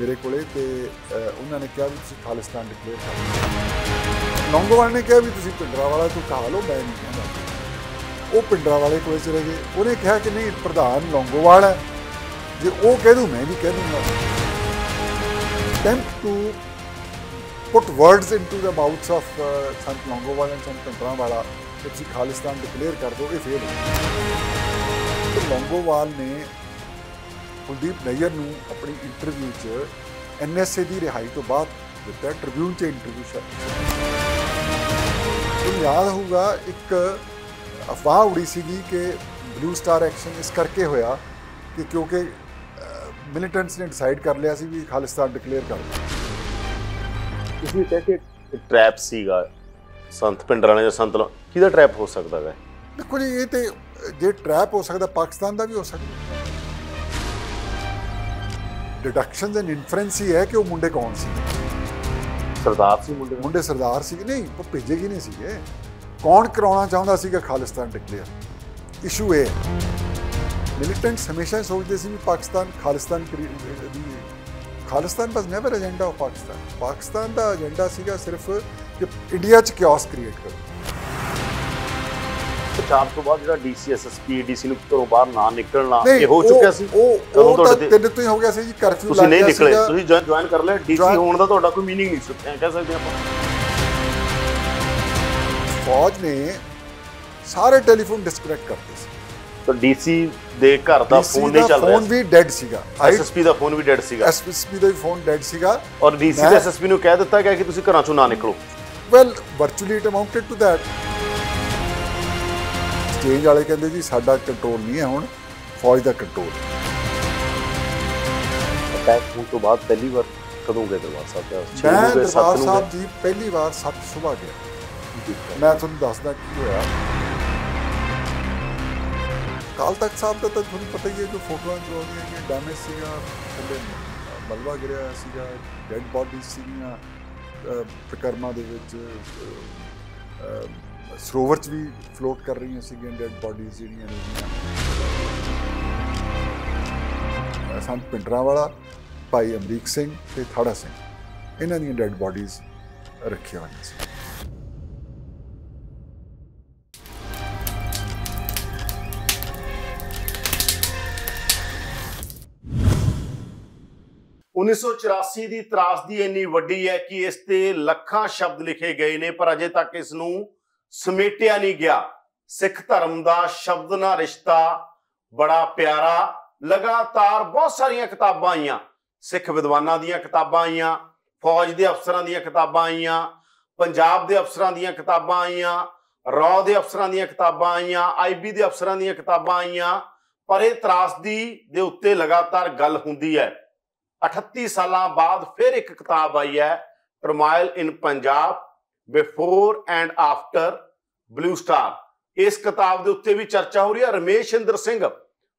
ਮੇਰੇ ਕੋਲੇ ਤੇ ਉਹਨਾਂ ਨੇ ਕਿਹਾ ਵੀ ਤੁਸੀਂ ਖਾਲਿਸਤਾਨ ਡਿਕਲੇਅਰ ਕਰ ਲੌਂਗੋਵਾਲ ਨੇ ਕਿਹਾ ਵੀ ਤੁਸੀਂ ਪਿੰਡਰਾਵਾਲਾ ਤੋਂ ਕਾਹ ਲਓ ਬੈਨ ਨਹੀਂ ਕਹਿੰਦਾ ਉਹ ਪਿੰਡਰਾਵਾਲੇ ਕੋਲੇ ਚਲੇ ਗਏ ਉਹਨੇ ਕਿਹਾ ਕਿ ਨਹੀਂ ਪ੍ਰਧਾਨ ਲੌਂਗੋਵਾਲ ਹੈ ਜੇ ਉਹ ਕਹਿ ਦੂ ਮੈਂ ਵੀ ਕਹਿ ਦੂੰਗਾ tempt to put words into the mouths of Sant Sant and Sant ਪਿੰਡਰਾ ਵਾਲਾ ਕਿ ਤੁਸੀਂ ਖਾਲਿਸਤਾਨ ਡਿਕਲੇਅਰ ਕਰ ਦੋਗੇ ਇਹ ਫੇਲ ਹੈ ਨੇ ਕੁਲਦੀਪ ਨਈਰ ਨੂੰ ਆਪਣੀ ਇੰਟਰਵਿਊ 'ਚ ਐਨਐਸਏ ਦੀ ਰਿਹਾਈ ਤੋਂ ਬਾਅਦ ਦਿੱਤਾ ਟ੍ਰਿਬਿਊਨ 'ਚ ਇੰਟਰਵਿਊ ਸਰ ਤੁਹਾਨੂੰ ਯਾਦ ਹੋਊਗਾ ਇੱਕ ਅਫਵਾਹ ਉੜੀ ਸੀਗੀ ਕਿ ਬਲੂ ਸਟਾਰ ਐਕਸ਼ਨ ਇਸ ਕਰਕੇ ਹੋਇਆ ਕਿ ਕਿਉਂਕਿ ਮਿਲੀਟੈਂਟਸ ਨੇ ਡਿਸਾਈਡ ਕਰ ਲਿਆ ਸੀ ਵੀ ਖਾਲਿਸਤਾਨ ਡਿਕਲੇਅਰ ਕਰ ਦਿਓ ਇਸ ਵਿੱਚ ਇੱਕ ਕਿ ਟ੍ਰੈਪ ਸੀਗਾ ਸੰਤ ਪਿੰਡਰਾਂ ਵਾਲੇ ਜਾਂ ਸੰਤ ਕਿਹਦਾ ਟ੍ਰੈਪ ਹੋ ਸਕਦਾ ਹੈ ਦੇਖੋ ਜੀ ਇਹ ਤੇ ਜੇ ਟ੍ਰੈਪ ਹੋ ਸਕਦਾ ਪਾਕਿਸਤਾਨ ਦਾ ਵੀ ਹੋ ਸਕਦਾ ਡਿਡਕਸ਼ਨਸ ਐਂਡ ਇਨਫਰੈਂਸ ਹੀ ਹੈ ਕਿ ਉਹ ਮੁੰਡੇ ਕੌਣ ਸੀ ਸਰਦਾਰ ਸੀ ਮੁੰਡੇ ਮੁੰਡੇ ਸਰਦਾਰ ਸੀ ਨਹੀਂ ਉਹ ਭੇਜੇ ਕੀ ਨਹੀਂ ਸੀਗੇ ਕੌਣ ਕਰਾਉਣਾ ਚਾਹੁੰਦਾ ਸੀਗਾ ਖਾਲਿਸਤਾਨ ਡਿਕਲੇਅਰ ਇਸ਼ੂ ਇਹ ਮਿਲਟੈਂਟਸ ਹਮੇਸ਼ਾ ਸੋਚਦੇ ਸੀ ਵੀ ਪਾਕਿਸਤਾਨ ਖਾਲਿਸਤਾਨ ਦੀ Khalistan was never agenda of Pakistan Pakistan ਦਾ ਅਜੰਡਾ ਸੀਗਾ ਸਿਰਫ ਕਿ ਇੰਡੀਆ 'ਚ ਕਿਆਸ ਕ੍ਰੀਏਟ ਕਰੋ ਚਾਰਜ ਤੋਂ ਬਾਅਦ ਜਿਹੜਾ ਡੀਸੀਐਸਐਸਪੀ ਡੀਸੀ ਨੂੰ ਘਰੋਂ ਬਾਹਰ ਨਾ ਨਿਕਲਣਾ ਇਹ ਹੋ ਚੁੱਕਿਆ ਸੀ ਉਹ ਕਦੋਂ ਤੁਹਾਡੇ ਤਿੰਨ ਤੋਂ ਹੀ ਹੋ ਗਿਆ ਸੀ ਜੀ ਕਰਫਿਊ ਲੱਗ ਗਿਆ ਸੀ ਤੁਸੀਂ ਨਹੀਂ ਨਿਕਲੇ ਤੁਸੀਂ ਜੁਆਇਨ ਕਰ ਲਿਆ ਡੀਸੀ ਹੋਣ ਦਾ ਤੁਹਾਡਾ ਕੋਈ ਮੀਨਿੰਗ ਨਹੀਂ ਸੀ ਕਹਿ ਸਕਦੇ ਆਪਾਂ ਫੌਜ ਨੇ ਸਾਰੇ ਟੈਲੀਫੋਨ ਡਿਸਕਨੈਕਟ ਕਰਤੇ ਸੀ ਤਾਂ ਡੀਸੀ ਦੇ ਘਰ ਦਾ ਫੋਨ ਨਹੀਂ ਚੱਲ ਰਿਹਾ ਫੋਨ ਵੀ ਡੈਡ ਸੀਗਾ ਐਸਐਸਪੀ ਦਾ ਫੋਨ ਵੀ ਡੈਡ ਸੀਗਾ ਐਸਐਸਪੀ ਦਾ ਵੀ ਫੋਨ ਡੈਡ ਸੀਗਾ ਔਰ ਡੀਸੀ ਤੇ ਐਸਐਸਪੀ ਨੂੰ ਕਹਿ ਦਿੱਤਾ ਗਿਆ ਕਿ ਤੁਸੀਂ ਘਰਾਂ ਚੋਂ ਨਾ ਨਿਕਲੋ well virtually it amounted to that exchange ਵਾਲੇ ਕਹਿੰਦੇ ਜੀ ਸਾਡਾ ਕੰਟਰੋਲ ਨਹੀਂ ਹੈ ਹੁਣ ਫੌਜ ਦਾ ਕੰਟਰੋਲ ਅਟੈਕ ਹੋਣ ਤੋਂ ਬਾਅਦ ਪਹਿਲੀ ਵਾਰ ਕਦੋਂ ਗਏ ਦਰਬਾਰ ਸਾਹਿਬ ਦਾ ਮੈਂ ਦਰਬਾਰ ਸਾਹਿਬ ਜੀ ਪਹਿਲੀ ਵਾਰ 7 ਸਵੇਰ ਗਿਆ ਮੈਂ ਤੁਹਾਨੂੰ ਦੱਸਦਾ ਕੀ ਹੋਇਆ ਕਾਲ ਤੱਕ ਸਾਹਿਬ ਦਾ ਤਾਂ ਤੁਹਾਨੂੰ ਪਤਾ ਹੀ ਹੈ ਜੋ ਫੋਟੋਆਂ ਕਰਵਾਉਂਦੀਆਂ ਕਿ ਡੈਮੇਜ ਸੀਗਾ ਥੱਲੇ ਮਲਵਾ ਗਿਰਿਆ ਸੀਗਾ ਡੈਡ ਬਾਡੀ ਸੀਗੀਆਂ ਪ੍ਰਕਰਮਾ ਦੇ ਵਿੱਚ ਸਰੋਵਰ 'ਚ ਵੀ ਫਲੋਟ ਕਰ ਰਹੀਆਂ ਸੀਗੀਆਂ ਡੈਡ ਬਾਡੀਜ਼ ਜਿਹੜੀਆਂ ਨੇ ਸੰਤ ਪਿੰਡਰਾ ਵਾਲਾ ਭਾਈ ਅਮਰੀਕ ਸਿੰਘ ਤੇ ਥਾੜਾ ਸਿੰਘ ਇਹਨਾਂ ਦੀਆਂ ਡੈਡ ਬਾਡੀਜ਼ ਰੱਖੀਆਂ ਹੋਈਆਂ ਸੀ (1984) ਦੀ ਤਰਾਸਦੀ ਇੰਨੀ ਵੱਡੀ ਹੈ ਕਿ ਇਸ ਤੇ ਲੱਖਾਂ ਸ਼ਬਦ ਲਿਖੇ ਗਏ ਨੇ ਪਰ ਅਜੇ ਤੱਕ ਇਸ ਨੂੰ ਸਮੇਟਿਆ ਨਹੀਂ ਗਿਆ ਸਿੱਖ ਧਰਮ ਦਾ ਸ਼ਬਦ ਨਾਲ ਰਿਸ਼ਤਾ ਬੜਾ ਪਿਆਰਾ ਲਗਾਤਾਰ ਬਹੁਤ ਸਾਰੀਆਂ ਕਿਤਾਬਾਂ ਆਈਆਂ ਸਿੱਖ ਵਿਦਵਾਨਾਂ ਦੀਆਂ ਕਿਤਾਬਾਂ ਆਈਆਂ ਫੌਜ ਦੇ ਅਫਸਰਾਂ ਦੀਆਂ ਕਿਤਾਬਾਂ ਆਈਆਂ ਪੰਜਾਬ ਦੇ ਅਫਸਰਾਂ ਦੀਆਂ ਕਿਤਾਬਾਂ ਆਈਆਂ ਰੌ ਦੇ ਅਫਸਰਾਂ ਦੀਆਂ ਕਿਤਾਬਾਂ ਆਈਆਂ ਆਈਬੀ ਦੇ ਅਫਸਰਾਂ ਦੀਆਂ ਕਿਤਾਬਾਂ ਆਈਆਂ ਪਰ ਇਹ ਤਰਾਸਦੀ ਦੇ ਉੱਤੇ ਲਗਾਤਾਰ ਗੱਲ ਹੁੰਦੀ ਹੈ 38 ਸਾਲਾਂ ਬਾਅਦ ਫਿਰ ਇੱਕ ਕਿਤਾਬ ਆਈ ਹੈ turmoil in Punjab before and after Blue Star ਇਸ ਕਿਤਾਬ ਦੇ ਉੱਤੇ ਵੀ ਚਰਚਾ ਹੋ ਰਹੀ ਹੈ ਰਮੇਸ਼ ਇੰਦਰ ਸਿੰਘ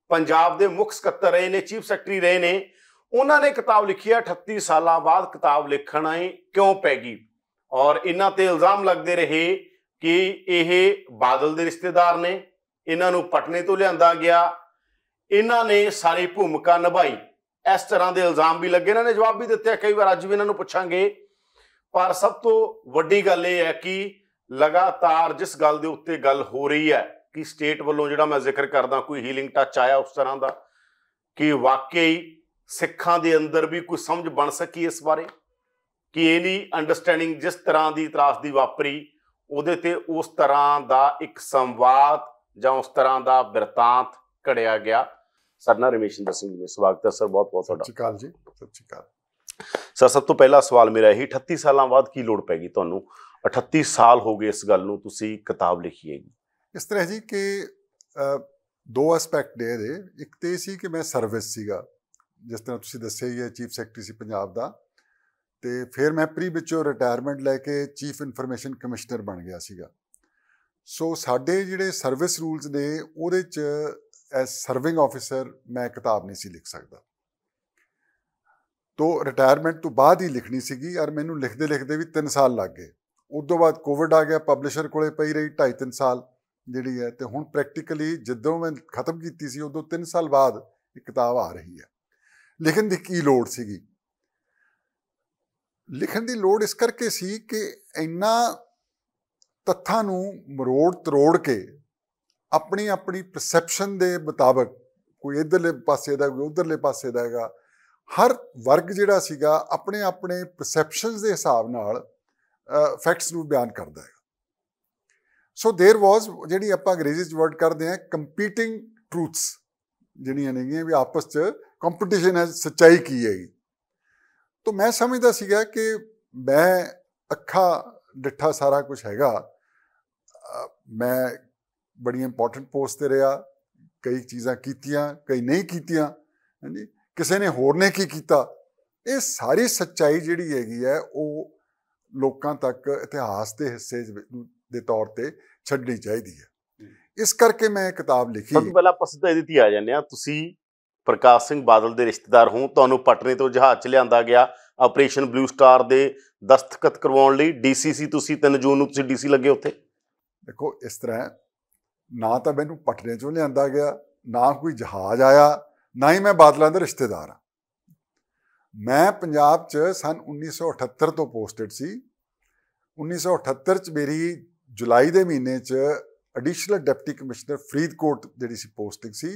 ਪੰਜਾਬ ਦੇ ਮੁੱਖ ਸਕੱਤਰ ਰਹੇ ਨੇ ਚੀਫ ਸੈਕਟਰੀ ਰਹੇ ਨੇ ਉਹਨਾਂ ਨੇ ਕਿਤਾਬ ਲਿਖੀ ਹੈ 38 ਸਾਲਾਂ ਬਾਅਦ ਕਿਤਾਬ ਲਿਖਣਾ ਕਿਉਂ ਪੈ ਗਈ ਔਰ ਇਹਨਾਂ ਤੇ ਇਲਜ਼ਾਮ ਲੱਗਦੇ ਰਹੇ ਕਿ ਇਹ ਬਾਦਲ ਦੇ ਰਿਸ਼ਤੇਦਾਰ ਨੇ ਇਹਨਾਂ ਨੂੰ ਪਟਨੇ ਤੋਂ ਲਿਆਂਦਾ ਗਿਆ ਇਹਨਾਂ ਨੇ ਸਾਰੀ ਭੂਮਿਕਾ ਨਿਭਾਈ ਇਸ ਤਰ੍ਹਾਂ ਦੇ ਇਲਜ਼ਾਮ ਵੀ ਲੱਗੇ ਇਹਨਾਂ ਨੇ ਜਵਾਬ ਵੀ ਦਿੱਤੇ ਕਈ ਵਾਰ ਅੱਜ ਵੀ ਇਹਨਾਂ ਨੂੰ ਪੁੱਛਾਂਗੇ ਪਰ ਸਭ ਤੋਂ ਵੱਡੀ ਗੱਲ ਇਹ ਹੈ ਕਿ ਲਗਾਤਾਰ ਜਿਸ ਗੱਲ ਦੇ ਉੱਤੇ ਗੱਲ ਹੋ ਰਹੀ ਹੈ ਕਿ ਸਟੇਟ ਵੱਲੋਂ ਜਿਹੜਾ ਮੈਂ ਜ਼ਿਕਰ ਕਰਦਾ ਕੋਈ ਹੀਲਿੰਗ ਟੱਚ ਆਇਆ ਉਸ ਤਰ੍ਹਾਂ ਦਾ ਕਿ ਵਾਕਈ ਸਿੱਖਾਂ ਦੇ ਅੰਦਰ ਵੀ ਕੋਈ ਸਮਝ ਬਣ ਸਕੀ ਇਸ ਬਾਰੇ ਕਿ ਇਹ ਨਹੀਂ ਅੰਡਰਸਟੈਂਡਿੰਗ ਜਿਸ ਤਰ੍ਹਾਂ ਦੀ ਇਤਰਾਸ ਦੀ ਵਾਪਰੀ ਉਹਦੇ ਤੇ ਉਸ ਤਰ੍ਹਾਂ ਦਾ ਇੱਕ ਸੰਵਾਦ ਜਾਂ ਉਸ ਤਰ੍ਹਾਂ ਦਾ ਬਿਰਤਾਂਤ ਘੜਿਆ ਗਿਆ ਸਰਨਾ ਰਮੇਸ਼ ਸਿੰਘ ਜੀ ਨੇ ਸਵਾਗਤ ਹੈ ਸਰ ਬਹੁਤ ਬਹੁਤ ਤੁਹਾਡਾ ਸਤਿ ਸ਼੍ਰੀ ਅਕਾਲ ਜੀ ਸਤਿ ਸ਼੍ਰੀ ਅਕਾਲ ਸਰ ਸਭ ਤੋਂ ਪਹਿਲਾ ਸਵਾਲ ਮੇਰਾ ਇਹ 38 ਸਾਲਾਂ ਬਾਅਦ ਕੀ ਲੋੜ ਪੈਗੀ ਤੁਹਾਨੂੰ 38 ਸਾਲ ਹੋ ਗਏ ਇਸ ਗੱਲ ਨੂੰ ਤੁਸੀਂ ਕਿਤਾਬ ਲਿਖੀ ਹੈਗੀ ਇਸ ਤਰ੍ਹਾਂ ਜੀ ਕਿ ਦੋ ਐਸਪੈਕਟ ਨੇ ਇਹਦੇ ਇੱਕ ਤੇ ਸੀ ਕਿ ਮੈਂ ਸਰਵਿਸ ਸੀਗਾ ਜਿਸ ਤਰ੍ਹਾਂ ਤੁਸੀਂ ਦੱਸਿਆ ਹੀ ਹੈ ਚੀਫ ਸੈਕਟਰੀ ਸੀ ਪੰਜਾਬ ਦਾ ਤੇ ਫਿਰ ਮੈਂ ਪ੍ਰੀ ਵਿੱਚੋਂ ਰਿਟਾਇਰਮੈਂਟ ਲੈ ਕੇ ਚੀਫ ਇਨਫੋਰਮੇਸ਼ਨ ਕਮਿਸ਼ਨਰ ਬਣ ਗਿਆ ਸੀਗਾ ਸੋ ਸਾਡੇ ਜਿਹੜੇ ਸਰਵਿਸ ਰੂਲਸ ਨੇ ਉਹਦੇ ਚ ਐਸ ਸਰਵਿੰਗ ਆਫੀਸਰ ਮੈਂ ਕਿਤਾਬ ਨਹੀਂ ਸੀ ਲਿਖ ਸਕਦਾ ਤੋਂ ਰਿਟਾਇਰਮੈਂਟ ਤੋਂ ਬਾਅਦ ਹੀ ਲਿਖਣੀ ਸੀਗੀ ਔਰ ਮੈਨੂੰ ਲਿਖਦੇ ਲਿਖਦੇ ਵੀ 3 ਸਾਲ ਲੱਗ ਗਏ ਉਸ ਤੋਂ ਬਾਅਦ ਕੋਵਿਡ ਆ ਗਿਆ ਪਬਲਿਸ਼ਰ ਕੋਲੇ ਪਈ ਰਹੀ 2.5-3 ਸਾਲ ਜਿਹੜੀ ਹੈ ਤੇ ਹੁਣ ਪ੍ਰੈਕਟੀਕਲੀ ਜਦੋਂ ਮੈਂ ਖਤਮ ਕੀਤੀ ਸੀ ਉਦੋਂ 3 ਸਾਲ ਬਾਅਦ ਇਹ ਕਿਤਾਬ ਆ ਰਹੀ ਹੈ ਲਿਖਣ ਦੀ ਕੀ ਲੋੜ ਸੀਗੀ ਲਿਖਣ ਦੀ ਲੋੜ ਇਸ ਕਰਕੇ ਸੀ ਕਿ ਇੰਨਾ ਤੱਥਾਂ ਨੂੰ ਮਰੋੜ ਤਰੋੜ ਕੇ ਆਪਣੀ ਆਪਣੀ ਪਰਸੈਪਸ਼ਨ ਦੇ ਮੁਤਾਬਕ ਕੋਈ ਇਧਰਲੇ ਪਾਸੇ ਦਾ ਕੋਈ ਉਧਰਲੇ ਪਾਸੇ ਦਾ ਹੈਗਾ ਹਰ ਵਰਗ ਜਿਹੜਾ ਸੀਗਾ ਆਪਣੇ ਆਪਣੇ ਪਰਸੈਪਸ਼ਨਸ ਦੇ ਹਿਸਾਬ ਨਾਲ ਫੈਕਟਸ ਨੂੰ ਬਿਆਨ ਕਰਦਾ ਹੈ ਸੋ देयर ਵਾਸ ਜਿਹੜੀ ਆਪਾਂ ਅੰਗਰੇਜ਼ੀ ਚ ਵਰਡ ਕਰਦੇ ਆ ਕੰਪੀਟਿੰਗ ਟਰੂਥਸ ਜਿਹੜੀਆਂ ਨੇਗੀਆਂ ਵੀ ਆਪਸ ਚ ਕੰਪੀਟੀਸ਼ਨ ਹੈ ਸੱਚਾਈ ਕੀ ਹੈਗੀ ਤੋ ਮੈਂ ਸਮਝਦਾ ਸੀਗਾ ਕਿ ਮੈਂ ਅੱਖਾਂ ਡਿੱਠਾ ਸਾਰਾ ਕੁਝ ਹੈਗਾ ਮੈਂ ਬੜੀ ਇੰਪੋਰਟੈਂਟ ਪੋਸਟ ਤੇ ਰਿਹਾ ਕਈ ਚੀਜ਼ਾਂ ਕੀਤੀਆਂ ਕਈ ਨਹੀਂ ਕੀਤੀਆਂ ਹਾਂਜੀ ਕਿਸੇ ਨੇ ਹੋਰ ਨੇ ਕੀ ਕੀਤਾ ਇਹ ਸਾਰੀ ਸੱਚਾਈ ਜਿਹੜੀ ਹੈਗੀ ਹੈ ਉਹ ਲੋਕਾਂ ਤੱਕ ਇਤਿਹਾਸ ਦੇ ਹਿੱਸੇ ਦੇ ਤੌਰ ਤੇ ਛੱਡਣੀ ਚਾਹੀਦੀ ਹੈ ਇਸ ਕਰਕੇ ਮੈਂ ਇਹ ਕਿਤਾਬ ਲਿਖੀ ਸਭ ਤੋਂ ਪਹਿਲਾਂ ਆਪਾਂ ਇਹਦੀ ਤੇ ਆ ਜਾਂਦੇ ਆ ਤੁਸੀਂ ਪ੍ਰਕਾਸ਼ ਸਿੰਘ ਬਾਦਲ ਦੇ ਰਿਸ਼ਤੇਦਾਰ ਹੋ ਤੁਹਾਨੂੰ ਪਟਨੇ ਤੋਂ ਜਹਾਜ਼ 'ਚ ਲਿਆਂਦਾ ਗਿਆ ਆਪਰੇਸ਼ਨ ਬਲੂ ਸਟਾਰ ਦੇ ਦਸਤਖਤ ਕਰਵਾਉਣ ਲਈ ਡੀਸੀਸੀ ਤੁਸੀਂ 3 ਜੂਨ ਨੂੰ ਤੁਸੀਂ ਡੀਸੀ ਲੱਗੇ ਉੱਥੇ ਦੇਖੋ ਇਸ ਤਰ੍ਹਾਂ ਨਾ ਤਾਂ ਮੈਨੂੰ ਪਟਨੇ 'ਚੋਂ ਲਿਆਂਦਾ ਗਿਆ ਨਾ ਕੋਈ ਜਹਾਜ਼ ਆਇਆ ਨਾ ਹੀ ਮੈਂ ਬਾਦਲਾਂ ਦਾ ਰਿਸ਼ਤੇਦਾਰ ਆ ਮੈਂ ਪੰਜਾਬ 'ਚ ਸਨ 1978 ਤੋਂ ਪੋਸਟਡ ਸੀ 1978 'ਚ ਮੇਰੀ ਜੁਲਾਈ ਦੇ ਮਹੀਨੇ 'ਚ ਐਡੀਸ਼ਨਲ ਡਿਪਟੀ ਕਮਿਸ਼ਨਰ ਫਰੀਦਕੋਟ ਜਿਹੜੀ ਸੀ ਪੋਸਟਿੰਗ ਸੀ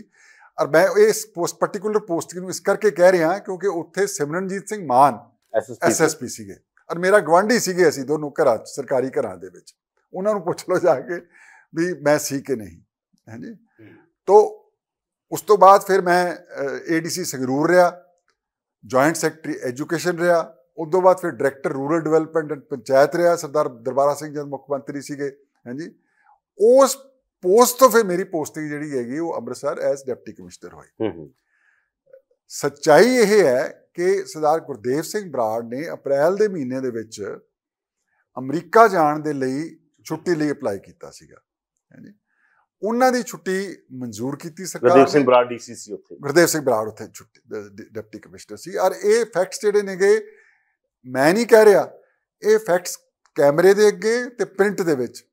ਔਰ ਮੈਂ ਇਸ ਪੋਸਟ ਪਾਰਟਿਕੂਲਰ ਪੋਸਟਿੰਗ ਨੂੰ ਇਸ ਕਰਕੇ ਕਹਿ ਰਿਹਾ ਕਿਉਂਕਿ ਉੱਥੇ ਸਿਮਰਨਜੀਤ ਸਿੰਘ ਮਾਨ ਐਸਐਸਪੀ ਸੀਗੇ ਔਰ ਮੇਰਾ ਗਵਾਂਢੀ ਸੀਗੇ ਅਸੀਂ ਦੋਨੋਂ ਘਰਾਂ ਸਰਕਾਰੀ ਘਰਾਂ ਦੇ ਵਿੱਚ ਉਹਨਾਂ ਨੂੰ ਪੁੱਛ ਲਓ ਜਾ ਕੇ ਵੀ ਮੈਂ ਸੀ ਕਿ ਨਹੀਂ ਹਾਂਜੀ ਤੋਂ ਉਸ ਤੋਂ ਬਾਅਦ ਫਿਰ ਮੈਂ ਏਡੀਸੀ ਸੰਗਰੂਰ ਰਿਹਾ ਜੁਆਇੰਟ ਸੈਕਟਰੀ ਐਜੂਕੇਸ਼ਨ ਰਿਹਾ ਉਸ ਤੋਂ ਬਾਅਦ ਫਿਰ director rural development and panchayat ਰਿਹਾ ਸਰਦਾਰ ਦਰਬਾਰਾ ਸਿੰਘ ਜਦ ਮੁੱਖ ਮੰਤਰੀ ਸੀਗੇ ਹਾਂਜੀ ਉਸ ਪੋਸਟ ਤੋਂ ਫਿਰ ਮੇਰੀ ਪੋਸਟਿੰਗ ਜਿਹੜੀ ਹੈਗੀ ਉਹ ਅੰਮ੍ਰਿਤਸਰ ਐਸ ਡਿਪਟੀ ਕਮਿਸ਼ਨਰ ਹੋਈ ਸੱਚਾਈ ਇਹ ਹੈ ਕਿ ਸਰਦਾਰ ਗੁਰਦੇਵ ਸਿੰਘ ਬਰਾੜ ਨੇ ਅਪ੍ਰੈਲ ਦੇ ਮਹੀਨੇ ਦੇ ਵਿੱਚ ਅਮਰੀਕਾ ਜਾਣ ਦੇ ਲਈ ਛੁੱਟੀ ਲਈ ਅਪਲਾਈ ਕੀਤਾ ਸੀਗਾ ਹਾਂਜੀ ਉਹਨਾਂ ਦੀ ਛੁੱਟੀ ਮਨਜ਼ੂਰ ਕੀਤੀ ਸਰਕਾਰ ਗੁਰਦੇਵ ਸਿੰਘ ਬਰਾੜ ਡੀਸੀਸੀ ਉੱਥੇ ਗੁਰਦੇਵ ਸਿੰਘ ਬਰਾੜ ਉੱਥੇ ਛੁੱਟੀ ਡਿਪਟੀ ਕਮਿਸ਼ਨਰ ਸੀ ਔਰ ਇਹ ਫੈਕਟਸ ਜਿਹੜੇ ਨੇਗੇ ਮੈਂ ਨਹੀਂ ਕਹਿ ਰਿਹਾ ਇਹ ਫੈਕਟਸ ਕੈਮਰੇ ਦੇ ਅੱਗੇ ਤੇ ਪ੍ਰਿੰਟ ਦੇ ਵਿੱਚ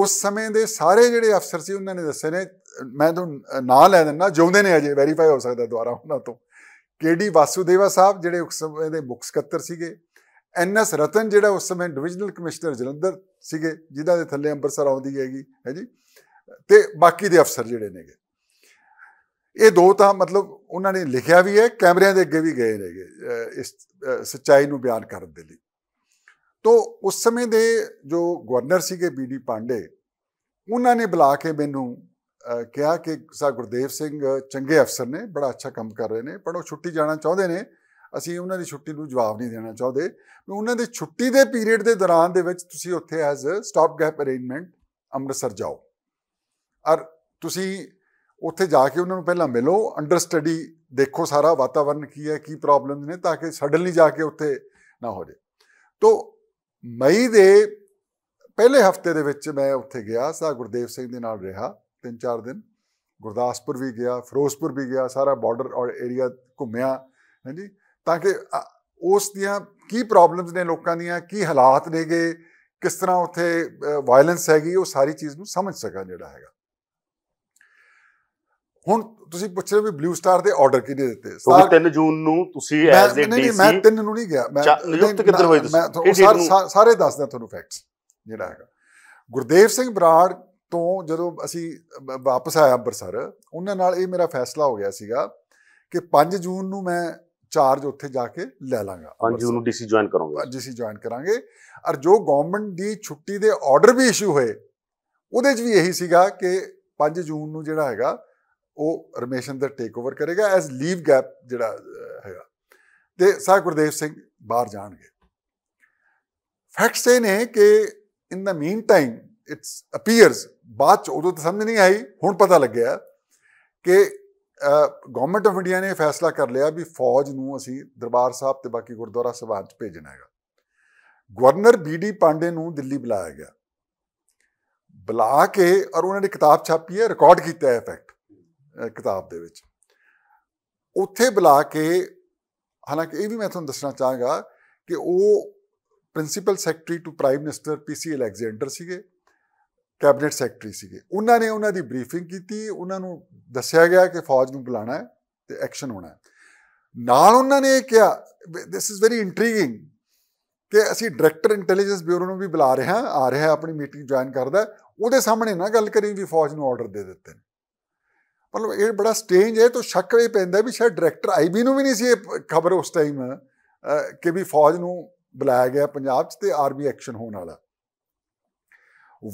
ਉਸ ਸਮੇਂ ਦੇ ਸਾਰੇ ਜਿਹੜੇ ਅਫਸਰ ਸੀ ਉਹਨਾਂ ਨੇ ਦੱਸੇ ਨੇ ਮੈਂ ਤੁਹਾਨੂੰ ਨਾਂ ਲੈ ਦਿੰਦਾ ਜਿਉਂਦੇ ਨੇ ਅਜੇ ਵੈਰੀਫਾਈ ਹੋ ਸਕਦਾ ਦੁਆਰਾ ਉਹਨਾਂ ਤੋਂ ਕੇਡੀ ਵਾਸੂਦੇਵਾ ਸਾਹਿਬ ਜਿਹੜੇ ਉਸ ਸਮੇਂ ਦੇ ਮੁੱਖ ਸਕੱਤਰ ਸੀਗੇ ਐਨਐਸ ਰਤਨ ਜਿਹੜਾ ਉਸ ਸਮੇਂ ਡਿਵੀਜ਼ਨਲ ਕਮਿਸ਼ਨਰ ਜਲੰਧਰ ਸੀਗੇ ਜਿਹਦਾ ਦੇ ਥੱਲੇ ਅੰਬਰਸਰ ਆਉਂਦੀ ਹੈਗੀ ਹੈ ਜੀ ਤੇ ਬਾਕੀ ਦੇ ਅਫਸਰ ਜਿਹੜੇ ਨੇਗੇ ਇਹ ਦੋ ਤਾਂ ਮਤਲਬ ਉਹਨਾਂ ਨੇ ਲਿਖਿਆ ਵੀ ਹੈ ਕੈਮਰਿਆਂ ਦੇ ਅੱਗੇ ਵੀ ਗਏ ਨੇਗੇ ਇਸ ਸਚਾਈ ਨੂੰ ਬਿਆਨ ਕਰਨ ਦੇ ਲਈ ਤੋਂ ਉਸ ਸਮੇਂ ਦੇ ਜੋ ਗਵਰਨਰ ਸੀਗੇ ਬੀਡੀ ਪਾਂਡੇ ਉਹਨਾਂ ਨੇ ਬੁਲਾ ਕੇ ਮੈਨੂੰ ਕਿਹਾ ਕਿ ਸਾ ਗੁਰਦੇਵ ਸਿੰਘ ਚੰਗੇ ਅਫਸਰ ਨੇ ਬੜਾ ਅੱਛਾ ਕੰਮ ਕਰ ਰਹੇ ਨੇ ਪਰ ਉਹ ਛੁੱਟੀ ਜਾਣਾ ਚਾਹੁੰਦੇ ਨੇ ਅਸੀਂ ਉਹਨਾਂ ਦੀ ਛੁੱਟੀ ਨੂੰ ਜਵਾਬ ਨਹੀਂ ਦੇਣਾ ਚਾਹੁੰਦੇ ਮੈਂ ਉਹਨਾਂ ਦੇ ਛੁੱਟੀ ਦੇ ਪੀਰੀਅਡ ਦੇ ਦੌਰਾਨ ਦੇ ਵਿੱਚ ਤੁਸੀਂ ਉੱਥੇ as stop gap arrangement Amritsar ਜਾਓ ਔਰ ਤੁਸੀਂ ਉੱਥੇ ਜਾ ਕੇ ਉਹਨਾਂ ਨੂੰ ਪਹਿਲਾਂ ਮਿਲੋ ਅੰਡਰ ਸਟੱਡੀ ਦੇਖੋ ਸਾਰਾ ਵਾਤਾਵਰਣ ਕੀ ਹੈ ਕੀ ਪ੍ਰੋਬਲਮਸ ਨੇ ਤਾਂ ਕਿ ਸਡਨਲੀ ਜਾ ਕੇ ਉੱਥੇ ਨਾ ਹੋ ਜਾਏ ਤੋਂ ਮਈ ਦੇ ਪਹਿਲੇ ਹਫਤੇ ਦੇ ਵਿੱਚ ਮੈਂ ਉੱਥੇ ਗਿਆ ਸਾ ਗੁਰਦੇਵ ਸਿੰਘ ਦੇ ਨਾਲ ਰਿਹਾ ਤਿੰਨ ਚਾਰ ਦਿਨ ਗੁਰਦਾਸਪੁਰ ਵੀ ਗਿਆ ਫਿਰੋਜ਼ਪੁਰ ਵੀ ਗਿਆ ਸਾਰਾ ਬਾਰਡਰ ਔਰ ਏਰੀਆ ਘੁੰਮਿਆ ਹਾਂਜੀ ਤਾਂ ਕਿ ਉਸ ਦੀਆਂ ਕੀ ਪ੍ਰੋਬਲਮਸ ਨੇ ਲੋਕਾਂ ਦੀਆਂ ਕੀ ਹਾਲਾਤ ਨੇਗੇ ਕਿਸ ਤਰ੍ਹਾਂ ਉੱਥੇ ਵਾਇਲੈਂਸ ਹੈਗੀ ਉਹ ਸਾਰੀ ਚੀਜ਼ ਨੂੰ ਸਮਝ ਸਕਾਂ ਜਿਹੜਾ ਹੈਗਾ ਹੁਣ ਤੁਸੀਂ ਪੁੱਛ ਰਹੇ ਵੀ ਬਲੂ ਸਟਾਰ ਦੇ ਆਰਡਰ ਕਿਹਨੇ ਦਿੱਤੇ ਸਰ 3 ਜੂਨ ਨੂੰ ਤੁਸੀਂ ਐਜ਼ ਅ ਡੀਸੀ ਨਹੀਂ ਮੈਂ 3 ਨੂੰ ਨਹੀਂ ਗਿਆ ਮੈਂ ਨਿਯੁਕਤ ਕਿੱਧਰ ਹੋਈ ਤੁਸੀਂ ਸਾਰੇ ਦੱਸਦਾ ਤੁਹਾਨੂੰ ਫੈਕਟਸ ਜਿਹੜਾ ਹੈਗਾ ਗੁਰਦੇਵ ਸਿੰਘ ਬਰਾੜ ਤੋਂ ਜਦੋਂ ਅਸੀਂ ਵਾਪਸ ਆਇਆ ਬਰਸਰ ਉਹਨਾਂ ਨਾਲ ਇਹ ਮੇਰਾ ਫੈਸਲਾ ਹੋ ਗਿਆ ਸੀਗਾ ਕਿ 5 ਜੂਨ ਨੂੰ ਮੈਂ ਚਾਰਜ ਉੱਥੇ ਜਾ ਕੇ ਲੈ ਲਾਂਗਾ 5 ਜੂਨ ਨੂੰ ਡੀਸੀ ਜੁਆਇਨ ਕਰਾਂਗਾ ਡੀਸੀ ਜੁਆਇਨ ਕਰਾਂਗੇ ਔਰ ਜੋ ਗਵਰਨਮੈਂਟ ਦੀ ਛੁੱਟੀ ਦੇ ਆਰਡਰ ਵੀ ਇਸ਼ੂ ਹੋਏ ਉਹਦੇ 'ਚ ਵੀ ਇਹੀ ਸੀਗਾ ਕਿ 5 ਜੂਨ ਨੂੰ ਜਿਹੜਾ ਹੈਗਾ ਉਹ ਰਮੇਸ਼ ਅੰਦਰ ਟੇਕ ਓਵਰ ਕਰੇਗਾ ਐਸ ਲੀਵ ਗੈਪ ਜਿਹੜਾ ਹੈਗਾ ਤੇ ਸਾਹ ਗੁਰਦੇਵ ਸਿੰਘ ਬਾਹਰ ਜਾਣਗੇ ਫੈਕਟਸ ਇਹ ਨੇ ਕਿ in the meantime it's appears ਬਾਅਦ ਚ ਉਦੋਂ ਤਾਂ ਸਮਝ ਨਹੀਂ ਆਈ ਹੁਣ ਪਤਾ ਲੱਗਿਆ ਕਿ ਗਵਰਨਮੈਂਟ ਆਫ ਇੰਡੀਆ ਨੇ ਫੈਸਲਾ ਕਰ ਲਿਆ ਵੀ ਫੌਜ ਨੂੰ ਅਸੀਂ ਦਰਬਾਰ ਸਾਹਿਬ ਤੇ ਬਾਕੀ ਗੁਰਦੁਆਰਾ ਸਭਾ ਚ ਭੇਜਣਾ ਹੈਗਾ ਗਵਰਨਰ ਬੀਡੀ ਪਾਂਡੇ ਨੂੰ ਦਿੱਲੀ ਬੁਲਾਇਆ ਗਿਆ ਬੁਲਾ ਕੇ ਔਰ ਉਹਨਾਂ ਨੇ ਕਿਤਾਬ ਛਾਪੀ ਹੈ ਰਿਕਾਰਡ ਕੀਤਾ ਹੈ ਫੈਕਟ ਕਿਤਾਬ ਦੇ ਵਿੱਚ ਉੱਥੇ ਬੁਲਾ ਕੇ ਹਾਲਾਂਕਿ ਇਹ ਵੀ ਮੈਂ ਤੁਹਾਨੂੰ ਦੱਸਣਾ ਚਾਹਾਂਗਾ ਕਿ ਉਹ principal secretary to prime minister PC Alexander ਸੀਗੇ ਕੈਬਨਿਟ ਸੈਕਟਰੀ ਸੀਗੇ ਉਹਨਾਂ ਨੇ ਉਹਨਾਂ ਦੀ ਬਰੀਫਿੰਗ ਕੀਤੀ ਉਹਨਾਂ ਨੂੰ ਦੱਸਿਆ ਗਿਆ ਕਿ ਫੌਜ ਨੂੰ ਬੁਲਾਣਾ ਹੈ ਤੇ ਐਕਸ਼ਨ ਹੋਣਾ ਹੈ ਨਾਲ ਉਹਨਾਂ ਨੇ ਇਹ ਕਿਹਾ ਦਿਸ ਇਜ਼ ਵੈਰੀ ਇੰਟਰੀਗਿੰਗ ਕਿ ਅਸੀਂ ਡਾਇਰੈਕਟਰ ਇੰਟੈਲੀਜੈਂਸ ਬਿਊਰੋ ਨੂੰ ਵੀ ਬੁਲਾ ਰਹੇ ਹਾਂ ਆ ਰਿਹਾ ਆਪਣੀ ਮੀਟਿੰਗ ਜੁਆਇਨ ਕਰਦਾ ਉਹਦੇ ਸਾਹਮਣੇ ਨਾ ਗੱਲ ਕਰੀ ਵੀ ਫੌਜ ਨੂੰ ਆਰਡਰ ਦੇ ਦਿੱਤੇ ਨੇ ਮਤਲਬ ਇਹ ਬੜਾ ਸਟ੍ਰੇਂਜ ਹੈ ਤਾਂ ਸ਼ੱਕ ਵੀ ਪੈਂਦਾ ਵੀ ਸ਼ਾਇਦ ਡਾਇਰੈਕਟਰ ਆਈਬੀ ਨੂੰ ਵੀ ਨਹੀਂ ਸੀ ਇਹ ਖਬਰ ਉਸ ਟਾਈਮ ਕਿ ਵੀ ਫੌਜ ਨੂੰ ਬੁਲਾਇਆ ਗਿਆ ਪੰਜਾਬ 'ਚ ਤੇ ਆਰਮੀ ਐਕਸ਼ਨ ਹੋਣ ਵਾਲਾ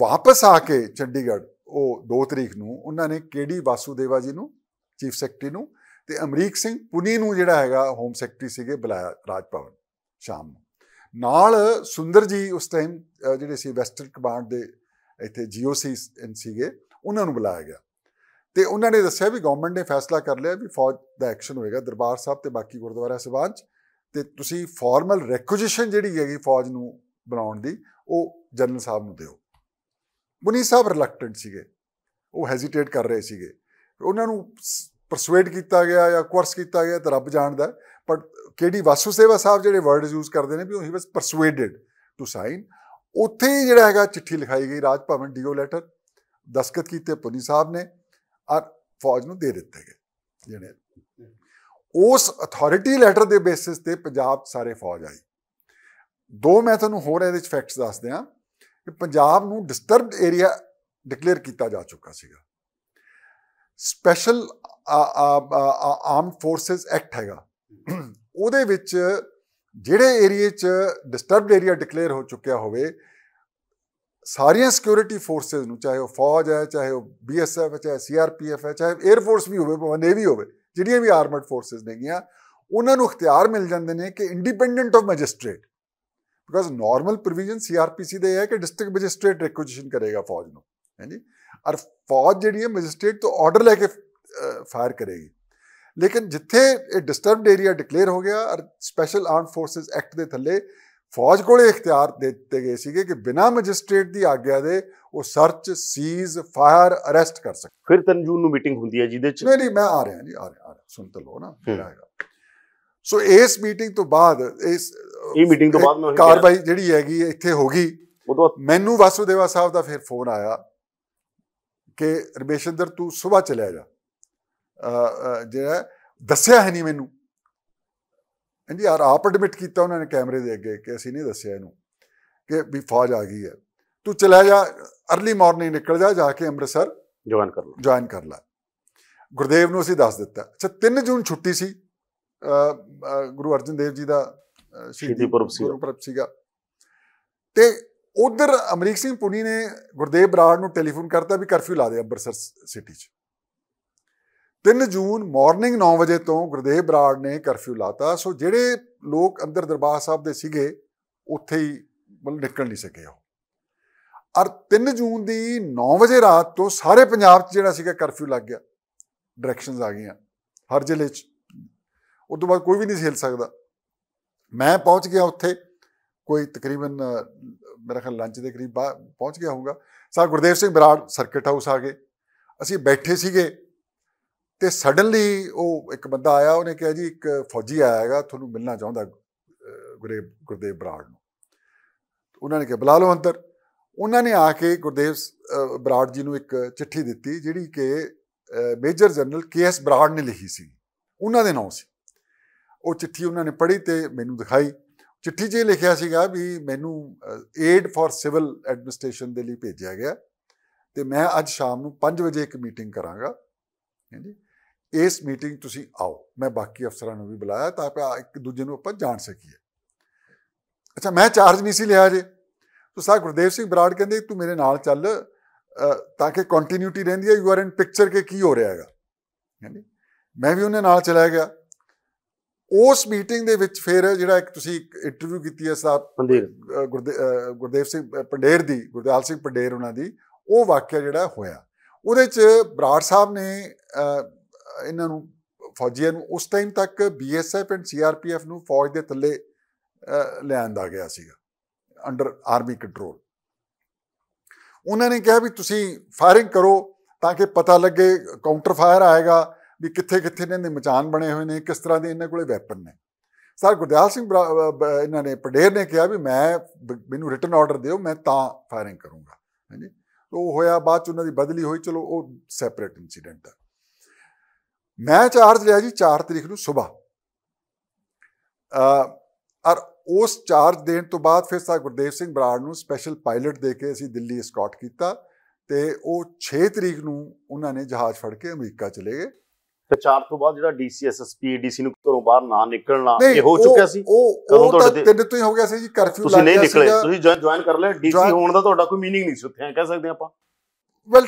ਵਾਪਸ ਆ ਕੇ ਚੰਡੀਗੜ੍ਹ ਉਹ 2 ਤਰੀਕ ਨੂੰ ਉਹਨਾਂ ਨੇ ਕੇਡੀ ਵਾਸੂਦੇਵਾ ਜੀ ਨੂੰ ਚੀਫ ਸੈਕਟਰੀ ਨੂੰ ਤੇ ਅਮਰੀਕ ਸਿੰਘ ਪੁਨੀ ਨੂੰ ਜਿਹੜਾ ਹੈਗਾ ਹੋਮ ਸੈਕਟਰੀ ਸੀਗੇ ਬੁਲਾਇਆ ਰਾਜਪਾਲ ਸ਼ਾਮ ਨੂੰ ਨਾਲ ਸੁੰਦਰ ਜੀ ਉਸ ਟਾਈਮ ਜਿਹੜੇ ਸੀ ਵੈਸਟਰਨ ਕਮਾਂਡ ਦੇ ਇੱਥੇ ਜੀਓਸੀ ਸੀਗੇ ਉਹਨਾਂ ਨੂੰ ਬੁਲਾਇਆ ਗਿਆ ਤੇ ਉਹਨਾਂ ਨੇ ਦੱਸਿਆ ਵੀ ਗਵਰਨਮੈਂਟ ਨੇ ਫੈਸਲਾ ਕਰ ਲਿਆ ਵੀ ਫੌਜ ਦਾ ਐਕਸ਼ਨ ਹੋਏਗਾ ਦਰਬਾਰ ਸਾਹਿਬ ਤੇ ਬਾਕੀ ਗੁਰਦੁਆਰਾ ਸਾਹਿਬਾਂ 'ਚ ਤੇ ਤੁਸੀਂ ਫਾਰਮਲ ਰੈਕੁਜੀਸ਼ਨ ਜਿਹੜੀ ਹੈਗੀ ਫੌਜ ਨੂੰ ਬਣਾਉਣ ਦੀ ਉਹ ਜਨਰਲ ਸਾਹਿਬ ਨੂੰ ਦਿਓ ਮੁਨੀ ਸਾਹਿਬ ਰਿਲੈਕਟੈਂਟ ਸੀਗੇ ਉਹ ਹੈਜ਼ਿਟੇਟ ਕਰ ਰਹੇ ਸੀਗੇ ਉਹਨਾਂ ਨੂੰ ਪਰਸੂਏਡ ਕੀਤਾ ਗਿਆ ਜਾਂ ਕੋਰਸ ਕੀਤਾ ਗਿਆ ਤਾਂ ਰੱਬ ਜਾਣਦਾ ਪਰ ਕਿਹੜੀ ਵਾਸੂ ਸੇਵਾ ਸਾਹਿਬ ਜਿਹੜੇ ਵਰਡਸ ਯੂਜ਼ ਕਰਦੇ ਨੇ ਵੀ ਹੀ ਵਾਸ ਪਰਸੂਏਡਡ ਟੂ ਸਾਈਨ ਉੱਥੇ ਜਿਹੜਾ ਹੈਗਾ ਚਿੱਠੀ ਲਿਖਾਈ ਗਈ ਰਾਜ ਭਵਨ ਡੀਓ ਲੈਟਰ ਦਸਖਤ ਕੀਤੇ ਪੁਨੀ ਸਾਹਿਬ ਨੇ ਔਰ ਫੌਜ ਨੂੰ ਦੇ ਦਿੱਤੇ ਗਏ ਜਿਹੜੇ ਉਸ ਅਥਾਰਟੀ ਲੈਟਰ ਦੇ ਬੇਸਿਸ ਤੇ ਪੰਜਾਬ ਸਾਰੇ ਫੌਜ ਆਈ ਦੋ ਮੈਂ ਤੁਹਾਨੂੰ ਹੋਰ ਇਹਦੇ ਵਿੱਚ ਫੈਕਟਸ ਦੱਸ ਦਿਆਂ ਕਿ ਪੰਜਾਬ ਨੂੰ ਡਿਸਟਰਬਡ ਏਰੀਆ ਡਿਕਲੇਅਰ ਕੀਤਾ ਜਾ ਚੁੱਕਾ ਸੀਗਾ ਸਪੈਸ਼ਲ ਆਰਮਡ ਫੋਰਸਸ ਐਕਟ ਹੈਗਾ ਉਹਦੇ ਵਿੱਚ ਜਿਹੜੇ ਏਰੀਆ 'ਚ ਡਿਸਟਰਬਡ ਏਰੀਆ ਡਿਕਲੇਅਰ ਹੋ ਚੁੱਕਿਆ ਹੋਵੇ ਸਾਰੀਆਂ ਸਿਕਿਉਰਿਟੀ ਫੋਰਸਸ ਨੂੰ ਚਾਹੇ ਉਹ ਫੌਜ ਹੈ ਚਾਹੇ ਉਹ ਬੀਐਸਐਫ ਹੈ ਚਾਹੇ ਸੀਆਰਪੀਐਫ ਹੈ ਚਾਹੇ 에ਅਰ ਫੋਰਸ ਵੀ ਹੋਵੇ ਭਾਵੇਂ ਨੇਵੀ ਹੋਵੇ ਜਿਹੜੀਆਂ ਵੀ ਆਰਮਡ ਫੋਰਸਸ ਨੇਗੀਆਂ ਉਹਨਾਂ ਨੂੰ ਇਖਤਿਆਰ ਮਿਲ ਜਾਂਦੇ ਨੇ ਕਿ independent of magistrate because normal provision CrPC ਦੇ ਹੈ ਕਿ ਡਿਸਟ੍ਰਿਕਟ ਮੈਜਿਸਟ੍ਰੇਟ ਰਿਕੁਇਜੀਸ਼ਨ ਕਰੇਗਾ ਫੌਜ ਨੂੰ ਹਾਂਜੀ ਔਰ ਫੌਜ ਜਿਹੜੀ ਹੈ ਮੈਜਿਸਟ੍ਰੇਟ ਤੋਂ ਆਰਡਰ ਲੈ ਕੇ ਫਾਇਰ ਕਰੇਗੀ ਲੇਕਿਨ ਜਿੱਥੇ ਇਹ ਡਿਸਟਰਬਡ ਏਰੀਆ ਡਿਕਲੇਅਰ ਹੋ ਗਿਆ ਔਰ ਸਪੈਸ਼ਲ ਆਰਮਡ ਫੋਰਸਸ ਐਕਟ ਦੇ ਥੱਲੇ ਫੌਜ ਕੋਲੇ ਇਖਤਿਆਰ ਦਿੱਤੇ ਗਏ ਸੀਗੇ ਕਿ ਬਿਨਾਂ ਮੈਜਿਸਟ੍ਰੇਟ ਦੀ ਆਗਿਆ ਦੇ ਉਹ ਸਰਚ ਸੀਜ਼ ਫਾਇਰ ਅਰੈਸਟ ਕਰ ਸਕਦੇ ਫਿਰ ਤਨਜੂਨ ਨੂੰ ਮੀਟਿੰਗ ਹੁੰਦੀ ਹੈ ਜਿਹਦੇ ਚ ਨਹੀਂ ਨਹੀਂ ਮੈਂ ਆ ਰਿਹਾ ਜੀ ਆ ਰਿਹਾ ਆ ਸੁਣ ਤਾਂ ਲੋ ਨਾ ਫਿਰ ਆਏਗਾ ਸੋ ਇਸ ਮੀਟਿੰਗ ਤੋਂ ਬਾਅਦ ਇਸ ਇਹ ਮੀਟਿੰਗ ਤੋਂ ਬਾਅਦ ਮੈਂ ਕਾਰਵਾਈ ਜਿਹੜੀ ਹੈਗੀ ਇੱਥੇ ਹੋ ਗਈ ਮੈਨੂੰ ਵਾਸੂਦੇਵਾ ਸਾਹਿਬ ਦਾ ਫਿਰ ਫੋਨ ਆਇਆ ਕਿ ਰਮੇਸ਼ਿੰਦਰ ਤੂੰ ਸਵੇਰ ਚਲੇ ਜਾ ਜਿਹੜਾ ਦੱਸਿਆ ਹੈ ਨਹੀਂ ਮੈਨੂੰ ਹਾਂਜੀ ਯਾਰ ਆਪ ਐਡਮਿਟ ਕੀਤਾ ਉਹਨਾਂ ਨੇ ਕੈਮਰੇ ਦੇ ਅੱਗੇ ਕਿ ਅਸੀਂ ਨਹੀਂ ਦੱਸਿਆ ਇਹਨੂੰ ਕਿ ਵੀ ਫੌਜ ਆ ਗਈ ਹੈ ਤੂੰ ਚਲਾ ਜਾ अर्ਲੀ ਮਾਰਨਿੰਗ ਨਿਕਲ ਜਾ ਜਾ ਕੇ ਅੰਮ੍ਰਿਤਸਰ ਜੁਆਇਨ ਕਰ ਲੈ ਜੁਆਇਨ ਕਰ ਲੈ ਗੁਰਦੇਵ ਨੂੰ ਅਸੀਂ ਦੱਸ ਦਿੱਤਾ ਅੱਛਾ 3 ਜੂਨ ਛੁੱਟੀ ਸੀ ਗੁਰੂ ਅਰਜਨ ਦੇਵ ਜੀ ਦਾ ਸ਼ਹੀਦੀ ਪੁਰਬ ਸੀਗਾ ਤੇ ਉਧਰ ਅਮਰੀਕ ਸਿੰਘ ਪੁਨੀ ਨੇ ਗੁਰਦੇਵ ਬਰਾੜ ਨੂੰ ਟੈਲੀਫੋਨ ਕਰਤਾ ਵੀ ਕਰਫਿਊ ਲਾ ਦੇ ਅੰਮ੍ਰਿਤਸਰ ਸਿਟੀ 'ਚ 3 ਜੂਨ ਮਾਰਨਿੰਗ 9 ਵਜੇ ਤੋਂ ਗੁਰਦੇਵ ਬਰਾੜ ਨੇ ਕਰਫਿਊ ਲਾਤਾ ਸੋ ਜਿਹੜੇ ਲੋਕ ਅੰਦਰ ਦਰਬਾਰ ਸਾਹਿਬ ਦੇ ਸੀਗੇ ਉੱਥੇ ਹੀ ਮਤਲਬ ਨਿਕਲ ਨਹੀਂ ਸਕੇ ਉਹ ਅਰ 3 ਜੂਨ ਦੀ 9 ਵਜੇ ਰਾਤ ਤੋਂ ਸਾਰੇ ਪੰਜਾਬ 'ਚ ਜਿਹੜਾ ਸੀਗਾ ਕਰਫਿਊ ਲੱਗ ਗਿਆ ਡਾਇਰੈਕਸ਼ਨਸ ਆ ਗਈਆਂ ਹਰ ਜ਼ਿਲ੍ਹੇ 'ਚ ਉਸ ਤੋਂ ਬਾਅਦ ਕੋਈ ਵੀ ਨਹੀਂ ਹਿਲ ਸਕਦਾ ਮੈਂ ਪਹੁੰਚ ਗਿਆ ਉੱਥੇ ਕੋਈ ਤਕਰੀਬਨ ਮੇਰਾ ਖਿਆਲ ਲੰਚ ਦੇ ਕਰੀਬ ਪਹੁੰਚ ਗਿਆ ਹੋਊਗਾ ਸਾ ਗੁਰਦੇਵ ਸਿੰਘ ਬਰਾੜ ਸਰਕਟ ਹਾਊਸ ਆ ਗਏ ਅਸੀਂ ਬੈਠੇ ਸੀਗੇ ਤੇ ਸਡਨਲੀ ਉਹ ਇੱਕ ਬੰਦਾ ਆਇਆ ਉਹਨੇ ਕਿਹਾ ਜੀ ਇੱਕ ਫੌਜੀ ਆਇਆ ਹੈਗਾ ਤੁਹਾਨੂੰ ਮਿਲਣਾ ਚਾਹੁੰਦਾ ਗੁਰਦੇਵ ਗੁਰਦੇਵ ਬਰਾੜ ਨੂੰ ਉਹਨਾਂ ਨੇ ਕਿਹਾ ਬੁਲਾ ਲਓ ਅੰਦਰ ਉਹਨਾਂ ਨੇ ਆ ਕੇ ਗੁਰਦੇਵ ਬਰਾੜ ਜੀ ਨੂੰ ਇੱਕ ਚਿੱਠੀ ਦਿੱਤੀ ਜਿਹੜੀ ਕਿ major general K S Brar ਨੇ ਲਿਖੀ ਸੀ ਉਹਨਾਂ ਦੇ ਨਾਂ ਸੀ ਉਹ ਚਿੱਠੀ ਉਹਨਾਂ ਨੇ ਪੜ੍ਹੀ ਤੇ ਮੈਨੂੰ ਦਿਖਾਈ ਚਿੱਠੀ 'ਚ ਇਹ ਲਿਖਿਆ ਸੀਗਾ ਵੀ ਮੈਨੂੰ ਏਡ ਫਾਰ ਸਿਵਲ ਐਡਮਿਨਿਸਟ੍ਰੇਸ਼ਨ ਦੇ ਲਈ ਭੇਜਿਆ ਗਿਆ ਤੇ ਮੈਂ ਅੱਜ ਸ਼ਾਮ ਨੂੰ 5 ਵਜੇ ਇੱਕ ਮੀਟਿੰਗ ਕਰਾਂਗਾ ਹਾਂਜੀ ਇਸ ਮੀਟਿੰਗ ਤੁਸੀਂ ਆਓ ਮੈਂ ਬਾਕੀ ਅਫਸਰਾਂ ਨੂੰ ਵੀ ਬੁਲਾਇਆ ਤਾਂ ਆਪਾਂ ਇੱਕ ਦੂਜੇ ਨੂੰ ਆਪਾਂ ਜਾਣ ਸਕੀਏ ਅੱਛਾ ਮੈਂ ਚਾਰਜ ਨਹੀਂ ਸੀ ਲਿਆ ਜੇ ਤੋ ਸਾਹ ਗੁਰਦੇਵ ਸਿੰਘ ਬਰਾੜ ਕਹਿੰਦੇ ਤੂੰ ਮੇਰੇ ਨਾਲ ਚੱਲ ਤਾਂ ਕਿ ਕੰਟੀਨਿਊਟੀ ਰਹਿੰਦੀ ਹੈ ਯੂ ਆਰ ਇਨ ਪਿਕਚਰ ਕੇ ਕੀ ਹੋ ਰਿਹਾ ਹੈਗਾ ਯਾਨੀ ਮੈਂ ਵੀ ਉਹਨੇ ਨਾਲ ਚਲਾ ਗਿਆ ਉਸ ਮੀਟਿੰਗ ਦੇ ਵਿੱਚ ਫਿਰ ਜਿਹੜਾ ਇੱਕ ਤੁਸੀਂ ਇੰਟਰਵਿਊ ਕੀਤੀ ਹੈ ਸਾਹਿਬ ਪੰਡੇਰ ਗੁਰਦੇਵ ਸਿੰਘ ਪੰਡੇਰ ਦੀ ਗੁਰਦਾਲ ਸਿੰਘ ਪੰਡੇਰ ਉਹਨਾਂ ਦੀ ਉਹ ਵਾਕਿਆ ਜਿਹੜਾ ਹੋਇਆ ਉਹਦੇ ਚ ਬਰਾੜ ਸਾਹਿਬ ਨੇ ਇਹਨਾਂ ਨੂੰ ਫੌਜੀਆਂ ਨੂੰ ਉਸ ਟਾਈਮ ਤੱਕ ਬੀਐਸਐਫ ਐਂਡ ਸੀਆਰਪੀਐਫ ਨੂੰ ਫੌਜ ਦੇ ਥੱਲੇ ਲਿਆਂਦਾ ਗਿਆ ਸੀਗਾ ਅੰਡਰ ਆਰਮੀ ਕੰਟਰੋਲ ਉਹਨਾਂ ਨੇ ਕਿਹਾ ਵੀ ਤੁਸੀਂ ਫਾਇਰਿੰਗ ਕਰੋ ਤਾਂ ਕਿ ਪਤਾ ਲੱਗੇ ਕਾਊਂਟਰ ਫਾਇਰ ਆਏਗਾ ਵੀ ਕਿੱਥੇ ਕਿੱਥੇ ਇਹਨਾਂ ਦੇ ਮਚਾਨ ਬਣੇ ਹੋਏ ਨੇ ਕਿਸ ਤਰ੍ਹਾਂ ਦੇ ਇਹਨਾਂ ਕੋਲੇ ਵੈਪਨ ਨੇ ਸਰ ਗੁਰਦਿਆਲ ਸਿੰਘ ਇਹਨਾਂ ਨੇ ਪਡੇਰ ਨੇ ਕਿਹਾ ਵੀ ਮੈਂ ਮੈਨੂੰ ਰਿਟਨ ਆਰਡਰ ਦਿਓ ਮੈਂ ਤਾਂ ਫਾਇਰਿੰਗ ਕਰੂੰਗਾ ਹਾਂਜੀ ਉਹ ਹੋਇਆ ਬਾਅਦ ਚ ਉਹਨਾਂ ਦੀ ਬਦਲੀ ਹੋਈ ਚਲੋ ਉਹ ਸੈਪਰੇਟ ਇਨਸੀਡੈਂਟ ਹੈ ਮੈਂ ਚਾਰਜ ਲਿਆ ਜੀ 4 ਤਰੀਕ ਨੂੰ ਸਵੇਰ ਔਰ ਉਸ ਚਾਰਜ ਦੇਣ ਤੋਂ ਬਾਅਦ ਫਿਰ ਸਾ ਗੁਰਦੇਵ ਸਿੰਘ ਬਰਾੜ ਨੂੰ ਸਪੈਸ਼ਲ ਪਾਇਲਟ ਦੇ ਕੇ ਅਸੀਂ ਦਿੱਲੀ ਸਕਾਟ ਕੀਤਾ ਤੇ ਉਹ 6 ਤਰੀਕ ਨੂੰ ਉਹਨਾਂ ਨੇ ਜਹਾਜ਼ ਫੜ ਕੇ ਅਮਰੀਕਾ ਚਲੇ ਗਏ ਤੇ 4 ਤੋਂ ਬਾਅਦ ਜਿਹੜਾ ਡੀਸੀਐਸਐਸਪੀ ਡੀਸੀ ਨੂੰ ਘਰੋਂ ਬਾਹਰ ਨਾ ਨਿਕਲਣਾ ਇਹ ਹੋ ਚੁੱਕਿਆ ਸੀ ਉਹ ਤੁਹਾਡੇ ਤਿੰਨ ਤੋਂ ਹੀ ਹੋ ਗਿਆ ਸੀ ਜੀ ਕਰਫਿਊ ਲੱਗ ਗਿਆ ਸੀ ਤੁਸੀਂ ਨਹੀਂ ਨਿਕਲੇ ਤੁਸੀਂ ਜੁਆਇਨ ਕਰ ਲਿਆ ਡੀਸੀ ਹੋਣ ਦਾ ਤੁਹਾਡਾ ਕੋਈ मीनिंग ਨਹੀਂ ਸੀ ਉੱਥੇ ਕਹਿ ਸਕਦੇ ਆਪਾਂ well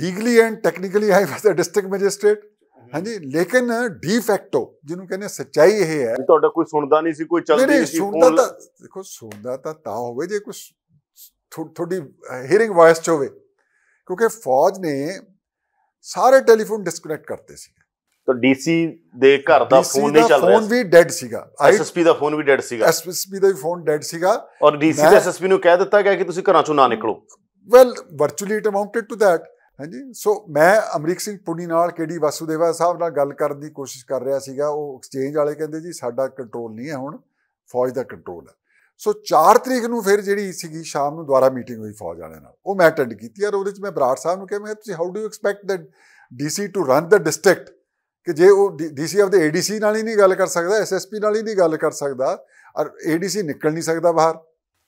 legally and technically I was uh district magistrate ਹਾਂਜੀ ਲੇਕਿਨ ਡੀ ਫੈਕਟੋ ਜਿਹਨੂੰ ਕਹਿੰਦੇ ਸੱਚਾਈ ਇਹ ਹੈ ਤੁਹਾਡਾ ਕੋਈ ਸੁਣਦਾ ਨਹੀਂ ਸੀ ਕੋਈ ਚੱਲਦੀ ਨਹੀਂ ਸੀ ਸੁਣਦਾ ਤਾਂ ਦੇਖੋ ਸੁਣਦਾ ਤਾਂ ਤਾਂ ਹੋਵੇ ਜੇ ਕੁਝ ਥੋੜੀ ਹੀਅਰਿੰਗ ਵਾਇਸ ਚ ਹੋਵੇ ਕਿਉਂਕਿ ਫੌਜ ਨੇ ਸਾਰੇ ਟੈਲੀਫੋਨ ਡਿਸਕਨੈਕਟ ਕਰਤੇ ਸੀ ਤਾਂ ਡੀਸੀ ਦੇ ਘਰ ਦਾ ਫੋਨ ਨਹੀਂ ਚੱਲ ਰਿਹਾ ਫੋਨ ਵੀ ਡੈਡ ਸੀਗਾ ਐਸਐਸਪੀ ਦਾ ਫੋਨ ਵੀ ਡੈਡ ਸੀਗਾ ਐਸਐਸਪੀ ਦਾ ਵੀ ਫੋਨ ਡੈਡ ਸੀਗਾ ਔਰ ਡੀਸੀ ਦੇ ਐਸਐਸਪੀ ਨੂੰ ਕਹਿ ਦਿੱਤਾ ਗਿਆ ਕਿ ਤੁਸੀਂ ਘਰਾਂ ਚੋਂ ਨਾ ਨਿਕਲੋ well virtually it amounted to that ਹਾਂਜੀ ਸੋ ਮੈਂ ਅਮਰੀਕ ਸਿੰਘ ਪੁੰਨੀ ਨਾਲ ਕਿਹੜੀ ਵਾਸੂਦੇਵਾ ਸਾਹਿਬ ਨਾਲ ਗੱਲ ਕਰਨ ਦੀ ਕੋਸ਼ਿਸ਼ ਕਰ ਰਿਹਾ ਸੀਗਾ ਉਹ ਐਕਸਚੇਂਜ ਵਾਲੇ ਕਹਿੰਦੇ ਜੀ ਸਾਡਾ ਕੰਟਰੋਲ ਨਹੀਂ ਹੈ ਹੁਣ ਫੌਜ ਦਾ ਕੰਟਰੋਲ ਹੈ ਸੋ 4 ਤਰੀਕ ਨੂੰ ਫਿਰ ਜਿਹੜੀ ਸੀਗੀ ਸ਼ਾਮ ਨੂੰ ਦੁਬਾਰਾ ਮੀਟਿੰਗ ਹੋਈ ਫੌਜ ਵਾਲਿਆਂ ਨਾਲ ਉਹ ਮੈਂ ਅਟੈਂਡ ਕੀਤੀ ਯਾਰ ਉਹਦੇ ਵਿੱਚ ਮੈਂ ਬਰਾੜ ਸਾਹਿਬ ਨੂੰ ਕਿਹਾ ਮੈਂ ਤੁਸੀਂ how do you expect that DC to run the district ਕਿ ਜੇ ਉਹ ਡੀਸੀ ਆਫ ਦ ਏਡੀਸੀ ਨਾਲ ਹੀ ਨਹੀਂ ਗੱਲ ਕਰ ਸਕਦਾ ਐਸਐਸਪੀ ਨਾਲ ਹੀ ਨਹੀਂ ਗੱਲ ਕਰ ਸਕਦਾ ਔਰ ਏਡੀਸੀ ਨਿਕਲ ਨਹੀਂ ਸਕਦਾ ਬਾਹਰ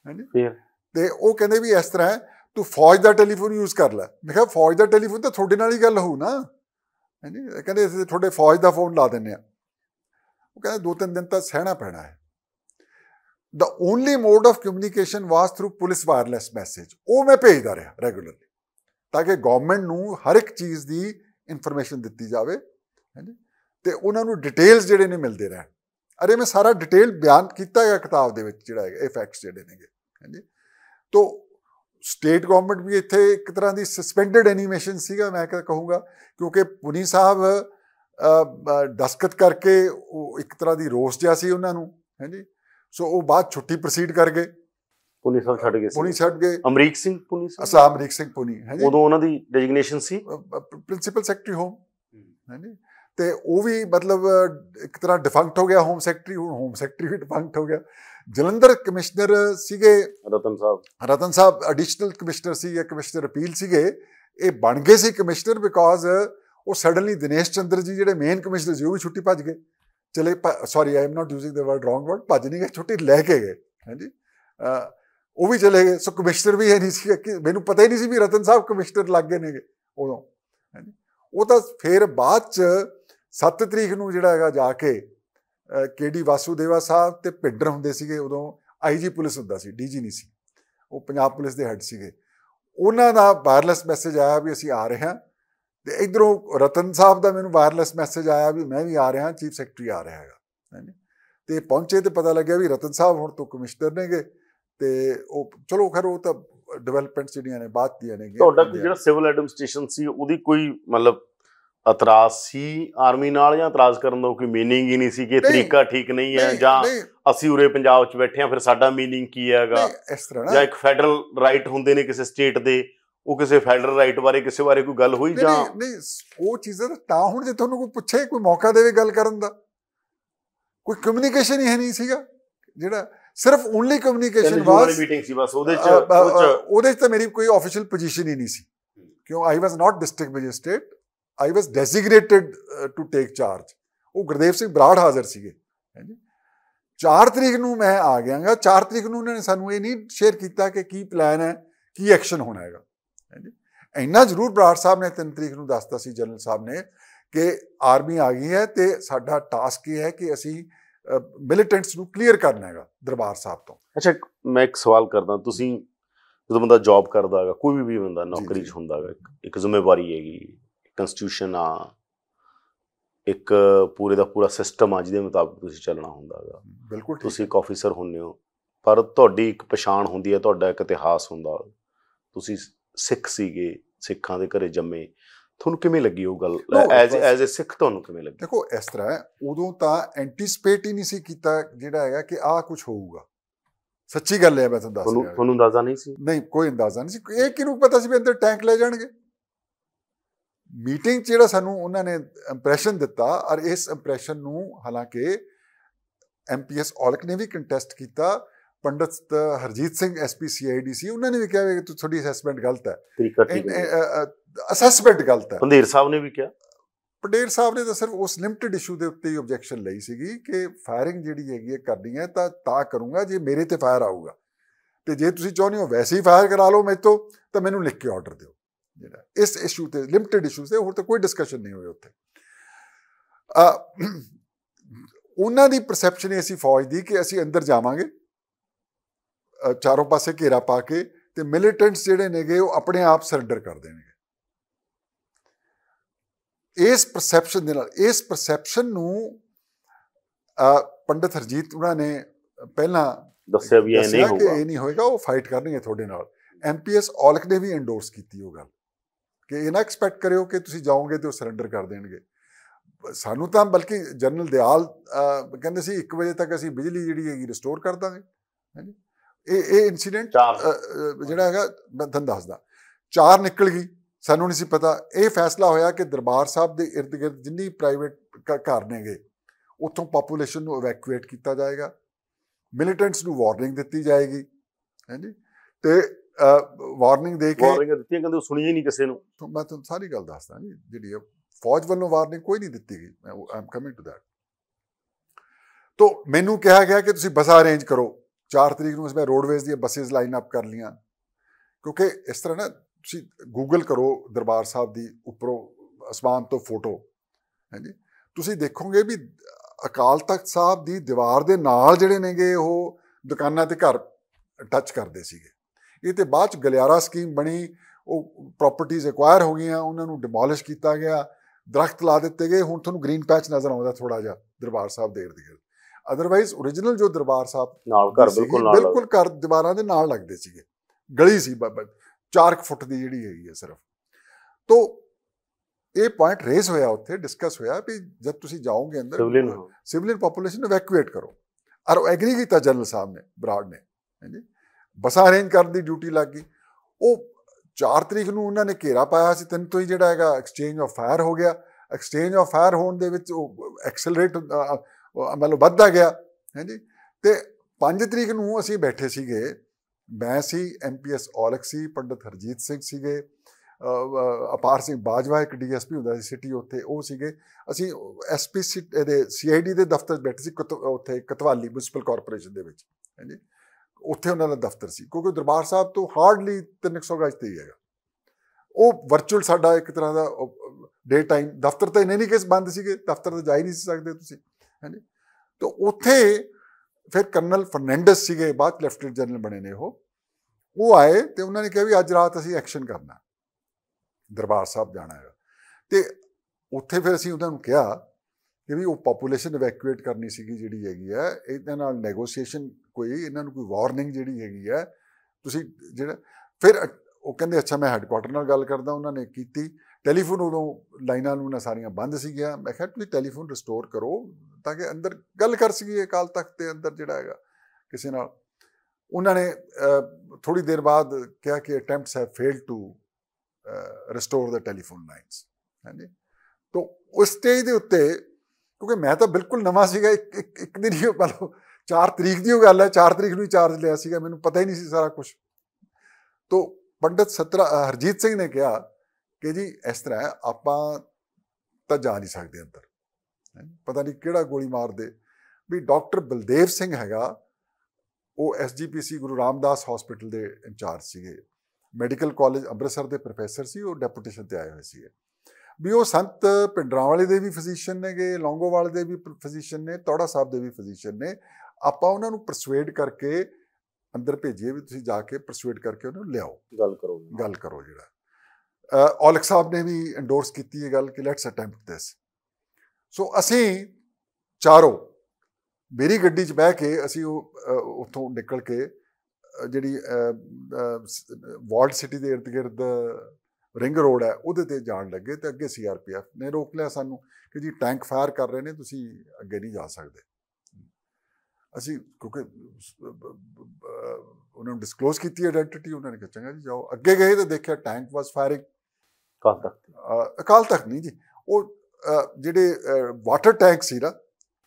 ਹਾਂਜੀ ਤੇ ਉਹ ਕਹਿੰਦੇ ਵੀ ਇਸ ਤਰ੍ਹਾਂ ਤੂੰ ਫੌਜ ਦਾ ਟੈਲੀਫੋਨ ਯੂਜ਼ ਕਰ ਲੈ ਮੈਂ ਕਿਹਾ ਫੌਜ ਦਾ ਟੈਲੀਫੋਨ ਤਾਂ ਤੁਹਾਡੇ ਨਾਲ ਹੀ ਗੱਲ ਹੋਊ ਨਾ ਹਾਂਜੀ ਕਹਿੰਦੇ ਅਸੀਂ ਤੁਹਾਡੇ ਫੌਜ ਦਾ ਫੋਨ ਲਾ ਦਿੰਨੇ ਆ ਉਹ ਕਹਿੰਦਾ ਦੋ ਤਿੰਨ ਦਿਨ ਤਾਂ ਸਹਿਣਾ ਪੈਣਾ ਹੈ the only mode of communication was through police wireless message ਉਹ ਮੈਂ ਭੇਜਦਾ ਰਿਹਾ ਰੈਗੂਲਰਲੀ ਤਾਂ ਕਿ ਗਵਰਨਮੈਂਟ ਨੂੰ ਹਰ ਇੱਕ ਚੀਜ਼ ਦੀ ਇਨਫੋਰਮੇਸ਼ਨ ਦਿੱਤੀ ਜਾਵੇ ਹਾਂਜੀ ਤੇ ਉਹਨਾਂ ਨੂੰ ਡਿਟੇਲਸ ਜਿਹੜੇ ਨੇ ਮਿਲਦੇ ਰਹਿਣ ਅਰੇ ਮੈਂ ਸਾਰਾ ਡਿਟੇਲ ਬਿਆਨ ਕੀਤਾ ਹੈ ਕਿਤਾਬ ਦੇ ਵਿੱਚ ਜਿਹੜਾ ਹੈਗਾ ਇਹ ਫੈਕਟਸ ਜਿਹੜੇ ਨੇਗੇ ਹਾਂਜੀ ਤੋਂ ਸਟੇਟ ਗਵਰਨਮੈਂਟ ਵੀ ਇੱਥੇ ਇੱਕ ਤਰ੍ਹਾਂ ਦੀ ਸਸਪੈਂਡਡ ਐਨੀਮੇਸ਼ਨ ਸੀਗਾ ਮੈਂ ਕਹੂੰਗਾ ਕਿਉਂਕਿ ਪੁਨੀ ਸਾਹਿਬ ਦਸਕਤ ਕਰਕੇ ਉਹ ਇੱਕ ਤਰ੍ਹਾਂ ਦੀ ਰੋਸ ਜਿਹਾ ਸੀ ਉਹਨਾਂ ਨੂੰ ਜੀ ਸੋ ਉਹ ਬਾਅਦ ਛੁੱਟੀ ਪ੍ਰੋਸੀਡ ਕਰ ਗਏ ਪੁਨੀ ਸਾਹਿਬ ਛੱਡ ਗਏ ਪੁਨੀ ਛੱਡ ਗਏ ਅਮਰੀਕ ਸਿੰਘ ਪੁਨੀ ਸਾਹਿਬ ਅਸਾ ਅਮਰੀਕ ਸਿੰਘ ਪੁਨੀ ਜੀ ਉਦੋਂ ਉਹਨਾਂ ਦੀ ਡੈਜਿਗਨੇਸ਼ਨ ਸੀ ਪ੍ਰਿੰਸੀਪਲ ਸੈਕਟਰੀ ਹੋਮ ਜੀ ਤੇ ਉਹ ਵੀ ਮਤਲਬ ਇੱਕ ਤਰ੍ਹਾਂ ਡਿਫੰਕਟ ਹੋ ਗਿਆ ਹੋਮ ਸੈਕਟਰੀ ਹੁਣ ਹੋਮ ਸੈਕਟਰੀ ਵੀ ਡਿਫੰਕਟ ਹੋ ਗਿਆ ਜਲੰਧਰ ਕਮਿਸ਼ਨਰ ਸੀਗੇ ਰਤਨ ਸਾਹਿਬ ਰਤਨ ਸਾਹਿਬ ਐਡੀਸ਼ਨਲ ਕਮਿਸ਼ਨਰ ਸੀ ਜਾਂ ਕਮਿਸ਼ਨਰ ਅਪੀਲ ਸੀਗੇ ਇਹ ਬਣ ਗਏ ਸੀ ਕਮਿਸ਼ਨਰ ਬਿਕੋਜ਼ ਉਹ ਸਡਨਲੀ ਦਿਨੇਸ਼ ਚੰਦਰ ਜੀ ਜਿਹੜੇ ਮੇਨ ਕਮਿਸ਼ਨਰ ਸੀ ਉਹ ਵੀ ਛੁੱਟੀ ਭੱਜ ਗਏ ਚਲੇ sorry I am not using the word wrong word ਭੱਜ ਨਹੀਂ ਗਏ ਛੁੱਟੀ ਲੈ ਕੇ ਗਏ ਹਾਂਜੀ ਉਹ ਵੀ ਚਲੇ ਗਏ ਸੋ ਕਮਿਸ਼ਨਰ ਵੀ ਹੈ ਨਹੀਂ ਸੀ ਕਿ ਮੈਨੂੰ ਪਤਾ ਹੀ ਨਹੀਂ ਸੀ ਵੀ ਰਤਨ ਸਾਹਿਬ ਕਮਿਸ਼ਨਰ ਲੱਗ ਗਏ ਨੇਗੇ ਉਦੋਂ ਹਾਂਜੀ ਉਹ ਤਾਂ ਫੇਰ ਬਾਅਦ ਚ 7 ਤਰੀਕ ਨੂੰ ਜਿਹੜਾ ਹੈਗਾ ਜਾ ਕੇ ਕੇਡੀ ਵਾਸੂਦੇਵਾ ਸਾਹਿਬ ਤੇ ਪਿੰਡਰ ਹੁੰਦੇ ਸੀਗੇ ਉਦੋਂ ਆਈਜੀ ਪੁਲਿਸ ਹੁੰਦਾ ਸੀ ਡੀਜੀ ਨਹੀਂ ਸੀ ਉਹ ਪੰਜਾਬ ਪੁਲਿਸ ਦੇ ਹੈੱਡ ਸੀਗੇ ਉਹਨਾਂ ਦਾ ਵਾਇਰਲੈਸ ਮੈਸੇਜ ਆਇਆ ਵੀ ਅਸੀਂ ਆ ਰਹੇ ਹਾਂ ਤੇ ਇਧਰੋਂ ਰਤਨ ਸਾਹਿਬ ਦਾ ਮੈਨੂੰ ਵਾਇਰਲੈਸ ਮੈਸੇਜ ਆਇਆ ਵੀ ਮੈਂ ਵੀ ਆ ਰਿਹਾ ਚੀਫ ਸੈਕਟਰੀ ਆ ਰਿਹਾ ਹੈਗਾ ਹੈਨੀ ਤੇ ਪਹੁੰਚੇ ਤੇ ਪਤਾ ਲੱਗਿਆ ਵੀ ਰਤਨ ਸਾਹਿਬ ਹੁਣ ਤੋਂ ਕਮਿਸ਼ਨਰ ਨੇਗੇ ਤੇ ਉਹ ਚਲੋ ਖੈਰ ਉਹ ਤਾਂ ਡਿਵੈਲਪਮੈਂਟ ਜਿਹੜੀਆਂ ਨੇ ਬਾਤ ਦੀਆਂ ਨੇਗੇ ਤੁਹਾਡਾ ਜਿਹੜਾ ਸਿਵਲ ਐਡਮਿਨਿਸਟ੍ਰੇਸ਼ਨ ਸੀ ਉਹਦੀ ਕੋਈ ਮਤਲਬ ਇਤਰਾਜ਼ ਸੀ ਆਰਮੀ ਨਾਲ ਜਾਂ ਇਤਰਾਜ਼ ਕਰਨ ਦਾ ਕੋਈ मीनिंग ਹੀ ਨਹੀਂ ਸੀ ਕਿ ਤਰੀਕਾ ਠੀਕ ਨਹੀਂ ਹੈ ਜਾਂ ਅਸੀਂ ਉਰੇ ਪੰਜਾਬ 'ਚ ਬੈਠੇ ਆ ਫਿਰ ਸਾਡਾ मीनिंग ਕੀ ਹੈਗਾ ਇਸ ਤਰ੍ਹਾਂ ਨਾ ਜਾਂ ਇੱਕ ਫੈਡਰਲ ਰਾਈਟ ਹੁੰਦੇ ਨੇ ਕਿਸੇ ਸਟੇਟ ਦੇ ਉਹ ਕਿਸੇ ਫੈਡਰਲ ਰਾਈਟ ਬਾਰੇ ਕਿਸੇ ਬਾਰੇ ਕੋਈ ਗੱਲ ਹੋਈ ਜਾਂ ਨਹੀਂ ਨਹੀਂ ਉਹ ਚੀਜ਼ਾਂ ਤਾਂ ਹੁਣ ਜੇ ਤੁਹਾਨੂੰ ਕੋਈ ਪੁੱਛੇ ਕੋਈ ਮੌਕਾ ਦੇਵੇ ਗੱਲ ਕਰਨ ਦਾ ਕੋਈ ਕਮਿਊਨੀਕੇਸ਼ਨ ਹੀ ਨਹੀਂ ਸੀਗਾ ਜਿਹੜਾ ਸਿਰਫ ਓਨਲੀ ਕਮਿਊਨੀਕੇਸ਼ਨ ਵਾਸ ਮੀਟਿੰਗ ਸੀ ਬਸ ਉਹਦੇ ਚ ਉਹਦੇ ਚ ਤਾਂ ਮੇਰੀ ਕੋਈ ਆਫੀਸ਼ੀਅਲ ਪੋਜੀਸ਼ਨ ਹੀ ਨਹੀਂ ਸੀ ਕਿਉਂ I was not district magistrate I was designated to take charge ਉਹ ਗੁਰਦੇਵ ਸਿੰਘ ਬਰਾੜ ਹਾਜ਼ਰ ਸੀਗੇ ਹਾਂਜੀ 4 ਤਰੀਕ ਨੂੰ ਮੈਂ ਆ ਗਿਆਗਾ 4 ਤਰੀਕ ਨੂੰ ਉਹਨਾਂ ਨੇ ਸਾਨੂੰ ਇਹ ਨਹੀਂ ਸ਼ੇਅਰ ਕੀਤਾ ਕਿ ਕੀ ਪਲਾਨ ਹੈ ਕੀ ਐਕਸ਼ਨ ਹੋਣਾ ਹੈਗਾ ਹਾਂਜੀ ਇੰਨਾ ਜ਼ਰੂਰ ਬਰਾੜ ਸਾਹਿਬ ਨੇ 3 ਤਰੀਕ ਨੂੰ ਦੱਸਤਾ ਸੀ ਜਨਰਲ ਸਾਹਿਬ ਨੇ ਕਿ ਆਰਮੀ ਆ ਗਈ ਹੈ ਤੇ ਸਾਡਾ ਟਾਸਕ ਇਹ ਹੈ ਕਿ ਅਸੀਂ ਮਿਲੀਟੈਂਟਸ ਨੂੰ ਕਲੀਅਰ ਕਰਨਾ ਹੈਗਾ ਦਰਬਾਰ ਸਾਹਿਬ ਤੋਂ ਅੱਛਾ ਮੈਂ ਇੱਕ ਸਵਾਲ ਕਰਦਾ ਤੁਸੀਂ ਜਦੋਂ ਬੰਦਾ ਜੌਬ ਕਰਦਾ ਹੈਗਾ ਕੋਈ ਵੀ ਬੰਦਾ ਨੌਕਰੀ 'ਚ ਹੁੰਦਾ ਹੈਗਾ ਇੱਕ ਜ਼ਿੰਮੇਵਾਰੀ ਹੈਗੀ ਕਨਸਟੀਟਿਊਸ਼ਨ ਆ ਇੱਕ ਪੂਰੇ ਦਾ ਪੂਰਾ ਸਿਸਟਮ ਆ ਜਿਹਦੇ ਮੁਤਾਬਕ ਤੁਸੀਂ ਚੱਲਣਾ ਹੁੰਦਾ ਬਿਲਕੁਲ ਤੁਸੀਂ ਇੱਕ ਆਫੀਸਰ ਹੁੰਨੇ ਹੋ ਪਰ ਤੁਹਾਡੀ ਇੱਕ ਪਛਾਣ ਹੁੰਦੀ ਹੈ ਤੁਹਾਡਾ ਇੱਕ ਇਤਿਹਾਸ ਹੁੰਦਾ ਤੁਸੀਂ ਸਿੱਖ ਸੀਗੇ ਸਿੱਖਾਂ ਦੇ ਘਰੇ ਜੰਮੇ ਤੁਹਾਨੂੰ ਕਿਵੇਂ ਲੱਗੀ ਉਹ ਗੱਲ ਐਜ਼ ਐਜ਼ ਅ ਸਿੱਖ ਤੁਹਾਨੂੰ ਕਿਵੇਂ ਲੱਗੀ ਦੇਖੋ ਇਸ ਤਰ੍ਹਾਂ ਉਦੋਂ ਤਾਂ ਐਂਟੀਸਪੇਟ ਹੀ ਨਹੀਂ ਸੀ ਕੀਤਾ ਜਿਹੜਾ ਹੈਗਾ ਕਿ ਆਹ ਕੁਝ ਹੋਊਗਾ ਸੱਚੀ ਗੱਲ ਹੈ ਮੈਂ ਤੁਹਾਨੂੰ ਦੱਸ ਰਿਹਾ ਤੁਹਾਨੂੰ ਅੰਦਾਜ਼ਾ ਨਹੀਂ ਸੀ ਨਹੀਂ ਕੋਈ ਅੰਦਾਜ਼ਾ ਨਹੀਂ ਸੀ ਇਹ ਕਿਹਨੂੰ ਪਤਾ ਸੀ ਵੀ ਅੰਦਰ ਟੈਂਕ ਲੈ ਜਾਣਗੇ ਮੀਟਿੰਗ 'ਚ ਜਿਹੜਾ ਸਾਨੂੰ ਉਹਨਾਂ ਨੇ ਇੰਪ੍ਰੈਸ਼ਨ ਦਿੱਤਾ ਔਰ ਇਸ ਇੰਪ੍ਰੈਸ਼ਨ ਨੂੰ ਹਾਲਾਂਕਿ ਐਮਪੀਐਸ ਔਲਕ ਨੇ ਵੀ ਕੰਟੈਸਟ ਕੀਤਾ ਪੰਡਤ ਹਰਜੀਤ ਸਿੰਘ ਐਸਪੀਸੀਆਈਡੀ ਸੀ ਉਹਨਾਂ ਨੇ ਵੀ ਕਿਹਾ ਕਿ ਤੁਹਾਡੀ ਅਸੈਸਮੈਂਟ ਗਲਤ ਹੈ ਅਸੈਸਮੈਂਟ ਗਲਤ ਹੈ ਪੰਧੀਰ ਸਾਹਿਬ ਨੇ ਵੀ ਕਿਹਾ ਪੰਡੇਰ ਸਾਹਿਬ ਨੇ ਤਾਂ ਸਿਰਫ ਉਸ ਲਿਮਟਿਡ ਇਸ਼ੂ ਦੇ ਉੱਤੇ ਹੀ ਆਬਜੈਕਸ਼ਨ ਲਈ ਸੀਗੀ ਕਿ ਫਾਇਰਿੰਗ ਜਿਹੜੀ ਹੈਗੀ ਹੈ ਕਰਨੀ ਹੈ ਤਾਂ ਤਾਂ ਕਰੂੰਗਾ ਜੇ ਮੇਰੇ ਤੇ ਫਾਇਰ ਆਊਗਾ ਤੇ ਜੇ ਤੁਸੀਂ ਚਾਹੁੰਦੇ ਹੋ ਵੈਸੇ ਹੀ ਫਾਇਰ ਕਰਾ ਲਓ ਮੇਰੇ ਤੋਂ ਤਾਂ ਮੈਨੂੰ ਲਿਖ ਕੇ ਆਰਡਰ ਦਿਓ ਜਿਹੜਾ ਇਸ ਇਸ਼ੂ ਤੇ ਲਿਮਟਿਡ ਇਸ਼ੂ ਤੇ ਹੋਰ ਤਾਂ ਕੋਈ ਡਿਸਕਸ਼ਨ ਨਹੀਂ ਹੋਈ ਉੱਥੇ ਅ ਉਹਨਾਂ ਦੀ ਪਰਸੈਪਸ਼ਨ ਐਸੀ ਫੌਜ ਦੀ ਕਿ ਅਸੀਂ ਅੰਦਰ ਜਾਵਾਂਗੇ ਚਾਰੋਂ ਪਾਸੇ ਘੇਰਾ ਪਾ ਕੇ ਤੇ ਮਿਲੀਟੈਂਟਸ ਜਿਹੜੇ ਨੇਗੇ ਉਹ ਆਪਣੇ ਆਪ ਸਰੈਂਡਰ ਕਰ ਦੇਣਗੇ ਇਸ ਪਰਸੈਪਸ਼ਨ ਦੇ ਨਾਲ ਇਸ ਪਰਸੈਪਸ਼ਨ ਨੂੰ ਪੰਡਤ ਹਰਜੀਤ ਉਹਨਾਂ ਨੇ ਪਹਿਲਾਂ ਦੱਸਿਆ ਵੀ ਇਹ ਨਹੀਂ ਹੋਊਗਾ ਇਹ ਨਹੀਂ ਹੋਏਗਾ ਉਹ ਫਾਈਟ ਕਰਨਗੇ ਤੁਹਾਡੇ ਨਾਲ ਐਮਪੀਐਸ ਔਲਕ ਨੇ ਵੀ ਐਂਡੋਰਸ ਕੀਤੀ ਉਹ ਗੱਲ ਕਿ ਇਹ ਨਾ ਐਕਸਪੈਕਟ ਕਰਿਓ ਕਿ ਤੁਸੀਂ ਜਾਓਗੇ ਤੇ ਉਹ ਸਰੈਂਡਰ ਕਰ ਦੇਣਗੇ ਸਾਨੂੰ ਤਾਂ ਬਲਕਿ ਜਨਰਲ ਦਿਆਲ ਕਹਿੰਦੇ ਸੀ 1 ਵਜੇ ਤੱਕ ਅਸੀਂ ਬਿਜਲੀ ਜਿਹੜੀ ਹੈਗੀ ਰਿਸਟੋਰ ਕਰ ਦਾਂਗੇ ਹਾਂਜੀ ਇਹ ਇਹ ਇਨਸੀਡੈਂਟ ਜਿਹੜਾ ਹੈਗਾ ਮੈਂ ਤੁਹਾਨੂੰ ਦੱਸਦਾ ਚਾਰ ਨਿਕਲ ਗਈ ਸਾਨੂੰ ਨਹੀਂ ਸੀ ਪਤਾ ਇਹ ਫੈਸਲਾ ਹੋਇਆ ਕਿ ਦਰਬਾਰ ਸਾਹਿਬ ਦੇ ird gird ਜਿੰਨੀ ਪ੍ਰਾਈਵੇਟ ਘਰ ਨੇਗੇ ਉੱਥੋਂ ਪੋਪੂਲੇਸ਼ਨ ਨੂੰ ਇਵੈਕੂਏਟ ਕੀਤਾ ਜਾਏਗਾ ਮਿਲਟੈਂਟਸ ਨੂੰ ਵਾਰਨਿੰਗ ਦਿੱਤੀ ਜਾਏਗੀ ਹਾਂਜੀ ਤੇ ਵਾਰਨਿੰਗ ਦੇ ਕੇ ਵਾਰਨਿੰਗ ਦਿੱਤੀਆਂ ਕਹਿੰਦੇ ਉਹ ਸੁਣੀ ਹੀ ਨਹੀਂ ਕਿਸੇ ਨੂੰ ਮੈਂ ਤੁਹਾਨੂੰ ਸਾਰੀ ਗੱਲ ਦੱਸਦਾ ਜੀ ਜਿਹੜੀ ਫੌਜ ਵੱਲੋਂ ਵਾਰਨਿੰਗ ਕੋਈ ਨਹੀਂ ਦਿੱਤੀ ਗਈ ਮੈਂ ਆਮ ਕਮਿੰਗ ਟੂ ਦੈਟ ਤੋਂ ਮੈਨੂੰ ਕਿਹਾ ਗਿਆ ਕਿ ਤੁਸੀਂ ਬੱਸਾਂ ਅਰੇਂਜ ਕਰੋ 4 ਤਰੀਕ ਨੂੰ ਇਸ ਮੈਂ ਰੋਡਵੇਜ਼ ਦੀਆਂ ਬੱਸਸ ਲਾਈਨ ਅਪ ਕਰ ਲੀਆਂ ਕਿਉਂਕਿ ਇਸ ਤਰ੍ਹਾਂ ਨਾ ਤੁਸੀਂ ਗੂਗਲ ਕਰੋ ਦਰਬਾਰ ਸਾਹਿਬ ਦੀ ਉੱਪਰੋਂ ਅਸਮਾਨ ਤੋਂ ਫੋਟੋ ਹਾਂਜੀ ਤੁਸੀਂ ਦੇਖੋਗੇ ਵੀ ਅਕਾਲ ਤਖਤ ਸਾਹਿਬ ਦੀ ਦੀਵਾਰ ਦੇ ਨਾਲ ਜਿਹੜੇ ਨੇਗੇ ਉਹ ਦੁਕਾਨਾਂ ਤੇ ਘਰ ਟੱਚ ਕਰਦੇ ਸੀਗੇ ਇਹ ਤੇ ਬਾਅਦ ਚ ਗਲਿਆਰਾ ਸਕੀਮ ਬਣੀ ਉਹ ਪ੍ਰਾਪਰਟੀਆਂ ਐਕਵਾਇਰ ਹੋ ਗਈਆਂ ਉਹਨਾਂ ਨੂੰ ਡਿਮੋਲਿਸ਼ ਕੀਤਾ ਗਿਆ ਦਰਖਤ ਲਾ ਦਿੱਤੇ ਗਏ ਹੁਣ ਤੁਹਾਨੂੰ ਗ੍ਰੀਨ ਪੈਚ ਨਜ਼ਰ ਆਉਂਦਾ ਥੋੜਾ ਜਿਹਾ ਦਰਬਾਰ ਸਾਹਿਬ ਦੇਰ ਦੀ ਗੱਲ ਅਦਰਵਾਈਜ਼ origignal ਜੋ ਦਰਬਾਰ ਸਾਹਿਬ ਨਾਲ ਘਰ ਬਿਲਕੁਲ ਨਾਲ ਬਿਲਕੁਲ ਘਰ ਦੀਵਾਰਾਂ ਦੇ ਨਾਲ ਲੱਗਦੇ ਸੀਗੇ ਗਲੀ ਸੀ 4 ਫੁੱਟ ਦੀ ਜਿਹੜੀ ਹੈਗੀ ਹੈ ਸਿਰਫ ਤੋਂ ਇਹ ਪੁਆਇੰਟ ਰੇਸ ਹੋਇਆ ਉੱਥੇ ਡਿਸਕਸ ਹੋਇਆ ਵੀ ਜਦ ਤੁਸੀਂ ਜਾਓਗੇ ਅੰਦਰ ਸਿਵਲਿਨ ਸਿਵਲਿਨ ਪੋਪੂਲੇਸ਼ਨ ਨੂੰ ਇਵੈਕੂਏਟ ਕਰੋ ਔਰ ਐਗਰੀ ਕੀਤਾ ਜਨਰਲ ਸਾਹਿਬ ਨੇ ਬਰਾਡ ਨੇ ਹਾਂਜੀ ਬਸਾਂ ਅਰੇਂਜ ਕਰਨ ਦੀ ਡਿਊਟੀ ਲੱਗ ਗਈ ਉਹ 4 ਤਰੀਕ ਨੂੰ ਉਹਨਾਂ ਨੇ ਘੇਰਾ ਪਾਇਆ ਸੀ ਤਿੰਨ ਤੋਂ ਹੀ ਜਿਹੜਾ ਹੈਗਾ ਐਕਸਚੇਂਜ ਆਫ ਫਾਇਰ ਹੋ ਗਿਆ ਐਕਸਚੇਂਜ ਆਫ ਫਾਇਰ ਹੋਣ ਦੇ ਵਿੱਚ ਉਹ ਐਕਸਲਰੇਟ ਮਤਲਬ ਵੱਧਦਾ ਗਿਆ ਜੀ ਤੇ 5 ਤਰੀਕ ਨੂੰ ਅਸੀਂ ਬੈਠੇ ਸੀਗੇ ਮੈਂ ਸੀ ਐਮਪੀਐਸ ਆਲਕਸੀ ਪੰਡਤ ਹਰਜੀਤ ਸਿੰਘ ਸੀਗੇ ਅਪਾਰ ਸਿੰਘ ਬਾਜਵਾ ਇੱਕ ਡੀਐਸਪੀ ਹੁੰਦਾ ਸੀ ਸਿਟੀ ਉੱਥੇ ਉਹ ਸੀਗੇ ਅਸੀਂ ਐਸਪੀ ਦੇ ਸੀਆਈਡੀ ਦੇ ਦਫ਼ਤਰ ਬੈਠੇ ਸੀ ਉੱਥੇ ਕਤਵਾਲੀ ਮਿਊਸਪਲ ਕਾਰਪੋਰੇਸ਼ਨ ਦੇ ਵਿੱਚ ਜੀ ਉੱਥੇ ਉਹਨਾਂ ਦਾ ਦਫ਼ਤਰ ਸੀ ਕਿਉਂਕਿ ਦਰਬਾਰ ਸਾਹਿਬ ਤੋਂ ਹਾਰਡਲੀ 300 ਗਜ ਤੇ ਹੀ ਹੈਗਾ ਉਹ ਵਰਚੁਅਲ ਸਾਡਾ ਇੱਕ ਤਰ੍ਹਾਂ ਦਾ ਡੇ ਟਾਈਮ ਦਫ਼ਤਰ ਤਾਂ ਇਹਨੇ ਨਹੀਂ ਕਿਸ ਬੰਦ ਸੀਗੇ ਦਫ਼ਤਰ ਤਾਂ ਜਾ ਹੀ ਨਹੀਂ ਸੀ ਸਕਦੇ ਤੁਸੀਂ ਹਾਂਜੀ ਤਾਂ ਉੱਥੇ ਫਿਰ ਕਰਨਲ ਫਰਨੈਂਡਸ ਸੀਗੇ ਬਾਅਦ ਲੈਫਟੀਨੈਂਟ ਜਨਰਲ ਬਣੇ ਨੇ ਉਹ ਉਹ ਆਏ ਤੇ ਉਹਨਾਂ ਨੇ ਕਿਹਾ ਵੀ ਅੱਜ ਰਾਤ ਅਸੀਂ ਐਕਸ਼ਨ ਕਰਨਾ ਦਰਬਾਰ ਸਾਹਿਬ ਜਾਣਾ ਹੈ ਤੇ ਉੱਥੇ ਫਿਰ ਅਸੀਂ ਉਹਨਾਂ ਨੂੰ ਕਿਹਾ ਕਿ ਵੀ ਉਹ ਪੋਪੂਲੇਸ਼ਨ ਇਵੈਕੂਏਟ ਕਰਨੀ ਸੀਗੀ ਜਿਹੜੀ ਹੈਗੀ ਹੈ ਇਹਦੇ ਨਾਲ ਨੇਗੋਸ਼ੀਏਸ਼ਨ ਕੋਈ ਇਹਨਾਂ ਨੂੰ ਕੋਈ ਵਾਰਨਿੰਗ ਜਿਹੜੀ ਹੈਗੀ ਹੈ ਤੁਸੀਂ ਜਿਹੜਾ ਫਿਰ ਉਹ ਕਹਿੰਦੇ ਅੱਛਾ ਮੈਂ ਹੈੱਡਕੁਆਟਰ ਨਾਲ ਗੱਲ ਕਰਦਾ ਉਹਨਾਂ ਨੇ ਕੀਤੀ ਟੈਲੀਫੋਨ ਉਦੋਂ ਲਾਈਨਾਂ ਨੂੰ ਨਾ ਸਾਰੀਆਂ ਬੰਦ ਸੀ ਗਿਆ ਮੈਂ ਕਿਹਾ ਤੁਸੀਂ ਟੈਲੀਫੋਨ ਰਿਸਟੋਰ ਕਰੋ ਤਾਂ ਕਿ ਅੰਦਰ ਗੱਲ ਕਰ ਸਕੀਏ ਕਾਲ ਤੱਕ ਤੇ ਅੰਦਰ ਜਿਹੜਾ ਹੈਗਾ ਕਿਸੇ ਨਾਲ ਉਹਨਾਂ ਨੇ ਥੋੜੀ ਦੇਰ ਬਾਅਦ ਕਿਹਾ ਕਿ ਅਟੈਂਪਟਸ ਹੈ fail to restore the telephone lines ਹਾਂਜੀ ਤੋਂ ਉਸ ਸਟੇਜ ਦੇ ਉੱਤੇ ਕਿਉਂਕਿ ਮੈਂ ਤਾਂ ਬਿਲਕੁਲ ਨਵਾਂ ਸੀਗਾ ਇੱਕ ਇੱਕ ਦਿਨ ਹੀ ਪਹਿਲਾਂ 4 ਤਰੀਕ ਦੀ ਉਹ ਗੱਲ ਹੈ 4 ਤਰੀਕ ਨੂੰ ਚਾਰਜ ਲਿਆ ਸੀਗਾ ਮੈਨੂੰ ਪਤਾ ਹੀ ਨਹੀਂ ਸੀ ਸਾਰਾ ਕੁਝ ਤੋਂ ਪੰਡਤ ਸਤਰਾ ਹਰਜੀਤ ਸਿੰਘ ਨੇ ਕਿਹਾ ਕਿ ਜੀ ਇਸ ਤਰ੍ਹਾਂ ਆਪਾਂ ਤਾਂ ਜਾ ਨਹੀਂ ਸਕਦੇ ਅੰਦਰ ਪਤਾ ਨਹੀਂ ਕਿਹੜਾ ਗੋਲੀ ਮਾਰ ਦੇ ਵੀ ਡਾਕਟਰ ਬਲਦੇਵ ਸਿੰਘ ਹੈਗਾ ਉਹ ਐਸਜੀਪੀਸੀ ਗੁਰੂ ਰਾਮਦਾਸ ਹਸਪੀਟਲ ਦੇ ਇੰਚਾਰਜ ਸੀਗੇ ਮੈਡੀਕਲ ਕਾਲਜ ਅੰਮ੍ਰਿਤਸਰ ਦੇ ਪ੍ਰੋਫੈਸਰ ਸੀ ਉਹ ਡੈਪੂਟੇਸ਼ਨ ਤੇ ਆਏ ਹੋਏ ਸੀਗੇ ਵੀ ਉਹ ਸੰਤ ਪਿੰਡਰਾਂ ਵਾਲੇ ਦੇ ਵੀ ਫਿਜ਼ੀਸ਼ੀਅਨ ਨੇਗੇ ਲੌਂਗੋਵਾਲ ਦੇ ਵੀ ਫਿਜ਼ੀਸ਼ੀਅਨ ਨੇ ਤੋੜਾ ਸਾਹਿਬ ਦੇ ਵੀ ਫਿਜ਼ੀਸ਼ੀਅਨ ਨੇ ਆਪਾਂ ਉਹਨਾਂ ਨੂੰ ਪਰਸੂਏਡ ਕਰਕੇ ਅੰਦਰ ਭੇਜੀਏ ਵੀ ਤੁਸੀਂ ਜਾ ਕੇ ਪਰਸੂਏਡ ਕਰਕੇ ਉਹਨੂੰ ਲਿਆਓ ਗੱਲ ਕਰੋ ਗੱਲ ਕਰੋ ਜਿਹੜਾ ਔਲਖ ਸਾਹਿਬ ਨੇ ਵੀ ਐਂਡੋਰਸ ਕੀਤੀ ਇਹ ਗੱਲ ਕਿ ਲੈਟਸ ਅਟੈਂਪਟ ਦਿਸ ਸੋ ਅਸੀਂ ਚਾਰੋਂ ਮੇਰੀ ਗੱਡੀ 'ਚ ਬਹਿ ਕੇ ਅਸੀਂ ਉਹ ਉੱਥੋਂ ਨਿਕਲ ਕੇ ਜਿਹੜੀ ਵਾਲਡ ਸਿਟੀ ਦੇ ird ਰਿੰਗ ਰੋਡ ਹੈ ਉਹਦੇ ਤੇ ਜਾਣ ਲੱਗੇ ਤੇ ਅੱਗੇ ਸੀਆਰਪੀਐਫ ਨੇ ਰੋਕ ਲਿਆ ਸਾਨੂੰ ਕਿ ਜੀ ਟੈਂਕ ਫਾਇਰ ਕਰ ਰਹੇ ਨੇ ਤੁਸੀਂ ਅੱਗੇ ਨਹੀਂ ਜਾ ਸਕਦੇ ਅਸੀਂ ਕਿਉਂਕਿ ਉਹਨਾਂ ਨੂੰ ਡਿਸਕਲੋਸ ਕੀਤੀ ਆਇਡੈਂਟੀਟੀ ਉਹਨਾਂ ਨੇ ਕਿਹਾ ਚੰਗਾ ਜੀ ਜਾਓ ਅੱਗੇ ਗਏ ਤਾਂ ਦੇਖਿਆ ਟੈਂਕ ਵਾਸ ਫਾਇਰਿੰਗ ਕਾਲ ਤੱਕ ਅਕਾਲ ਤੱਕ ਨਹੀਂ ਜੀ ਉਹ ਜਿਹੜੇ ਵਾਟਰ ਟੈਂਕ ਸੀ ਨਾ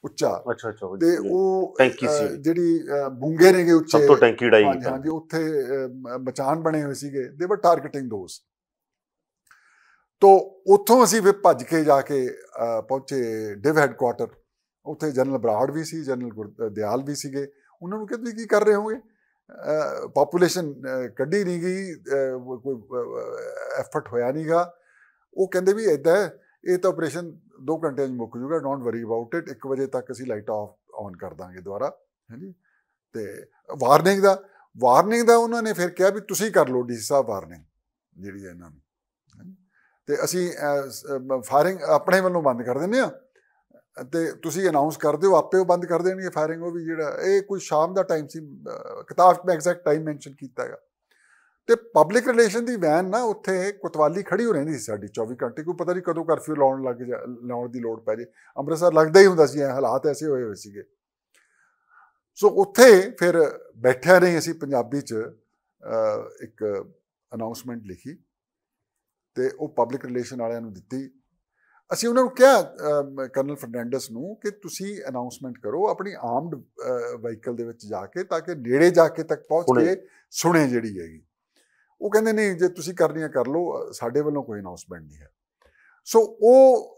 ਉੱਚਾ ਅੱਛਾ ਅੱਛਾ ਤੇ ਉਹ ਟੈਂਕੀ ਸੀ ਜਿਹੜੀ ਬੁੰਗੇ ਨੇਗੇ ਉੱਚੇ ਸਭ ਤੋਂ ਟੈਂਕੀ ਡਾਈ ਹਾਂਜੀ ਉੱਥੇ ਮਚਾਨ ਬਣੇ ਹੋਏ ਸੀਗੇ ਦੇ ਵਰ ਟਾਰਗੇਟਿੰਗ ਦੋਸ ਤੋਂ ਉੱਥੋਂ ਅਸੀਂ ਵੀ ਭੱਜ ਕੇ ਜਾ ਕੇ ਪਹੁੰਚੇ ਡਿਵ ਹੈਡਕੁਆਟਰ ਉੱਥੇ ਜਨਰਲ ਬਰਾੜ ਵੀ ਸੀ ਜਨਰਲ ਦਿਆਲ ਵੀ ਸੀਗੇ ਉਹਨਾਂ ਨੂੰ ਕਹਿੰਦੇ ਕੀ ਕਰ ਰਹੇ ਹੋਗੇ ਪਾਪੂਲੇਸ਼ਨ ਕੱਢੀ ਨਹੀਂ ਗਈ ਕੋਈ ਐਫਰਟ ਹੋਇਆ ਨਹੀਂਗਾ ਉਹ ਕਹਿੰਦੇ ਵੀ ਇਦਾਂ ਇਹ ਤਾਂ ਆਪਰੇਸ਼ਨ 2 ਘੰਟਿਆਂ ਵਿੱਚ ਮੁੱਕ ਜੂਗਾ ਡੋਨਟ ਵਰੀ ਅਬਾਊਟ ਇਟ 1 ਵਜੇ ਤੱਕ ਅਸੀਂ ਲਾਈਟ ਆਫ ਔਨ ਕਰ ਦਾਂਗੇ ਦੁਬਾਰਾ ਹਾਂਜੀ ਤੇ ਵਾਰਨਿੰਗ ਦਾ ਵਾਰਨਿੰਗ ਦਾ ਉਹਨਾਂ ਨੇ ਫਿਰ ਕਿਹਾ ਵੀ ਤੁਸੀਂ ਕਰ ਲਓ ਡੀਸੀ ਸਾਹਿਬ ਵਾਰਨਿੰਗ ਜਿਹੜੀ ਇਹਨਾਂ ਨੂੰ ਤੇ ਅਸੀਂ ਫਾਇਰਿੰਗ ਆਪਣੇ ਵੱਲੋਂ ਬੰਦ ਕਰ ਦਿੰਨੇ ਆ ਤੇ ਤੁਸੀਂ ਅਨਾਉਂਸ ਕਰ ਦਿਓ ਆਪੇ ਉਹ ਬੰਦ ਕਰ ਦੇਣਗੇ ਫਾਇਰਿੰਗ ਉਹ ਵੀ ਜਿਹੜਾ ਇਹ ਕੋਈ ਸ਼ਾਮ ਦਾ ਟਾਈਮ ਸੀ ਕਿਤਾਬ ਵਿੱਚ ਮੈਂ ਐਗਜ਼ੈਕਟ ਟਾਈਮ ਮੈਂਸ਼ਨ ਕੀਤਾ ਹੈਗਾ ਤੇ ਪਬਲਿਕ ਰਿਲੇਸ਼ਨ ਦੀ ਵੈਨ ਨਾ ਉੱਥੇ ਕੁਤਵਾਲੀ ਖੜੀ ਹੋ ਰਹੀ ਸੀ ਸਾਡੀ 24 ਘੰਟੇ ਕੋਈ ਪਤਾ ਨਹੀਂ ਕਦੋਂ ਕਰਫਿਊ ਲਾਉਣ ਲੱਗ ਜਾ ਲਾਉਣ ਦੀ ਲੋੜ ਪੈ ਜੇ ਅੰਮ੍ਰਿਤਸਰ ਲੱਗਦਾ ਹੀ ਹੁੰਦਾ ਸੀ ਐ ਹਾਲਾਤ ਐਸੇ ਹੋਏ ਹੋਏ ਸੀਗੇ ਸੋ ਉੱਥੇ ਫਿਰ ਬੈਠਿਆ ਰਹੇ ਅਸੀਂ ਪੰਜਾਬੀ 'ਚ ਇੱਕ ਅਨਾਉਂਸਮੈਂਟ ਲਿਖੀ ਤੇ ਉਹ ਪਬਲਿਕ ਰਿਲੇਸ਼ਨ ਵਾਲਿਆਂ ਨੂੰ ਦਿੱਤੀ ਅਸੀਂ ਉਹਨਾਂ ਨੂੰ ਕਿਹਾ ਕਰਨਲ ਫਰਨੈਂਡਸ ਨੂੰ ਕਿ ਤੁਸੀਂ ਅਨਾਉਂਸਮੈਂਟ ਕਰੋ ਆਪਣੀ ਆਰਮਡ ਵਹੀਕਲ ਦੇ ਵਿੱਚ ਜਾ ਕੇ ਤਾਂ ਕਿ ਨੇੜੇ ਜਾ ਕੇ ਤੱਕ ਪਹੁੰਚ ਕੇ ਸੁਣੇ ਜਿਹੜੀ ਹੈਗੀ ਉਹ ਕਹਿੰਦੇ ਨਹੀਂ ਜੇ ਤੁਸੀਂ ਕਰਨੀਆਂ ਕਰ ਲਓ ਸਾਡੇ ਵੱਲੋਂ ਕੋਈ ਅਨਾਉਂਸਮੈਂਟ ਨਹੀਂ ਹੈ ਸੋ ਉਹ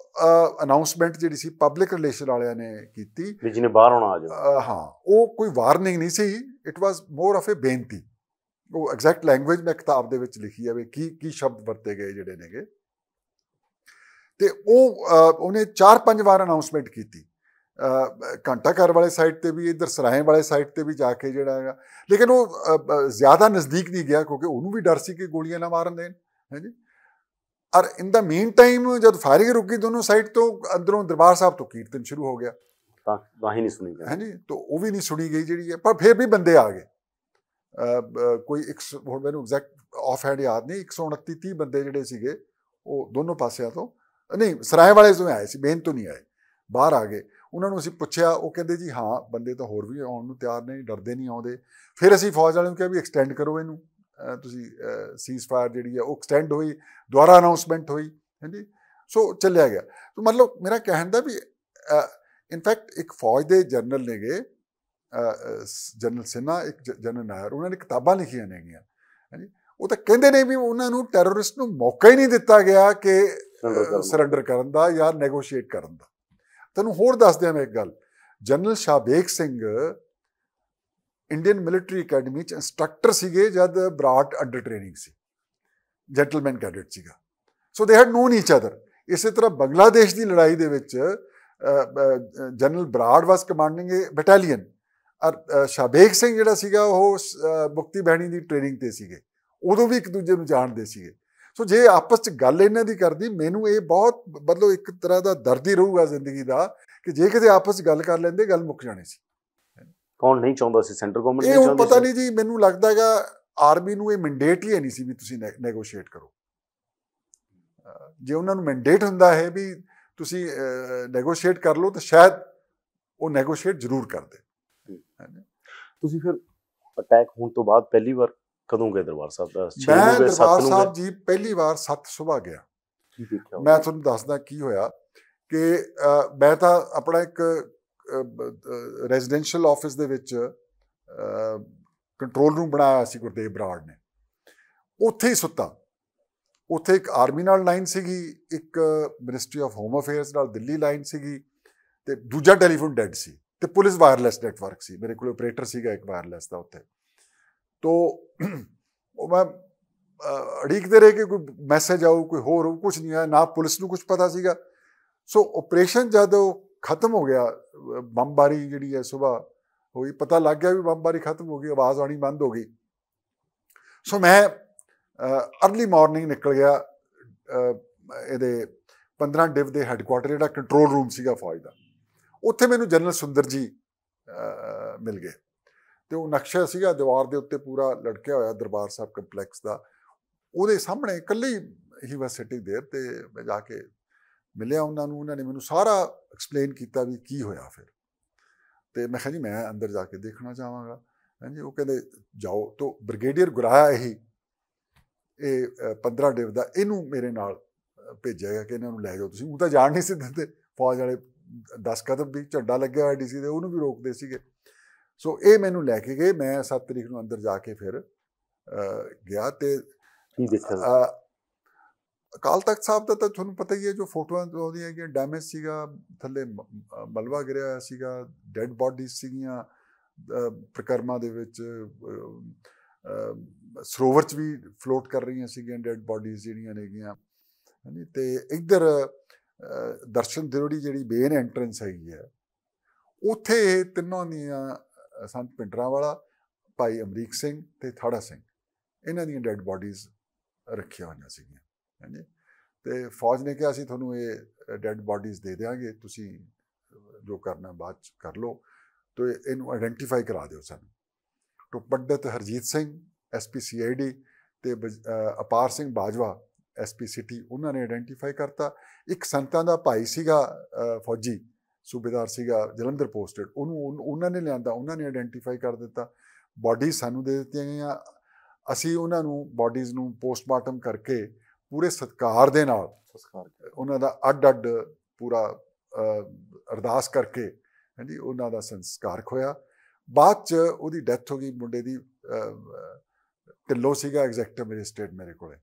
ਅਨਾਉਂਸਮੈਂਟ ਜਿਹੜੀ ਸੀ ਪਬਲਿਕ ਰਿਲੇਸ਼ਨ ਵਾਲਿਆਂ ਨੇ ਕੀਤੀ ਵੀ ਜਿਹਨੇ ਬਾਹਰ ਆਉਣਾ ਆ ਜਾ ਹਾਂ ਉਹ ਕੋਈ ਵਾਰਨਿੰਗ ਨਹੀਂ ਸੀ it was more of a ਬੇਨਤੀ ਉਹ ਐਗਜ਼ੈਕਟ ਲੈਂਗੁਏਜ ਮੈਂ ਕਿਤਾਬ ਦੇ ਵਿੱਚ ਲਿਖੀ ਹੈ ਵੀ ਕੀ ਕੀ ਸ਼ਬਦ ਵਰਤੇ ਗਏ ਜਿਹੜੇ ਨੇਗੇ ਤੇ ਉਹ ਉਹਨੇ 4-5 ਵਾਰ ਅਨਾਉਂਸਮੈਂਟ ਕੀਤੀ ਘੰਟਾ ਘਰ ਵਾਲੇ ਸਾਈਟ ਤੇ ਵੀ ਇਧਰ ਸਰਾਏ ਵਾਲੇ ਸਾਈਟ ਤੇ ਵੀ ਜਾ ਕੇ ਜਿਹੜਾ ਹੈਗਾ ਲੇਕਿਨ ਉਹ ਜ਼ਿਆਦਾ ਨਜ਼ਦੀਕ ਨਹੀਂ ਗਿਆ ਕਿਉਂਕਿ ਉਹਨੂੰ ਵੀ ਡਰ ਸੀ ਕਿ ਗੋਲੀਆਂ ਨਾ ਮਾਰਨ ਦੇਣ ਜੀ ਔਰ ਇਨ ਦਾ ਮੀਨ ਟਾਈਮ ਜਦ ਫਾਇਰਿੰਗ ਰੁਕੀ ਦੋਨੋਂ ਸਾਈਡ ਤੋਂ ਅੰਦਰੋਂ ਦਰਬਾਰ ਸਾਹਿਬ ਤੋਂ ਕੀਰਤਨ ਸ਼ੁਰੂ ਹੋ ਗਿਆ ਤਾਂ ਵਾਹੀ ਨਹੀਂ ਸੁਣੀ ਗਈ ਜੀ ਤਾਂ ਉਹ ਵੀ ਨਹੀਂ ਸੁਣੀ ਗਈ ਜਿਹੜੀ ਹੈ ਪਰ ਫਿਰ ਵੀ ਬੰਦੇ ਆ ਗਏ ਕੋਈ ਇੱਕ ਹੁਣ ਮੈਨੂੰ ਐਗਜ਼ੈਕਟ ਆਫ ਹੈਂਡ ਯਾਦ ਨਹੀਂ 129 30 ਬੰਦੇ ਜਿਹੜੇ ਸੀਗੇ ਉਹ ਦੋਨੋਂ ਪਾਸਿਆਂ ਤੋਂ ਨਹੀਂ ਸਰਾਏ ਵਾਲੇ ਤੋਂ ਆਏ ਸੀ ਬੇਨ ਤੋਂ ਨਹੀਂ ਆਏ ਬਾਹਰ ਆ ਗਏ ਉਹਨਾਂ ਨੂੰ ਅਸੀਂ ਪੁੱਛਿਆ ਉਹ ਕਹਿੰਦੇ ਜੀ ਹਾਂ ਬੰਦੇ ਤਾਂ ਹੋਰ ਵੀ ਆਉਣ ਨੂੰ ਤਿਆਰ ਨਹੀਂ ਡਰਦੇ ਨਹੀਂ ਆਉਂਦੇ ਫਿਰ ਅਸੀਂ ਫੌਜ ਵਾਲਿਆਂ ਨੂੰ ਕਿਹਾ ਵੀ ਐਕਸਟੈਂਡ ਕਰੋ ਇਹਨੂੰ ਤੁਸੀਂ ਸੀਜ਼ ਫਾਇਰ ਜਿਹੜੀ ਹੈ ਉਹ ਐਕਸਟੈਂਡ ਹੋਈ ਦੁਬਾਰਾ ਅਨਾਉਂਸਮੈਂਟ ਹੋਈ ਹਾਂਜੀ ਸੋ ਚੱਲਿਆ ਗਿਆ ਤਾਂ ਮਤਲਬ ਮੇਰਾ ਕਹਿਣ ਦਾ ਵੀ ਇਨਫੈਕਟ ਇੱਕ ਫੌਜ ਦੇ ਜਨਰਲ ਨੇਗੇ ਜਨਰਲ ਸਿਨਾ ਇੱਕ ਜਨਰਲ ਨਾਇਰ ਉਹਨਾਂ ਨੇ ਕਿਤਾਬਾਂ ਲਿਖੀਆਂ ਨੇਗੀਆਂ ਹਾਂਜੀ ਉਹ ਤਾਂ ਕਹਿੰਦੇ ਨੇ ਵੀ ਉਹਨਾਂ ਨੂੰ ਟੈਰਰਿਸਟ ਨੂੰ ਮੌਕਾ ਹੀ ਨਹੀਂ ਦਿੱਤਾ ਗਿਆ ਕਿ ਸਰੈਂਡਰ ਕਰਨ ਦਾ ਜਾਂ ਨੈਗੋਸ਼ੀਏਟ ਕਰਨ ਦਾ ਤੈਨੂੰ ਹੋਰ ਦੱਸ ਦਿਆਂ ਮੈਂ ਇੱਕ ਗੱਲ general Shabeg Singh Indian military academy ਚ ਇੰਸਟ੍ਰਕਟਰ ਸੀਗੇ ਜਦ ਬਰਾਟ ਅੰਡਰ ਟ੍ਰੇਨਿੰਗ ਸੀ ਜੈਂਟਲਮੈਨ ਕੈਡਟ ਸੀਗਾ ਸੋ ਦੇ ਹੈਡ ਨੋਨ ਈਚ ਅਦਰ ਇਸੇ ਤਰ੍ਹਾਂ ਬੰਗਲਾਦੇਸ਼ ਦੀ ਲੜਾਈ ਦੇ ਵਿੱਚ general Brar was commanding battalion ਔਰ ਸ਼ਾਬੇਕ ਸਿੰਘ ਜਿਹੜਾ ਸੀਗਾ ਉਹ ਮੁਕਤੀ ਬਹਿਣੀ ਦੀ ਟ੍ਰੇਨਿੰਗ ਤੇ ਸੀਗੇ ਉਦੋਂ ਵੀ ਇੱਕ ਦੂਜੇ ਨੂੰ ਜਾਣਦੇ ਸੀਗੇ ਸੋ ਜੇ ਆਪਸ ਚ ਗੱਲ ਇਹਨਾਂ ਦੀ ਕਰਦੀ ਮੈਨੂੰ ਇਹ ਬਹੁਤ ਮਤਲਬ ਇੱਕ ਤਰ੍ਹਾਂ ਦਾ ਦਰਦ ਹੀ ਰਹੂਗਾ ਜ਼ਿੰਦਗੀ ਦਾ ਕਿ ਜੇ ਕਿਤੇ ਆਪਸ ਚ ਗੱਲ ਕਰ ਲੈਂਦੇ ਗੱਲ ਮੁੱਕ ਜਾਣੀ ਸੀ ਕੌਣ ਨਹੀਂ ਚਾਹੁੰਦਾ ਸੀ ਸੈਂਟਰ ਗਵਰਨਮੈਂਟ ਨਹੀਂ ਚਾਹੁੰਦੀ ਸੀ ਪਤਾ ਨਹੀਂ ਜੀ ਮੈਨੂੰ ਲੱਗਦਾ ਹੈਗਾ ਆਰਮੀ ਨੂੰ ਇਹ ਮੈਂਡੇਟ ਹੀ ਨਹੀਂ ਸੀ ਵੀ ਤੁਸੀਂ ਨੇਗੋਸ਼ੀਏਟ ਕਰੋ ਜੇ ਉਹਨਾਂ ਨੂੰ ਮੈਂਡੇਟ ਹੁੰਦਾ ਹੈ ਵੀ ਤੁਸੀਂ ਨੇਗੋਸ਼ੀਏਟ ਕਰ ਲਓ ਤਾਂ ਸ਼ਾਇਦ ਉਹ ਨੇਗੋਸ਼ੀਏਟ ਜ਼ਰੂਰ ਕਰਦੇ ਤੁਸੀਂ ਫਿਰ ਅਟੈਕ ਹੋਣ ਤੋਂ ਬਾਅਦ ਪਹਿਲੀ ਵਾਰ ਕਦੋਂ ਗਏ ਦਰਬਾਰ ਸਾਹਿਬ ਦਾ 6 ਨੂੰ ਮੈਂ ਗਏ 7 ਦਰਬਾਰ ਸਾਹਿਬ ਜੀ ਪਹਿਲੀ ਵਾਰ 7 ਸਵੇਰ ਗਿਆ ਕੀ ਦੇਖਿਆ ਮੈਂ ਤੁਹਾਨੂੰ ਦੱਸਦਾ ਕੀ ਹੋਇਆ ਕਿ ਮੈਂ ਤਾਂ ਆਪਣਾ ਇੱਕ ਰੈਜ਼ੀਡੈਂਸ਼ੀਅਲ ਆਫਿਸ ਦੇ ਵਿੱਚ ਕੰਟਰੋਲ ਰੂਮ ਬਣਾਇਆ ਸੀ ਗੁਰਦੇਵ ਬਰਾੜ ਨੇ ਉੱਥੇ ਹੀ ਸੁੱਤਾ ਉੱਥੇ ਇੱਕ ਆਰਮੀ ਨਾਲ ਲਾਈਨ ਸੀਗੀ ਇੱਕ ਮਿਨਿਸਟਰੀ ਆਫ ਹੋਮ ਅਫੇਅਰਸ ਨਾਲ ਦਿੱਲੀ ਲਾਈਨ ਸੀਗੀ ਤੇ ਦੂਜਾ ਟੈਲੀਫੋਨ ਡੈੱਡ ਸੀ ਤੇ ਪੁਲਿਸ ਵਾਇਰਲੈਸ ਨੈਟਵਰਕ ਸੀ ਮੇਰੇ ਕੋਲ ਆਪਰੇਟਰ ਸੀਗਾ ਇੱਕ ਵਾਇਰਲੈਸ ਦਾ ਉੱਥੇ ਤੋ ਉਹ ਮੈਂ ਅੜੀਕਦੇ ਰਹੇ ਕਿ ਕੋਈ ਮੈਸੇਜ ਆਉ ਕੋਈ ਹੋਰ ਕੁਝ ਨਹੀਂ ਆਇਆ ਨਾ ਪੁਲਿਸ ਨੂੰ ਕੁਝ ਪਤਾ ਸੀਗਾ ਸੋ ਆਪਰੇਸ਼ਨ ਜਦੋਂ ਖਤਮ ਹੋ ਗਿਆ ਬੰਬਾਰੀ ਜਿਹੜੀ ਹੈ ਸਵੇਰ ਹੋਈ ਪਤਾ ਲੱਗ ਗਿਆ ਵੀ ਬੰਬਾਰੀ ਖਤਮ ਹੋ ਗਈ ਆਵਾਜ਼ ਆਣੀ ਬੰਦ ਹੋ ਗਈ ਸੋ ਮੈਂ अर्ਲੀ ਮਾਰਨਿੰਗ ਨਿਕਲ ਗਿਆ ਇਹਦੇ 15 ਡਿਵ ਦੇ ਹੈੱਡਕੁਆਟਰ ਜਿਹੜਾ ਕੰਟਰੋਲ ਰੂਮ ਸੀਗਾ ਫੌਜ ਦਾ ਉੱਥੇ ਮੈਨੂੰ ਜਨਰਲ ਸੁੰਦਰ ਜੀ ਮਿਲ ਗਏ ਤੇ ਉਹ ਨਕਸ਼ਾ ਸੀਗਾ ਦੀਵਾਰ ਦੇ ਉੱਤੇ ਪੂਰਾ ਲੜਕਿਆ ਹੋਇਆ ਦਰਬਾਰ ਸਾਹਿਬ ਕੰਪਲੈਕਸ ਦਾ ਉਹਦੇ ਸਾਹਮਣੇ ਇਕੱਲੇ ਹੀ ਵਾਸ ਸਿਟਿੰਗ देयर ਤੇ ਮੈਂ ਜਾ ਕੇ ਮਿਲਿਆ ਉਹਨਾਂ ਨੂੰ ਉਹਨਾਂ ਨੇ ਮੈਨੂੰ ਸਾਰਾ ਐਕਸਪਲੇਨ ਕੀਤਾ ਵੀ ਕੀ ਹੋਇਆ ਫਿਰ ਤੇ ਮੈਂ ਕਿਹਾ ਜੀ ਮੈਂ ਅੰਦਰ ਜਾ ਕੇ ਦੇਖਣਾ ਚਾਹਾਂਗਾ ਹਾਂਜੀ ਉਹ ਕਹਿੰਦੇ ਜਾਓ ਤੋਂ ਬ੍ਰਿਗੇਡੀਅਰ ਗੁਰਾਇਆ ਹੀ ਇਹ 15 ਡੇਵ ਦਾ ਇਹਨੂੰ ਮੇਰੇ ਨਾਲ ਭੇਜਿਆ ਗਿਆ ਕਿ ਇਹਨਾਂ ਨੂੰ ਲੈ ਜਾਓ ਤੁਸੀਂ ਉਹ ਤਾਂ ਜਾਣ ਨਹੀਂ ਸੀ ਦਿੰਦੇ ਫੌਜ ਵਾਲੇ 10 ਕਦਮ ਵੀ ਝੰਡਾ ਲੱਗਿਆ ਹੋਇਆ ਡੀਸੀ ਦੇ ਉਹਨੂੰ ਵੀ ਰੋਕਦੇ ਸੀਗੇ ਸੋ ਇਹ ਮੈਨੂੰ ਲੈ ਕੇ ਗਏ ਮੈਂ 7 ਤਰੀਕ ਨੂੰ ਅੰਦਰ ਜਾ ਕੇ ਫਿਰ ਗਿਆ ਤੇ ਕੀ ਦੇਖਿਆ ਅਕਾਲ ਤਖਤ ਸਾਹਿਬ ਦਾ ਤਾਂ ਤੁਹਾਨੂੰ ਪਤਾ ਹੀ ਹੈ ਜੋ ਫੋਟੋਆਂ ਆਉਂਦੀਆਂ ਕਿ ਡੈਮੇਜ ਸੀਗਾ ਥੱਲੇ ਮਲਵਾ ਗਿਰਿਆ ਹੋਇਆ ਸੀਗਾ ਡੈਡ ਬਾਡੀਜ਼ ਸੀਗੀਆਂ ਪ੍ਰਕਰਮਾ ਦੇ ਵਿੱਚ ਸਰੋਵਰ 'ਚ ਵੀ ਫਲੋਟ ਕਰ ਰਹੀਆਂ ਸੀਗੀਆਂ ਡੈਡ ਬਾਡੀਜ਼ ਜਿਹੜੀਆਂ ਨੇਗੀਆਂ ਹਨੀ ਤੇ ਇੱਧਰ ਦਰਸ਼ਨ ਦਿਰੋੜੀ ਜਿਹੜੀ ਬੇਨ ਐਂਟਰੈਂਸ ਹੈਗੀ ਹੈ ਉੱਥੇ ਤਿੰਨਾਂ ਦੀਆਂ ਸੰਤ ਪਿੰਡਰਾ ਵਾਲਾ ਭਾਈ ਅਮਰੀਕ ਸਿੰਘ ਤੇ ਥਾੜਾ ਸਿੰਘ ਇਹਨਾਂ ਦੀਆਂ ਡੈੱਡ ਬਾਡੀਜ਼ ਰੱਖੀਆਂ ਹੋਈਆਂ ਸੀਗੀਆਂ ਹਾਂਜੀ ਤੇ ਫੌਜ ਨੇ ਕਿਹਾ ਸੀ ਤੁਹਾਨੂੰ ਇਹ ਡੈੱਡ ਬਾਡੀਜ਼ ਦੇ ਦੇਵਾਂਗੇ ਤੁਸੀਂ ਜੋ ਕਰਨਾ ਬਾਅਦ ਚ ਕਰ ਲਓ ਤੇ ਇਹਨੂੰ ਆਇਡੈਂਟੀਫਾਈ ਕਰਾ ਦਿਓ ਸਾਨੂੰ ਤੋਂ ਪੰਡਤ ਹਰਜੀਤ ਸਿੰਘ ਐਸਪੀ ਤੇ ਅਪਾਰ ਸਿੰਘ ਬਾਜਵਾ ਐਸਪੀ ਸਿਟੀ ਉਹਨਾਂ ਨੇ ਆਇਡੈਂਟੀਫਾਈ ਕਰਤਾ ਇੱਕ ਸੰਤਾਂ ਦਾ ਭਾਈ ਸੀਗਾ ਫੌਜੀ ਸੂਬੇਦਾਰ ਸੀਗਾ ਜਲੰਧਰ ਪੋਸਟਡ ਉਹਨੂੰ ਉਹਨਾਂ ਨੇ ਲਿਆਂਦਾ ਉਹਨਾਂ ਨੇ ਆਇਡੈਂਟੀਫਾਈ ਕਰ ਦਿੱਤਾ ਬਾਡੀ ਸਾਨੂੰ ਦੇ ਦਿੱਤੀਆਂ ਗਈਆਂ ਅਸੀਂ ਉਹਨਾਂ ਨੂੰ ਬਾਡੀਜ਼ ਨੂੰ ਪੋਸਟਮਾਰਟਮ ਕਰਕੇ ਪੂਰੇ ਸਤਕਾਰ ਦੇ ਨਾਲ ਸਤਕਾਰ ਉਹਨਾਂ ਦਾ ਅੱਡ ਅੱਡ ਪੂਰਾ ਅਰਦਾਸ ਕਰਕੇ ਹਾਂਜੀ ਉਹਨਾਂ ਦਾ ਸੰਸਕਾਰ ਹੋਇਆ ਬਾਅਦ ਚ ਉਹਦੀ ਡੈਥ ਹੋ ਗਈ ਮੁੰਡੇ ਦੀ ਢਿੱਲੋ ਸੀਗਾ ਐਗਜ਼ੈਕਟ ਮੈਜਿਸਟ੍ਰੇਟ ਮੇਰੇ ਕੋਲੇ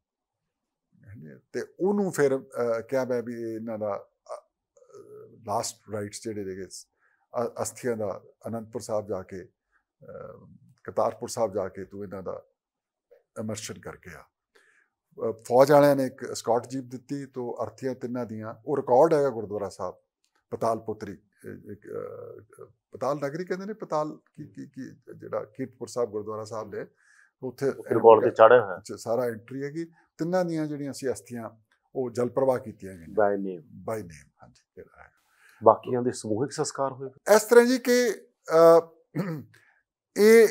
ਤੇ ਉਹਨੂੰ ਫਿਰ ਕਿਹਾ ਬਈ ਵੀ ਇਹਨਾਂ ਦਾ ਲਾਸਟ ਰਾਈਟਸ ਜਿਹੜੇ ਦੇ ਅਸਥੀਆਂ ਦਾ ਅਨੰਦਪੁਰ ਸਾਹਿਬ ਜਾ ਕੇ ਕਤਾਰਪੁਰ ਸਾਹਿਬ ਜਾ ਕੇ ਤੂੰ ਇਹਨਾਂ ਦਾ ਇਮਰਸ਼ਨ ਕਰ ਗਿਆ ਫੌਜ ਵਾਲਿਆਂ ਨੇ ਇੱਕ ਸਕਾਟ ਜੀਪ ਦਿੱਤੀ ਤੋਂ ਅਰਥੀਆਂ ਤਿੰਨਾਂ ਦੀਆਂ ਉਹ ਰਿਕਾਰਡ ਹੈਗਾ ਗੁਰਦੁਆਰਾ ਸਾਹਿਬ ਪਤਾਲ ਪੁੱਤਰੀ ਪਤਾਲ ਨਗਰੀ ਕਹਿੰਦੇ ਨੇ ਪਤਾਲ ਕੀ ਕੀ ਕੀ ਜਿਹੜਾ ਕੀਰਤਪੁਰ ਸਾਹਿਬ ਗੁਰਦੁਆਰਾ ਸਾਹਿਬ ਦੇ ਉੱਥੇ ਰਿਕਾਰਡ ਤੇ ਚੜਿਆ ਹੋਇਆ ਸਾਰਾ ਐਂਟਰੀ ਹੈਗੀ ਤਿੰਨਾਂ ਦੀਆਂ ਜਿਹੜੀਆਂ ਸੀ ਅਸਥੀਆਂ ਉਹ ਜਲ ਪ੍ਰਵਾਹ ਕੀਤੀਆਂ ਗਈਆਂ ਬਾਈ ਨੇਮ ਬਾਈ ਨੇਮ ਹਾਂਜੀ ਜਿਹੜਾ ਹੈ ਬਾਕੀਆਂ ਦੇ ਸਮੂਹਿਕ ਸੰਸਕਾਰ ਹੋਏ ਇਸ ਤਰ੍ਹਾਂ ਜੀ ਕਿ ਇਹ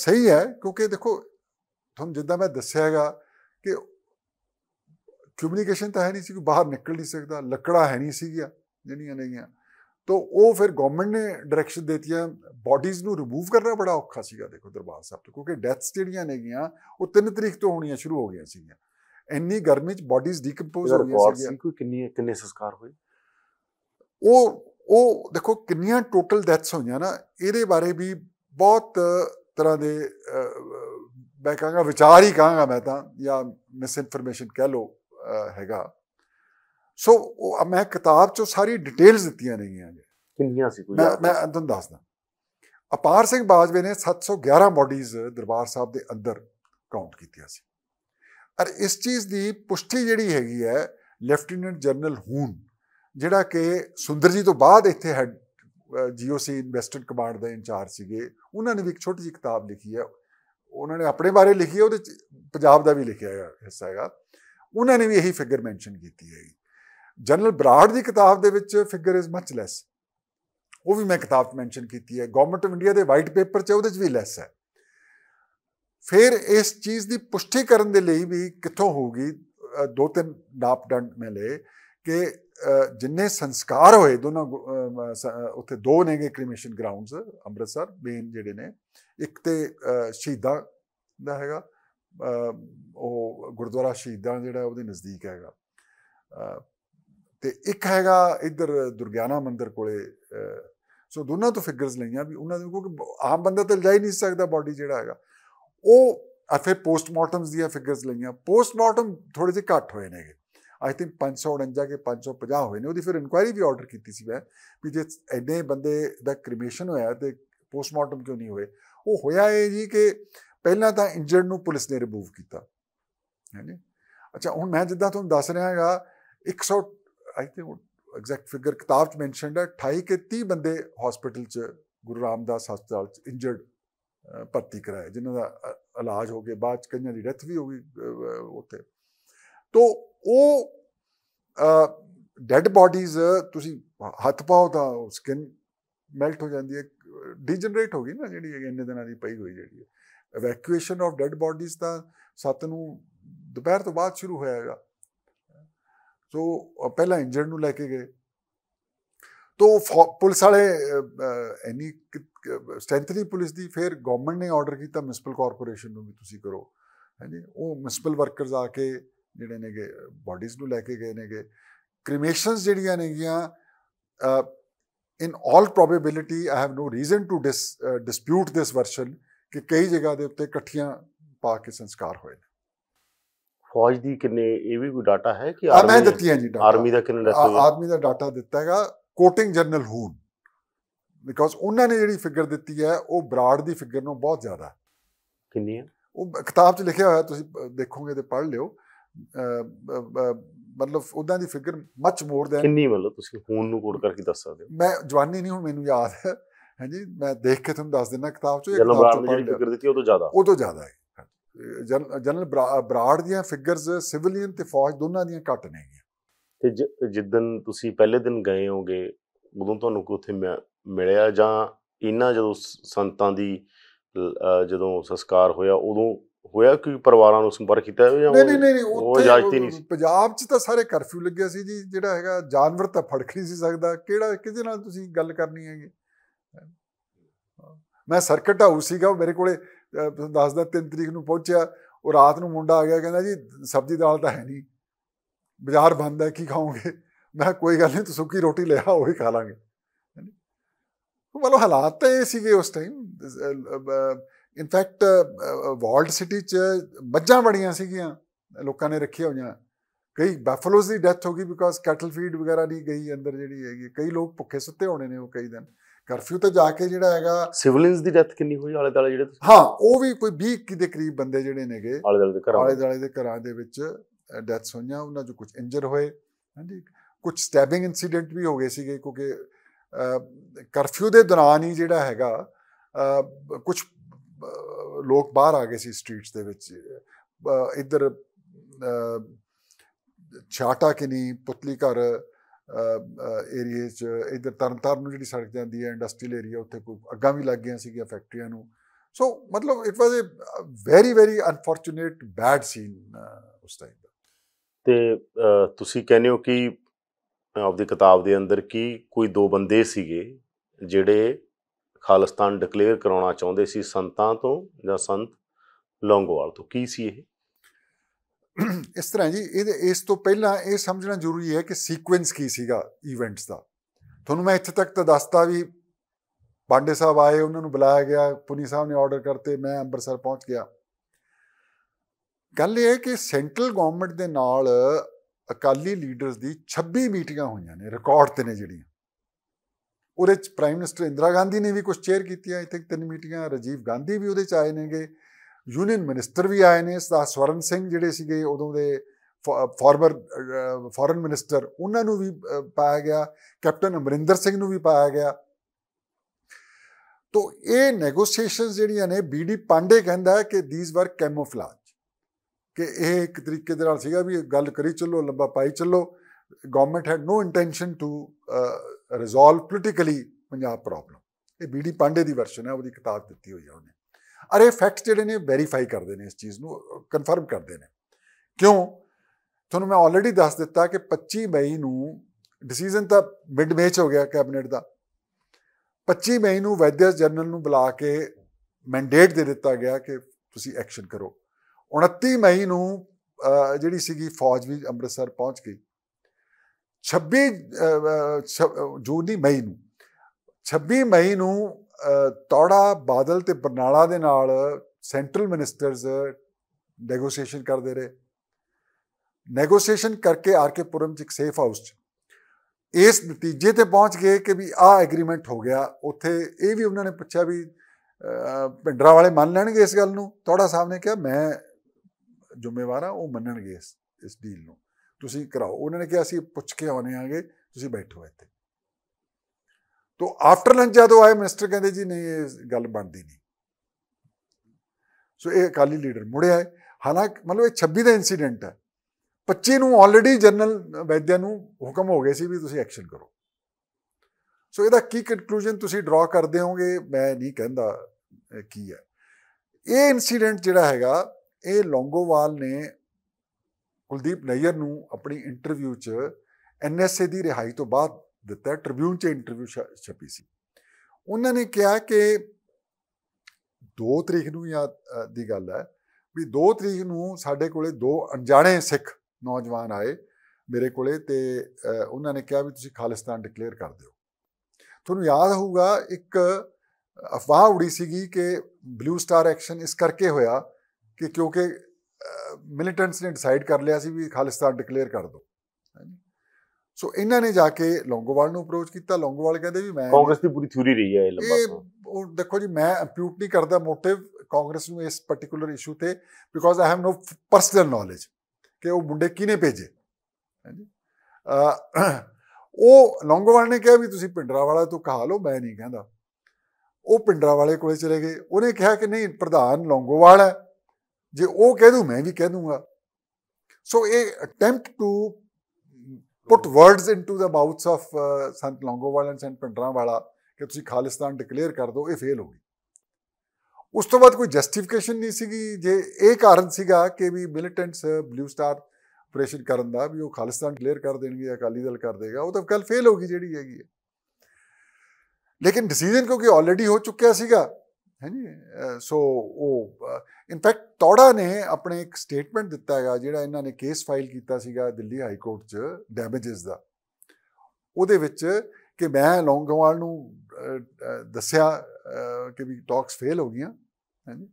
ਸਹੀ ਹੈ ਕਿਉਂਕਿ ਦੇਖੋ ਤੁਹਾਨੂੰ ਜਿੱਦਾਂ ਮੈਂ ਦੱਸਿਆਗਾ ਕਿ ਕਮਿਊਨੀਕੇਸ਼ਨ ਤਾਂ ਹੈ ਨਹੀਂ ਸੀ ਕਿ ਬਾਹਰ ਨਿਕਲ ਨਹੀਂ ਸਕਦਾ ਲੱਕੜਾ ਹੈ ਨਹੀਂ ਗਿਆ ਜਿਹੜੀਆਂ ਨਹੀਂਆਂ ਤੋ ਉਹ ਫਿਰ ਗਵਰਨਮੈਂਟ ਨੇ ਡਾਇਰੈਕਸ਼ਨ ਦਿੱਤੀਆਂ ਬਾਡੀਜ਼ ਨੂੰ ਰਿਮੂਵ ਕਰਨਾ ਬੜਾ ਔਖਾ ਸੀਗਾ ਦੇਖੋ ਦਰਬਾਰ ਸਾਹਿਬ ਤੋਂ ਕਿਉਂਕਿ ਡੈਥਸ ਜਿਹੜੀਆਂ ਨੇਗੀਆਂ ਉਹ 3 ਤਰੀਕ ਤੋਂ ਹੋਣੀਆਂ ਸ਼ੁਰੂ ਹੋ ਗਈਆਂ ਸੀਗੀਆਂ ਇੰਨੀ ਗਰਮੀ ਚ ਬਾਡੀਜ਼ ਡੀਕੰਪੋਜ਼ ਹੋ ਗਈਆਂ ਸੀਗੀਆਂ ਕੋਈ ਕਿੰਨੇ ਕਿੰਨੇ ਸੰਸਕਾਰ ਹੋਏ ਉਹ ਉਹ ਦੇਖੋ ਕਿੰਨੀਆਂ ਟੋਟਲ ਡੈਥਸ ਹੋਈਆਂ ਨਾ ਇਹਦੇ ਬਾਰੇ ਵੀ ਬਹੁਤ ਤਰ੍ਹਾਂ ਦੇ ਮੈਂ ਕਹਾਂਗਾ ਵਿਚਾਰ ਹੀ ਕਹਾਂਗਾ ਮੈਂ ਤਾਂ ਜਾਂ ਮਿਸ ਇਨਫੋਰਮੇਸ਼ਨ ਕਹਿ ਲੋ ਹੈਗਾ ਸੋ ਮੈਂ ਕਿਤਾਬ ਚੋਂ ਸਾਰੀ ਡਿਟੇਲਸ ਦਿੱਤੀਆਂ ਨਹੀਂਆਂ ਜੀ ਕਿੰਨੀਆਂ ਸੀ ਕੋਈ ਮੈਂ ਮੈਂ ਤੁਹਾਨੂੰ ਦੱਸਦਾ ਅਪਾਰ ਸਿੰਘ ਬਾਜਵੇ ਨੇ 711 ਬਾਡੀਜ਼ ਦਰਬਾਰ ਸਾਹਿਬ ਦੇ ਅੰਦਰ ਕਾਊਂਟ ਕੀਤੀਆਂ ਸੀ ਔਰ ਇਸ ਚੀਜ਼ ਦੀ ਪੁਸ਼ਟੀ ਜਿਹੜੀ ਹੈਗੀ ਹੈ ਲੈਫਟੀਨੈਂਟ ਜਨਰਲ ਹੂਨ ਜਿਹੜਾ ਕਿ ਸੁੰਦਰ ਜੀ ਤੋਂ ਬਾਅਦ ਇੱਥੇ ਹੈਡ ਜੀਓਸੀ ਇਨਵੈਸਟਡ ਕਮਾਂਡ ਦੇ ਇੰਚਾਰਜ ਸੀਗੇ ਉਹਨਾਂ ਨੇ ਵੀ ਇੱਕ ਛੋਟੀ ਜਿਹੀ ਕਿਤਾਬ ਲਿਖੀ ਹੈ ਉਹਨਾਂ ਨੇ ਆਪਣੇ ਬਾਰੇ ਲਿਖੀ ਹੈ ਉਹਦੇ ਚ ਪੰਜਾਬ ਦਾ ਵੀ ਲਿਖਿਆ ਹੈ ਹਿੱਸਾ ਹੈਗਾ ਉਹਨਾਂ ਨੇ ਵੀ ਇਹੀ ਫਿਗਰ ਮੈਂਸ਼ਨ ਕੀਤੀ ਹੈ ਜਨਰਲ ਬਰਾੜ ਦੀ ਕਿਤਾਬ ਦੇ ਵਿੱਚ ਫਿਗਰ ਇਜ਼ ਮੱਚ ਲੈਸ ਉਹ ਵੀ ਮੈਂ ਕਿਤਾਬ ਮੈਂਸ਼ਨ ਕੀਤੀ ਹੈ ਗਵਰਨਮੈਂਟ ਆਫ ਇੰਡੀਆ ਦੇ ਵਾਈਟ ਪੇਪਰ 'ਚ ਉਹਦੇ 'ਚ ਵੀ ਲੈਸ ਹੈ ਫਿਰ ਇਸ ਚੀਜ਼ ਦੀ ਪੁਸ਼ਟੀ ਕਰਨ ਦੇ ਲਈ ਵੀ ਕਿੱਥੋਂ ਹੋਊਗੀ ਦੋ ਤਿੰਨ ਨਾਪਦੰਡ ਡੰਡ ਲਏ ਕਿ ਜਿੰਨੇ ਸੰਸਕਾਰ ਹੋਏ ਦੋਨਾਂ ਉੱਥੇ ਦੋ ਨੇਗੇ ਕ੍ਰੀਮੇਸ਼ਨ ਗਰਾਊਂਡਸ ਅੰਮ੍ਰਿਤਸਰ ਮੇਨ ਜਿਹੜੇ ਨੇ ਇੱਕ ਤੇ ਸ਼ਹੀਦਾਂ ਦਾ ਹੈਗਾ ਉਹ ਗੁਰਦੁਆਰਾ ਸ਼ਹੀਦਾਂ ਜਿਹੜਾ ਉਹਦੇ ਨਜ਼ਦੀਕ ਹੈਗਾ ਤੇ ਇੱਕ ਹੈਗਾ ਇੱਧਰ ਦੁਰਗਿਆਨਾ ਮੰਦਿਰ ਕੋਲੇ ਸੋ ਦੋਨਾਂ ਤੋਂ ਫਿਗਰਸ ਲਈਆਂ ਵੀ ਉਹਨਾਂ ਦੇ ਕਿਉਂਕਿ ਆਮ ਬੰਦਾ ਤਾਂ ਲਿਜਾ ਹੀ ਨਹੀਂ ਸਕਦਾ ਬਾਡੀ ਜਿਹੜਾ ਹੈਗਾ ਉਹ ਫਿਰ ਪੋਸਟਮਾਰਟਮਸ ਦੀਆਂ ਫਿਗਰਸ ਲਈਆਂ ਪੋਸਟਮਾਰਟਮ ਥੋੜੇ ਜਿਹਾ ਘੱਟ ਹੋਏ ਨੇਗੇ ਆਈ ਥਿੰਕ 549 ਕੇ 550 ਹੋਏ ਨੇ ਉਹਦੀ ਫਿਰ ਇਨਕੁਆਇਰੀ ਵੀ ਆਰਡਰ ਕੀਤੀ ਸੀ ਮੈਂ ਵੀ ਜੇ ਐਨੇ ਬੰਦੇ ਦਾ ਕ੍ਰੀਮੇਸ਼ਨ ਹੋਇਆ ਤੇ ਪੋਸਟਮਾਰਟਮ ਕਿਉਂ ਨਹੀਂ ਹੋਏ ਉਹ ਹੋਇਆ ਇਹ ਜੀ ਕਿ ਪਹਿਲਾਂ ਤਾਂ ਇੰਜਰਡ ਨੂੰ ਪੁਲਿਸ ਨੇ ਰਿਮੂਵ ਕੀਤਾ ਨਹੀਂ ਅੱਛਾ ਹੁਣ ਮੈਂ ਜਿੱਦਾਂ ਤੁਹਾਨੂੰ ਦੱਸ ਰਿਹਾ ਹਾਂਗਾ 100 ਆਈ ਥਿੰਕ ਐਗਜ਼ੈਕਟ ਫਿਗਰ ਕਿਤਾਬ 'ਚ ਮੈਂਸ਼ਨਡ ਹੈ 28 ਕੇ 30 ਬੰਦੇ ਹਸਪੀਟਲ 'ਚ ਗੁਰੂ ਰਾਮਦਾਸ ਹਸਪਤਾਲ 'ਚ ਇੰਜਰਡ ਭਰਤੀ ਕਰਾਇਆ ਜਿਨ੍ਹਾਂ ਦਾ ਇਲਾਜ ਹੋ ਕੇ ਬਾਅਦ 'ਚ ਕਈਆਂ ਦੀ ਡੈਥ ਵੀ ਹੋ ਗਈ ਉੱਥੇ ਤੋਂ ਉਹ ਡੈਡ ਬਾਡੀਜ਼ ਤੁਸੀਂ ਹੱਥ ਪਾਓ ਤਾਂ ਸਕਿਨ ਮੈਲਟ ਹੋ ਜਾਂਦੀ ਹੈ ਡੀਜਨਰੇਟ ਹੋ ਗਈ ਨਾ ਜਿਹੜੀ ਇੰਨੇ ਦਿਨਾਂ ਦੀ ਪਈ ਹੋਈ ਜਿਹੜੀ ਇਵੈਕੂਏਸ਼ਨ ਆਫ ਡੈਡ ਬਾਡੀਜ਼ ਤਾਂ ਸੱਤ ਨੂੰ ਦੁਪਹਿਰ ਤੋਂ ਬਾਅਦ ਸ਼ੁਰੂ ਹੋਇਆ ਹੈਗਾ ਸੋ ਪਹਿਲਾਂ ਇੰਜਰਡ ਨੂੰ ਲੈ ਕੇ ਗਏ ਤੋ ਪੁਲਿਸ ਵਾਲੇ ਐਨੀ ਸਟਰੈਂਥ ਪੁਲਿਸ ਦੀ ਫਿਰ ਗਵਰਨਮੈਂਟ ਨੇ ਆਰਡਰ ਕੀਤਾ ਮਿਸਪਲ ਕਾਰਪੋਰੇਸ਼ਨ ਨੂੰ ਵੀ ਤੁਸੀਂ ਕਰੋ ਹਾਂਜੀ ਉਹ ਮਿਸਪਲ ਵਰਕਰਸ ਆ ਕੇ ਜਿਹੜੇ ਨੇਗੇ ਬਾਡੀਜ਼ ਨੂੰ ਲੈ ਕੇ ਗਏ ਨੇਗੇ ਕ੍ਰੀਮੇਸ਼ਨਸ ਜਿਹੜੀਆਂ ਨੇਗੀਆਂ in all probability I have no reason to dispute this version ਕਿ ਕਈ ਜਗ੍ਹਾ ਦੇ ਉੱਤੇ ਇਕੱਠੀਆਂ ਪਾ ਕੇ ਸੰਸਕਾਰ ਹੋਏ ਨੇ ਫੌਜ ਦੀ ਕਿੰਨੇ ਇਹ ਵੀ ਕੋਈ ਡਾਟਾ ਹੈ ਕਿ ਆਰਮੀ ਮੈਂ ਦਿੱਤੀ ਹੈ ਜੀ ਡਾਟਾ ਆਰਮੀ ਦਾ ਕਿੰਨੇ ਦੱਸੋ ਆਰਮੀ ਦਾ ਡਾਟਾ ਦਿੱਤਾ ਹੈਗਾ ਕੋਟਿੰਗ ਜਨਰਲ ਹੂਨ ਬਿਕਾਜ਼ ਉਹਨਾਂ ਨੇ ਜਿਹੜੀ ਫਿਗਰ ਦਿੱਤੀ ਹੈ ਉਹ ਬਰਾਡ ਦੀ ਫਿਗਰ ਨਾਲੋਂ ਬਹੁਤ ਜ਼ਿਆਦਾ ਕਿੰਨੀ ਹੈ ਉਹ ਕਿਤਾਬ 'ਚ ਲਿਖਿਆ ਹੋਇਆ ਤੁਸੀਂ ਦੇਖੋਗੇ ਤੇ ਪੜ੍ਹ ਲਿਓ ਮਤਲਬ ਉਹਦਾਂ ਦੀ ਫਿਗਰ ਮੱਚ ਮੋਰ ਦੇ ਕਿੰਨੀ ਮਤਲਬ ਤੁਸੀਂ ਖੂਨ ਨੂੰ ਕੋਡ ਕਰਕੇ ਦੱਸ ਸਕਦੇ ਹੋ ਮੈਂ ਜਵਾਨੀ ਨਹੀਂ ਹੁਣ ਮੈਨੂੰ ਯਾਦ ਹੈ ਹਾਂਜੀ ਮੈਂ ਦੇਖ ਕੇ ਤੁਹਾਨੂੰ ਦੱਸ ਦਿੰਦਾ ਕਿਤਾਬ ਚੋਂ ਇੱਕ ਕਿਤਾਬ ਚੋਂ ਫਿਗਰ ਦਿੱਤੀ ਉਹ ਤੋਂ ਜ਼ਿਆਦਾ ਉਹ ਤੋਂ ਜ਼ਿਆਦਾ ਹੈ ਜਨਰਲ ਬਰਾਡ ਦੀਆਂ ਫਿਗਰਸ ਸਿਵਿਲੀਅਨ ਤੇ ਫੌਜ ਦੋਨਾਂ ਦੀਆਂ ਘੱਟ ਨੇ ਤੇ ਜਿੱਦਨ ਤੁਸੀਂ ਪਹਿਲੇ ਦਿਨ ਗਏ ਹੋਗੇ ਉਦੋਂ ਤੁਹਾਨੂੰ ਕੋਈ ਉੱਥੇ ਮਿਲਿਆ ਜਾਂ ਇਹਨਾਂ ਜਦੋਂ ਸੰਤਾਂ ਦੀ ਜਦੋਂ ਸੰਸਕਾਰ ਹੋਇਆ ਉਦੋਂ ਹੋਇਆ ਕਿ ਪਰਿਵਾਰਾਂ ਨੂੰ ਸੰਪਰਕ ਕੀਤਾ ਜਾਂ ਨਹੀਂ ਨਹੀਂ ਨਹੀਂ ਉਹ ਇਜਾਜ਼ਤ ਹੀ ਨਹੀਂ ਸੀ ਪੰਜਾਬ 'ਚ ਤਾਂ ਸਾਰੇ ਕਰਫਿਊ ਲੱਗਿਆ ਸੀ ਜੀ ਜਿਹੜਾ ਹੈਗਾ ਜਾਨਵਰ ਤਾਂ ਫੜਖ ਨਹੀਂ ਸੀ ਸਕਦਾ ਕਿਹੜਾ ਕਿਹਦੇ ਨਾਲ ਤੁਸੀਂ ਗੱਲ ਕਰਨੀ ਹੈਗੀ ਮੈਂ ਸਰਕਟ ਹਾਊਸ ਸੀਗਾ ਮੇਰੇ ਕੋਲੇ ਦੱਸਦਾ 3 ਤਰੀਕ ਨੂੰ ਪਹੁੰਚਿਆ ਉਹ ਰਾਤ ਨੂੰ ਮੁੰਡਾ ਆ ਗਿਆ ਕਹਿੰਦਾ ਜੀ ਸਬਜ਼ੀ ਦਾਲ ਤਾਂ ਹੈ ਨਹੀਂ ਬਾਜ਼ਾਰ ਬੰਦ ਹੈ ਕੀ ਖਾਓਗੇ ਮੈਂ ਕੋਈ ਗੱਲ ਨਹੀਂ ਤੂੰ ਸੁੱਕੀ ਰੋਟੀ ਲੈ ਆ ਉਹੀ ਖਾ ਲਾਂਗੇ ਮਤਲਬ ਹਾਲਾਤ ਤੇ ਸੀਗੇ ਉਸ ਟਾਈਮ ਇਨਫੈਕਟ ਵਾਲਡ ਸਿਟੀ 'ਚ ਮੱਝਾਂ ਬੜੀਆਂ ਸੀਗੀਆਂ ਲੋਕਾਂ ਨੇ ਰੱਖੀਆਂ ਹੋਈਆਂ ਕਈ ਬੈਫਲੋਸ ਦੀ ਡੈਥ ਹੋ ਗਈ ਬਿਕਾਜ਼ ਕੈਟਲ ਫੀਡ ਵਗੈਰਾ ਨਹੀਂ ਗਈ ਅੰਦਰ ਜਿਹੜੀ ਹੈਗੀ ਕਈ ਲੋਕ ਭੁੱਖੇ ਸੁੱਤੇ ਹੋਣੇ ਨੇ ਉਹ ਕਈ ਦਿਨ ਕਰਫਿਊ ਤੇ ਜਾ ਕੇ ਜਿਹੜਾ ਹੈਗਾ ਸਿਵਲਿੰਸ ਦੀ ਡੈਥ ਕਿੰਨੀ ਹੋਈ ਆਲੇ ਦਾਲੇ ਜਿਹੜੇ ਹਾਂ ਉਹ ਵੀ ਕੋਈ 20 21 ਦੇ ਕਰੀਬ ਬੰਦੇ ਜਿਹੜੇ ਨੇਗੇ ਆਲੇ ਦਾਲੇ ਦੇ ਘਰਾਂ ਦੇ ਵਿੱਚ ਡੈਥਸ ਹੋਈਆਂ ਉਹਨਾਂ ਜੋ ਕੁਝ ਇੰਜਰ ਹੋਏ ਹਾਂਜੀ ਕੁਝ ਸਟੈਬਿੰਗ ਇਨਸੀਡੈਂਟ ਵੀ ਹੋ ਗਏ ਸੀਗੇ ਕਿਉਂਕਿ ਕਰਫਿਊ ਦੇ ਦੌਰਾਨ ਹੀ ਜਿਹੜਾ ਹੈਗਾ ਕੁਝ ਲੋਕ ਬਾਹਰ ਆ ਗਏ ਸੀ ਸਟਰੀਟਸ ਦੇ ਵਿੱਚ ਇੱਧਰ ਛਾਟਾ ਕਿਨੀ ਪੁਤਲੀ ਘਰ ਏਰੀਏ 'ਚ ਇੱਧਰ ਤਰਨਤਾਰਨ ਨੂੰ ਜਿਹੜੀ ਸੜਕ ਜਾਂਦੀ ਹੈ ਇੰਡਸਟਰੀਅਲ ਏਰੀਆ ਉੱਥੇ ਕੋਈ ਅੱਗਾਂ ਵੀ ਲੱਗ ਗਈਆਂ ਸੀਗੀਆਂ ਫੈਕਟਰੀਆਂ ਨੂੰ ਸੋ ਮਤਲਬ it was uh very very unfortunate bad scene ਉਸ ਟਾਈਮ ਦਾ ਤੇ ਤੁਸੀਂ ਕਹਿੰਦੇ ਹੋ ਕਿ ਆਪਦੀ ਕਿਤਾਬ ਦੇ ਅੰਦਰ ਕੀ ਕੋਈ ਦੋ ਬੰਦੇ ਸੀਗੇ ਜਿਹੜੇ ਖਾਲਸਤਾਨ ਡਿਕਲੇਅਰ ਕਰਾਉਣਾ ਚਾਹੁੰਦੇ ਸੀ ਸੰਤਾਂ ਤੋਂ ਜਾਂ ਸੰਤ ਲੌਂਗੋਵਾਲ ਤੋਂ ਕੀ ਸੀ ਇਹ ਇਸ ਤਰ੍ਹਾਂ ਜੀ ਇਹ ਇਸ ਤੋਂ ਪਹਿਲਾਂ ਇਹ ਸਮਝਣਾ ਜ਼ਰੂਰੀ ਹੈ ਕਿ ਸੀਕੁਐਂਸ ਕੀ ਸੀਗਾ ਇਵੈਂਟਸ ਦਾ ਤੁਹਾਨੂੰ ਮੈਂ ਇੱਥੇ ਤੱਕ ਤਾਂ ਦੱਸਤਾ ਵੀ ਪਾਂਡੇ ਸਾਹਿਬ ਆਏ ਉਹਨਾਂ ਨੂੰ ਬੁਲਾਇਆ ਗਿਆ ਪੁਨੀ ਸਾਹਿਬ ਨੇ ਆਰਡਰ ਕਰਤੇ ਮੈਂ ਅੰਮ੍ਰਿਤਸਰ ਪਹੁੰਚ ਗਿਆ ਗੱਲ ਇਹ ਹੈ ਕਿ ਸੈਂਟਰਲ ਗਵਰਨਮੈਂਟ ਦੇ ਨਾਲ ਅਕਾਲੀ ਲੀਡਰਸ ਦੀ 26 ਮੀਟਿੰਗਾਂ ਹੋਈਆਂ ਨੇ ਰਿਕਾਰਡ ਤੇ ਨੇ ਜਿਹੜੀਆਂ ਉਹਦੇ ਚ ਪ੍ਰਾਈਮ ਮਿਨਿਸਟਰ ਇੰਦਰਾ ਗਾਂਧੀ ਨੇ ਵੀ ਕੁਝ ਚੇਅਰ ਕੀਤੀ ਆਈ ਥਿੰਕ ਤਿੰਨ ਮੀਟਿੰਗਾਂ ਰਜੀਵ ਗਾਂਧੀ ਵੀ ਉਹਦੇ ਚ ਆਏ ਨੇਗੇ ਯੂਨੀਅਨ ਮਿਨਿਸਟਰ ਵੀ ਆਏ ਨੇ ਸਦਾ ਸਵਰਨ ਸਿੰਘ ਜਿਹੜੇ ਸੀਗੇ ਉਦੋਂ ਦੇ ਫਾਰਮਰ ਫੋਰਨ ਮਿਨਿਸਟਰ ਉਹਨਾਂ ਨੂੰ ਵੀ ਪਾਇਆ ਗਿਆ ਕੈਪਟਨ ਅਮਰਿੰਦਰ ਸਿੰਘ ਨੂੰ ਵੀ ਪਾਇਆ ਗਿਆ ਤੋ ਇਹ ਨੈਗੋਸ਼ੀਏਸ਼ਨਸ ਜਿਹੜੀਆਂ ਨੇ ਬੀਡੀ ਪਾਂਡੇ ਕਹਿੰਦਾ ਹੈ ਕਿ ਥੀਸ ਵਰ ਕੈਮੋਫਲਾਜ ਕਿ ਇਹ ਇੱਕ ਤਰੀਕੇ ਦੇ ਨਾਲ ਸੀਗਾ ਵੀ ਗੱਲ ਕਰੀ ਚੱਲੋ ਲੰਬਾ ਪਾਈ ਚੱਲੋ government had no intention to resolve politically Punjab problem ਇਹ ਬੀਡੀ ਪਾਂਡੇ ਦੀ ਵਰਸ਼ਨ ਹੈ ਉਹਦੀ ਕਿਤਾਬ ਦਿੱਤੀ ਹੋਈ ਹੈ ਉਹਨੇ ਅਰੇ ਫੈਕਟਸ ਜਿਹੜੇ ਨੇ ਵੈਰੀਫਾਈ ਕਰਦੇ ਨੇ ਇਸ ਚੀਜ਼ ਨੂੰ ਕਨਫਰਮ ਕਰਦੇ ਨੇ ਕਿਉਂ ਤੁਹਾਨੂੰ ਮੈਂ ਆਲਰੇਡੀ ਦੱਸ ਦਿੱਤਾ ਕਿ 25 ਮਈ ਨੂੰ ਡਿਸੀਜਨ ਤਾਂ ਮਿਡ ਮੇਚ ਹੋ ਗਿਆ ਕੈਬਨਿਟ ਦਾ 25 ਮਈ ਨੂੰ ਵੈਦਿਆਸ ਜਨਰਲ ਨੂੰ ਬੁਲਾ ਕੇ ਮੈਂਡੇਟ ਦੇ ਦਿੱਤਾ ਗਿਆ ਕਿ ਤੁਸੀਂ ਐਕਸ਼ਨ ਕਰੋ 29 ਮਈ ਨੂੰ ਜਿਹੜੀ ਸੀਗੀ ਫੌਜ ਵੀ ਅੰਮ੍ਰਿਤਸਰ ਪਹੁੰਚ ਗਈ 26 ਜੂਨ ਦੀ ਮਈ ਨੂੰ 26 ਮਈ ਨੂੰ ਤੌੜਾ ਬਾਦਲ ਤੇ ਬਰਨਾਲਾ ਦੇ ਨਾਲ ਸੈਂਟਰਲ ਮਿਨਿਸਟਰਸ ਨੈਗੋਸੀਏਸ਼ਨ ਕਰਦੇ ਰਹੇ ਨੈਗੋਸੀਏਸ਼ਨ ਕਰਕੇ ਆਰਕੇਪੁਰਮ ਪੁਰਮ ਚ ਇੱਕ ਸੇਫ ਹਾਊਸ ਚ ਇਸ ਨਤੀਜੇ ਤੇ ਪਹੁੰਚ ਗਏ ਕਿ ਵੀ ਆ ਐਗਰੀਮੈਂਟ ਹੋ ਗਿਆ ਉੱਥੇ ਇਹ ਵੀ ਉਹਨਾਂ ਨੇ ਪੁੱਛਿਆ ਵੀ ਪਿੰਡਰਾ ਵਾਲੇ ਮੰਨ ਲੈਣਗੇ ਇਸ ਗੱਲ ਨੂੰ ਤੋੜਾ ਸਾਹਿਬ ਨੇ ਕਿਹਾ ਮੈਂ ਜ਼ਿੰਮੇਵਾਰ ਆ ਉਹ ਮੰਨਣਗੇ ਇਸ ਇਸ ਡੀਲ ਨੂੰ ਤੁਸੀਂ ਕਰਾਓ ਉਹਨਾਂ ਨੇ ਕਿਹਾ ਅਸੀਂ ਪੁੱਛ ਕੇ ਆਉਣੇ ਆਗੇ ਤੁਸੀਂ ਬੈਠੋ ਇੱਥੇ ਤੋਂ ਆਫਟਰ ਲੰਚ ਜਦੋਂ ਆਏ ਮਿਨਿਸਟਰ ਕਹਿੰਦੇ ਜੀ ਨਹੀਂ ਇਹ ਗੱਲ ਬਣਦੀ ਨਹੀਂ ਸੋ ਇਹ ਅਕਾਲੀ ਲੀਡਰ ਮੁੜਿਆ ਹੈ ਹਾਲਾਂਕਿ ਮਤਲਬ ਇਹ 26 ਦਾ ਇਨਸੀਡੈਂਟ ਹੈ 25 ਨੂੰ ਆਲਰੇਡੀ ਜਨਰਲ ਵੈਦਿਆ ਨੂੰ ਹੁਕਮ ਹੋ ਗਏ ਸੀ ਵੀ ਤੁਸੀਂ ਐਕਸ਼ਨ ਕਰੋ ਸੋ ਇਹਦਾ ਕੀ ਕਨਕਲੂਜਨ ਤੁਸੀਂ ਡਰਾ ਕਰਦੇ ਹੋਗੇ ਮੈਂ ਨਹੀਂ ਕਹਿੰਦਾ ਕੀ ਹੈ ਇਹ ਇਨਸੀਡੈਂਟ ਜਿਹੜਾ ਹੈਗਾ ਇਹ ਲੋਂਗੋਵਾਲ ਨੇ ਕੁਲਦੀਪ ਨਈਰ ਨੂੰ ਆਪਣੀ ਇੰਟਰਵਿਊ 'ਚ ਐਨਐਸਏ ਦੀ ਰਿਹਾਈ ਤੋਂ ਬਾਅਦ ਦਿੱਤਾ ਟ੍ਰਿਬਿਊਨ 'ਚ ਇੰਟਰਵਿਊ ਛਪੀ ਸੀ ਉਹਨਾਂ ਨੇ ਕਿਹਾ ਕਿ 2 ਤਰੀਕ ਨੂੰ ਜਾਂ ਦੀ ਗੱਲ ਹੈ ਵੀ 2 ਤਰੀਕ ਨੂੰ ਸਾਡੇ ਕੋਲੇ ਦੋ ਅਣਜਾਣੇ ਸਿੱਖ ਨੌਜਵਾਨ ਆਏ ਮੇਰੇ ਕੋਲੇ ਤੇ ਉਹਨਾਂ ਨੇ ਕਿਹਾ ਵੀ ਤੁਸੀਂ ਖਾਲਿਸਤਾਨ ਡਿਕਲੇਅਰ ਕਰ ਦਿਓ ਤੁਹਾਨੂੰ ਯਾਦ ਹੋਊਗਾ ਇੱਕ ਅਫਵਾਹ ਉੜੀ ਸੀਗੀ ਕਿ ਬਲੂ ਸਟਾਰ ਐਕਸ਼ਨ ਇਸ ਕਰਕੇ ਹੋਇਆ ਕਿ ਕਿਉਂਕਿ ਮਿਲੀਟੈਂਟਸ ਨੇ ਡਿਸਾਈਡ ਕਰ ਲਿਆ ਸੀ ਵੀ ਖਾਲਿਸਤਾਨ ਡਿਕਲੇਅਰ ਕਰ ਦੋ ਸੋ ਇਹਨਾਂ ਨੇ ਜਾ ਕੇ ਲੌਂਗੋਵਾਲ ਨੂੰ ਅਪਰੋਚ ਕੀਤਾ ਲੌਂਗੋਵਾਲ ਕਹਿੰਦੇ ਵੀ ਮੈਂ ਕਾਂਗਰਸ ਦੀ ਪੂਰੀ ਥਿਊਰੀ ਰਹੀ ਹੈ ਇਹ ਲੰਬਾ ਉਹ ਦੇਖੋ ਜੀ ਮੈਂ ਇੰਪਿਊਟ ਨਹੀਂ ਕਰਦਾ ਮੋਟਿਵ ਕਾਂਗਰਸ ਨੂੰ ਇਸ ਪਾਰਟਿਕੂਲਰ ਇਸ਼ੂ ਤੇ because I have no personal knowledge ਕਿ ਉਹ ਮੁੰਡੇ ਕਿਨੇ ਭੇਜੇ ਹਾਂਜੀ ਉਹ ਲੌਂਗੋਵਾਲ ਨੇ ਕਿਹਾ ਵੀ ਤੁਸੀਂ ਪਿੰਡਰਾ ਵਾਲਾ ਤੋਂ ਕਹਾ ਲਓ ਮੈਂ ਨਹੀਂ ਕਹਿੰਦਾ ਉਹ ਪਿੰਡਰਾ ਵਾਲੇ ਕੋਲੇ ਚਲੇ ਗਏ ਉਹਨੇ ਕਿਹਾ ਕਿ ਨਹੀਂ ਪ੍ਰਧਾਨ ਲੌਂਗੋਵਾਲ ਹੈ ਜੇ ਉਹ ਕਹਿ ਦੂ ਮੈਂ ਵੀ ਕਹਿ ਦੂੰਗਾ ਸੋ ਇਹ attempt to put words into the mouths of Sant Longowal and ਸੰਤ ਵਾਲਾ ਕਿ ਤੁਸੀਂ ਖਾਲਿਸਤਾਨ ਡਿਕਲੇਅਰ ਕਰ ਦੋ ਇਹ ਫੇਲ ਹੋ ਗਈ ਉਸ ਤੋਂ ਬਾਅਦ ਕੋਈ ਜਸਟੀਫਿਕੇਸ਼ਨ ਨਹੀਂ ਸੀਗੀ ਜੇ ਇਹ ਕਾਰਨ ਸੀਗਾ ਕਿ ਵੀ ਮਿਲਟੈਂਟਸ ਬਲੂ ਸਟਾਰ ਪ੍ਰੈਸ਼ਰ ਕਰਨ ਦਾ ਵੀ ਉਹ ਖਾਲਿਸਤਾਨ ਡਿਕਲੇਅਰ ਕਰ ਦੇਣਗੇ ਅਕਾਲੀ ਦਲ ਕਰ ਦੇਗਾ ਉਹ ਤਾਂ ਕੱਲ ਫੇਲ ਹੋ ਗਈ ਜਿਹੜੀ ਹੈਗੀ ਹੈ ਲੇਕਿਨ ਡਿਸੀਜਨ ਕਿਉਂਕਿ ਆਲਰੇਡੀ ਹੋ ਚੁੱਕਿਆ ਸੀਗਾ ਹੈਂਜੀ ਸੋ ਉਹ ਇਨਫੈਕਟ ਤੋੜਾ ਨੇ ਆਪਣੇ ਇੱਕ ਸਟੇਟਮੈਂਟ ਦਿੱਤਾ ਹੈਗਾ ਜਿਹੜਾ ਇਹਨਾਂ ਨੇ ਕੇਸ ਫਾਈਲ ਕੀਤਾ ਸੀਗਾ ਦਿੱਲੀ ਹਾਈ ਕੋਰਟ 'ਚ ਡੈਮੇजेस ਦਾ ਉਹਦੇ ਵਿੱਚ ਕਿ ਮੈਂ ਲੌਂਗੋਵਾਲ ਨੂੰ ਦੱਸਿਆ ਕਿ ਵੀ ਟਾਕਸ ਫੇਲ ਹੋ ਗਈਆਂ ਹੈਂਜੀ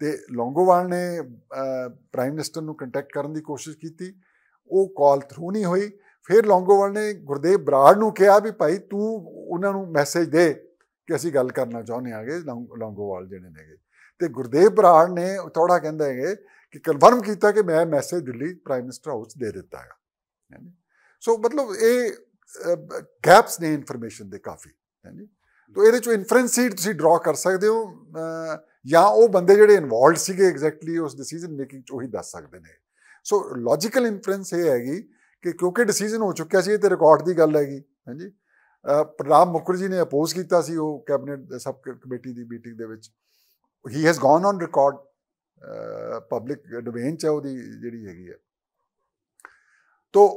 ਤੇ ਲੌਂਗੋਵਾਲ ਨੇ ਪ੍ਰਾਈਮ ਮਿਨਿਸਟਰ ਨੂੰ ਕੰਟੈਕਟ ਕਰਨ ਦੀ ਕੋਸ਼ਿਸ਼ ਕੀਤੀ ਉਹ ਕਾਲ ਥਰੂ ਨਹੀਂ ਹੋਈ ਫਿਰ ਲੌਂਗੋਵਾਲ ਨੇ ਗੁਰਦੇਵ ਬਰਾੜ ਨੂੰ ਕਿਹਾ ਵੀ ਭਾਈ ਤੂੰ ਉਹਨਾਂ ਨੂੰ ਮੈਸੇਜ ਦੇ ਕਿ ਅਸੀਂ ਗੱਲ ਕਰਨਾ ਚਾਹੁੰਦੇ ਆਗੇ ਲੌਂਗੋਵਾਲ ਜਿਹੜੇ ਨੇਗੇ ਤੇ ਗੁਰਦੇਵ ਭਰਾੜ ਨੇ ਥੋੜਾ ਕਹਿੰਦਾ ਹੈਗੇ ਕਿ ਕਨਫਰਮ ਕੀਤਾ ਕਿ ਮੈਂ message Delhi prime minister house ਦੇ ਦਿੱਤਾ ਹੈ ਸੋ ਮਤਲਬ ਇਹ ਗੈਪਸ ਨੇ ਇਨਫੋਰਮੇਸ਼ਨ ਦੇ ਕਾਫੀ ਨਹੀਂ ਤੋ ਇਹਦੇ ਚੋਂ ਇਨਫਰੈਂਸ ਹੀ ਤੁਸੀਂ ਡਰਾ ਕਰ ਸਕਦੇ ਹੋ ਜਾਂ ਉਹ ਬੰਦੇ ਜਿਹੜੇ ਇਨਵੋਲਡ ਸੀਗੇ ਐਗਜ਼ੈਕਟਲੀ ਉਸ ਡਿਸੀਜਨ ਮੇਕਿੰਗ ਚ ਉਹੀ ਦੱਸ ਸਕਦੇ ਨੇ ਸੋ ਲੌਜੀਕਲ ਇਨਫਰੈਂਸ ਇਹ ਹੈਗੀ ਕਿ ਕਿਉਂਕਿ ਡਿਸੀਜਨ ਹੋ ਚੁੱਕਿਆ ਸੀ ਇਹ ਤੇ ਰਿਕਾਰਡ ਦੀ ਗੱਲ ਹੈਗੀ ਹਾਂਜੀ ਪ੍ਰਣਾਮ ਮੁਖਰਜੀ ਨੇ ਅਪੋਜ਼ ਕੀਤਾ ਸੀ ਉਹ ਕੈਬਨਿਟ ਸਬ ਕਮੇਟੀ ਦੀ ਮੀਟਿੰਗ ਦੇ ਵਿੱਚ ਹੀ has gone on record public domain ਚ ਉਹਦੀ ਜਿਹੜੀ ਹੈਗੀ ਹੈ ਤੋਂ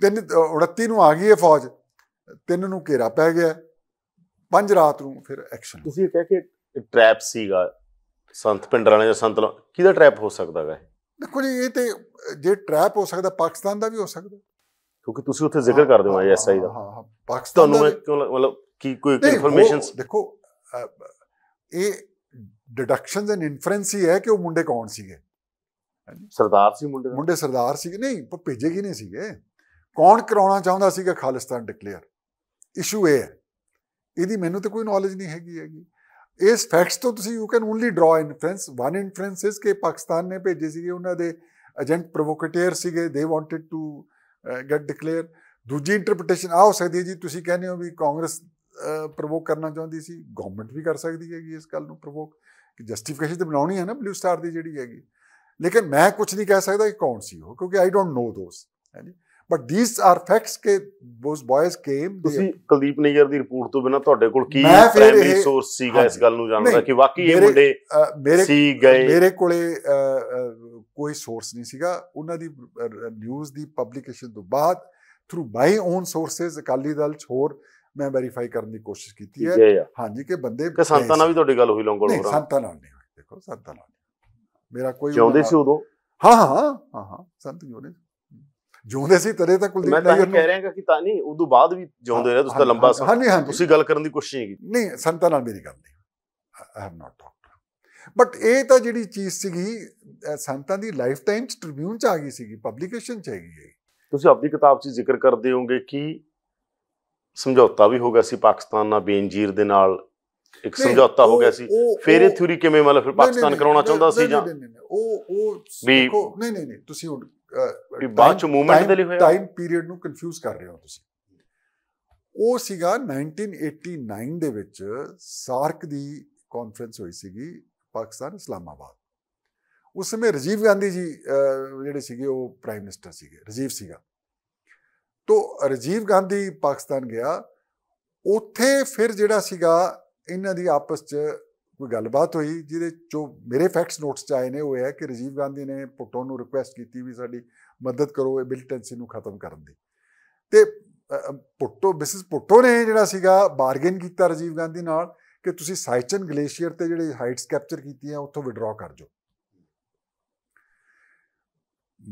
ਤਿੰਨ 29 ਨੂੰ ਆ ਗਈ ਹੈ ਫੌਜ ਤਿੰਨ ਨੂੰ ਘੇਰਾ ਪੈ ਗਿਆ ਪੰਜ ਰਾਤ ਨੂੰ ਫਿਰ ਐਕਸ਼ਨ ਤੁਸੀਂ ਇਹ ਕਹਿ ਕੇ ਟ੍ਰੈਪ ਸੀਗਾ ਸੰਤ ਪਿੰਡਰਾਂ ਵਾਲੇ ਜਾਂ ਸੰਤ ਕਿਹਦਾ ਟ੍ਰੈਪ ਹੋ ਸਕਦਾ ਹੈ ਦੇਖੋ ਜੀ ਇਹ ਤੇ ਜੇ ਟ੍ਰੈਪ ਹੋ ਸਕਦਾ ਪਾਕਿਸਤਾਨ ਦਾ ਵੀ ਹੋ ਸਕਦਾ ਕਿਉਂਕਿ ਤੁਸੀਂ ਉੱਥੇ ਜ਼ਿਕਰ ਕਰਦੇ ਹੋ ਐਸਆਈ ਦਾ ਹਾਂ ਹਾਂ ਪਾਕਿਸਤਾਨ ਨੂੰ ਕਿਉਂ ਮਤਲਬ ਕੀ ਕੋਈ ਇਨਫੋਰਮੇਸ਼ਨ ਦੇਖੋ ਇਹ ਡਿਡਕਸ਼ਨਸ ਐਂਡ ਇਨਫਰੈਂਸ ਹੀ ਹੈ ਕਿ ਉਹ ਮੁੰਡੇ ਕੌਣ ਸੀਗੇ ਸਰਦਾਰ ਸੀ ਮੁੰਡੇ ਮੁੰਡੇ ਸਰਦਾਰ ਸੀ ਨਹੀਂ ਪਰ ਭੇਜੇ ਕੀ ਨਹੀਂ ਸੀਗੇ ਕੌਣ ਕਰਾਉਣਾ ਚਾਹੁੰਦਾ ਸੀਗਾ ਖਾਲਿਸਤਾਨ ਡਿਕਲੇਅਰ ਇਸ਼ੂ ਇਹ ਹੈ ਇਹਦੀ ਮੈਨੂੰ ਤੇ ਕੋਈ ਨੌਲੇਜ ਨਹੀਂ ਹੈਗੀ ਹੈਗੀ ਇਸ ਫੈਕਟਸ ਤੋਂ ਤੁਸੀਂ ਯੂ ਕੈਨ ਓਨਲੀ ਡਰਾ ਇਨਫਰੈਂਸ ਵਨ ਇਨਫਰੈਂਸ ਇਸ ਕਿ ਪਾਕਿਸਤਾਨ ਨੇ ਭੇਜੇ ਸੀਗੇ ਉਹਨਾਂ ਦੇ ਏਜੰਟ ਪ੍ਰੋਵੋਕੇਟਰ ਸੀਗੇ they wanted to get declare ਦੂਜੀ ਇੰਟਰਪ੍ਰੀਟੇਸ਼ਨ ਆ ਹੋ ਸਕਦੀ ਹੈ ਜੀ ਤੁਸੀਂ ਕਹਿੰਦੇ ਹੋ ਵੀ ਕਾਂਗਰਸ ਪ੍ਰੋਵੋਕ ਕਰਨਾ ਚਾਹੁੰਦੀ ਸੀ ਗਵਰਨਮੈਂਟ ਵੀ ਕਰ ਸਕਦੀ ਹੈਗੀ ਇਸ ਗੱਲ ਨੂੰ ਪ੍ਰੋਵੋਕ ਕਿ ਜਸਟੀਫਿਕੇਸ਼ਨ ਤੇ ਬਣਾਉਣੀ ਹੈ ਨਾ ਬਲੂ ਸਟਾਰ ਦੀ ਜਿਹੜੀ ਹੈਗੀ ਲੇਕਿਨ ਮੈਂ ਕੁਝ ਨਹੀਂ ਕਹਿ ਸਕਦਾ ਕਿ ਕੌਣ ਸੀ ਉਹ ਕਿਉਂਕਿ ਆਈ ਡੋਨਟ ਨੋ ਦੋਸ ਹਾਂਜੀ ਬਟ ਥੀਸ ਆਰ ਫੈਕਟਸ ਕਿ ਦੋਸ ਬॉयਜ਼ ਕੇਮ ਤੁਸੀਂ ਕੁਲਦੀਪ ਨਈਅਰ ਦੀ ਰਿਪੋਰਟ ਤੋਂ ਬਿਨਾ ਤੁਹਾਡੇ ਕੋਲ ਕੀ ਪ੍ਰਾਇਮਰੀ ਸੋਰਸ ਸੀਗਾ ਇਸ ਗੱਲ ਨੂੰ ਜਾਣਨ ਦਾ ਕਿ ਵਾਕਈ ਇਹ ਮੁੰਡੇ ਸੀ ਗਏ ਮੇਰੇ ਕੋਲੇ ਕੋਈ ਸੋਰਸ ਨਹੀਂ ਸੀਗਾ ਉਹਨਾਂ ਦੀ ਨਿਊਜ਼ ਦੀ ਪਬਲਿਕੇਸ਼ਨ ਤੋਂ ਬਾਅਦ through my own sources Akali Dal ਛੋਰ ਮੈਂ ਵੈਰੀਫਾਈ ਕਰਨ ਦੀ ਕੋਸ਼ਿਸ਼ ਕੀਤੀ ਹੈ ਹਾਂਜੀ ਕਿ ਬੰਦੇ ਕਿ ਸੰਤਾਂ ਨਾਲ ਵੀ ਤੁਹਾਡੀ ਗੱਲ ਹੋਈ ਲੋਂਗੋਲ ਹੋਰ ਸੰਤਾਂ ਨਾਲ ਨਹੀਂ ਦੇਖੋ ਸੰਤਾਂ ਨਾਲ ਮੇਰਾ ਕੋਈ ਜਿਉਂਦੇ ਸੀ ਉਦੋਂ ਹਾਂ ਹਾਂ ਹਾਂ ਹਾਂ ਸੰਤ ਜਿਉਂਦੇ ਜਿਉਂਦੇ ਸੀ ਤਰੇ ਤਾਂ ਕੁਲਦੀਪ ਨਾਇਰ ਨੂੰ ਮੈਂ ਕਹਿ ਰਿਹਾ ਕਿ ਤਾਂ ਨਹੀਂ ਉਦੋਂ ਬਾਅਦ ਵੀ ਜਿਉਂਦੇ ਰਹੇ ਤੁਸੀਂ ਤਾਂ ਲੰਬਾ ਸਮਾਂ ਤੁਸੀਂ ਗੱਲ ਕਰਨ ਦੀ ਕੋਸ਼ਿਸ਼ ਨਹੀਂ ਕੀਤੀ ਨਹੀਂ ਸੰਤਾਂ ਨਾਲ ਮੇਰੀ ਗੱਲ ਨਹੀਂ I have not talk but ਇਹ ਤਾਂ ਜਿਹੜੀ ਚੀਜ਼ ਸੀਗੀ ਸੰਤਾਂ ਦੀ ਲਾਈਫ ਟਾਈਮ ਚ ਟ੍ਰਿਬਿਊਨ ਚ ਆ ਗਈ ਸੀਗੀ ਪਬਲਿਕੇਸ਼ਨ ਚ ਹੈਗੀ ਹੈ ਤੁਸੀਂ ਆਪਣੀ ਕਿਤਾਬ 'ਚ ਜ਼ਿਕਰ ਕਰਦੇ ਹੋਗੇ ਕਿ ਸਮਝੌਤਾ ਵੀ ਹੋ ਗਿਆ ਸੀ ਪਾਕਿਸਤਾਨ ਨਾਲ ਬੇਨਜੀਰ ਦੇ ਨਾਲ ਇੱਕ ਸਮਝੌਤਾ ਹੋ ਗਿਆ ਸੀ ਫਿਰ ਇਹ ਥਿਊਰੀ ਕਿਵੇਂ ਮਤਲਬ ਫਿਰ ਪਾਕਿਸਤਾਨ ਕਰਾਉਣਾ ਚਾਹੁੰਦਾ ਸੀ ਜਾਂ ਉਹ ਉਹ ਦੇਖੋ ਨਹੀਂ ਨਹੀਂ ਨਹੀਂ ਤੁਸੀਂ ਉਹ ਬਾਅਦ ਚ ਮੂਵਮੈਂਟ ਦੇ ਲਈ ਹੋਇਆ ਟਾਈਮ ਪੀਰੀਅਡ ਨੂੰ ਕਨਫਿਊਜ਼ ਕਰ ਰਹੇ ਹੋ ਤੁਸੀਂ ਉਹ ਸੀਗਾ 1989 ਦੇ ਵਿੱਚ ਸਾਰਕ ਦੀ ਕਾਨਫਰੰਸ ਹੋਈ ਸੀਗੀ ਪਾਕਿਸਤਾਨ ਇਸਲਾਮਾਬਾਦ ਉਸ ਸਮੇਂ ਰਜੀਵ ਗਾਂਧੀ ਜੀ ਜਿਹੜੇ ਸੀਗੇ ਉਹ ਪ੍ਰਾਈਮ ਮਿਨਿਸਟਰ ਸੀਗੇ ਰਜੀਵ ਸੀਗਾ ਤੋਂ ਰਜੀਵ ਗਾਂਧੀ ਪਾਕਿਸਤਾਨ ਗਿਆ ਉੱਥੇ ਫਿਰ ਜਿਹੜਾ ਸੀਗਾ ਇਹਨਾਂ ਦੀ ਆਪਸ 'ਚ ਕੋਈ ਗੱਲਬਾਤ ਹੋਈ ਜਿਹਦੇ ਜੋ ਮੇਰੇ ਫੈਕਟਸ ਨੋਟਸ 'ਚ ਆਏ ਨੇ ਉਹ ਹੈ ਕਿ ਰਜੀਵ ਗਾਂਧੀ ਨੇ ਪੁੱਟੋ ਨੂੰ ਰਿਕੁਐਸਟ ਕੀਤੀ ਵੀ ਸਾਡੀ ਮਦਦ ਕਰੋ ਇਹ ਮਿਲਟੈਂਸੀ ਨੂੰ ਖਤਮ ਕਰਨ ਦੀ ਤੇ ਪੁੱਟੋ ਬਿਸਿਸ ਪੁੱਟੋ ਨੇ ਜਿਹੜਾ ਸੀਗਾ ਬਾਰਗੇਨ ਕੀਤਾ ਰਜੀਵ ਗਾਂਧੀ ਨਾਲ ਕਿ ਤੁਸੀਂ ਸਾਈਚਨ ਗਲੇਸ਼ੀਅਰ ਤੇ ਜਿਹੜੇ ਹਾਈਟਸ ਕੈਪਚਰ ਕੀਤੀਆਂ ਉੱਥੋਂ ਵਿਡਰਾ ਕਰ ਜੋ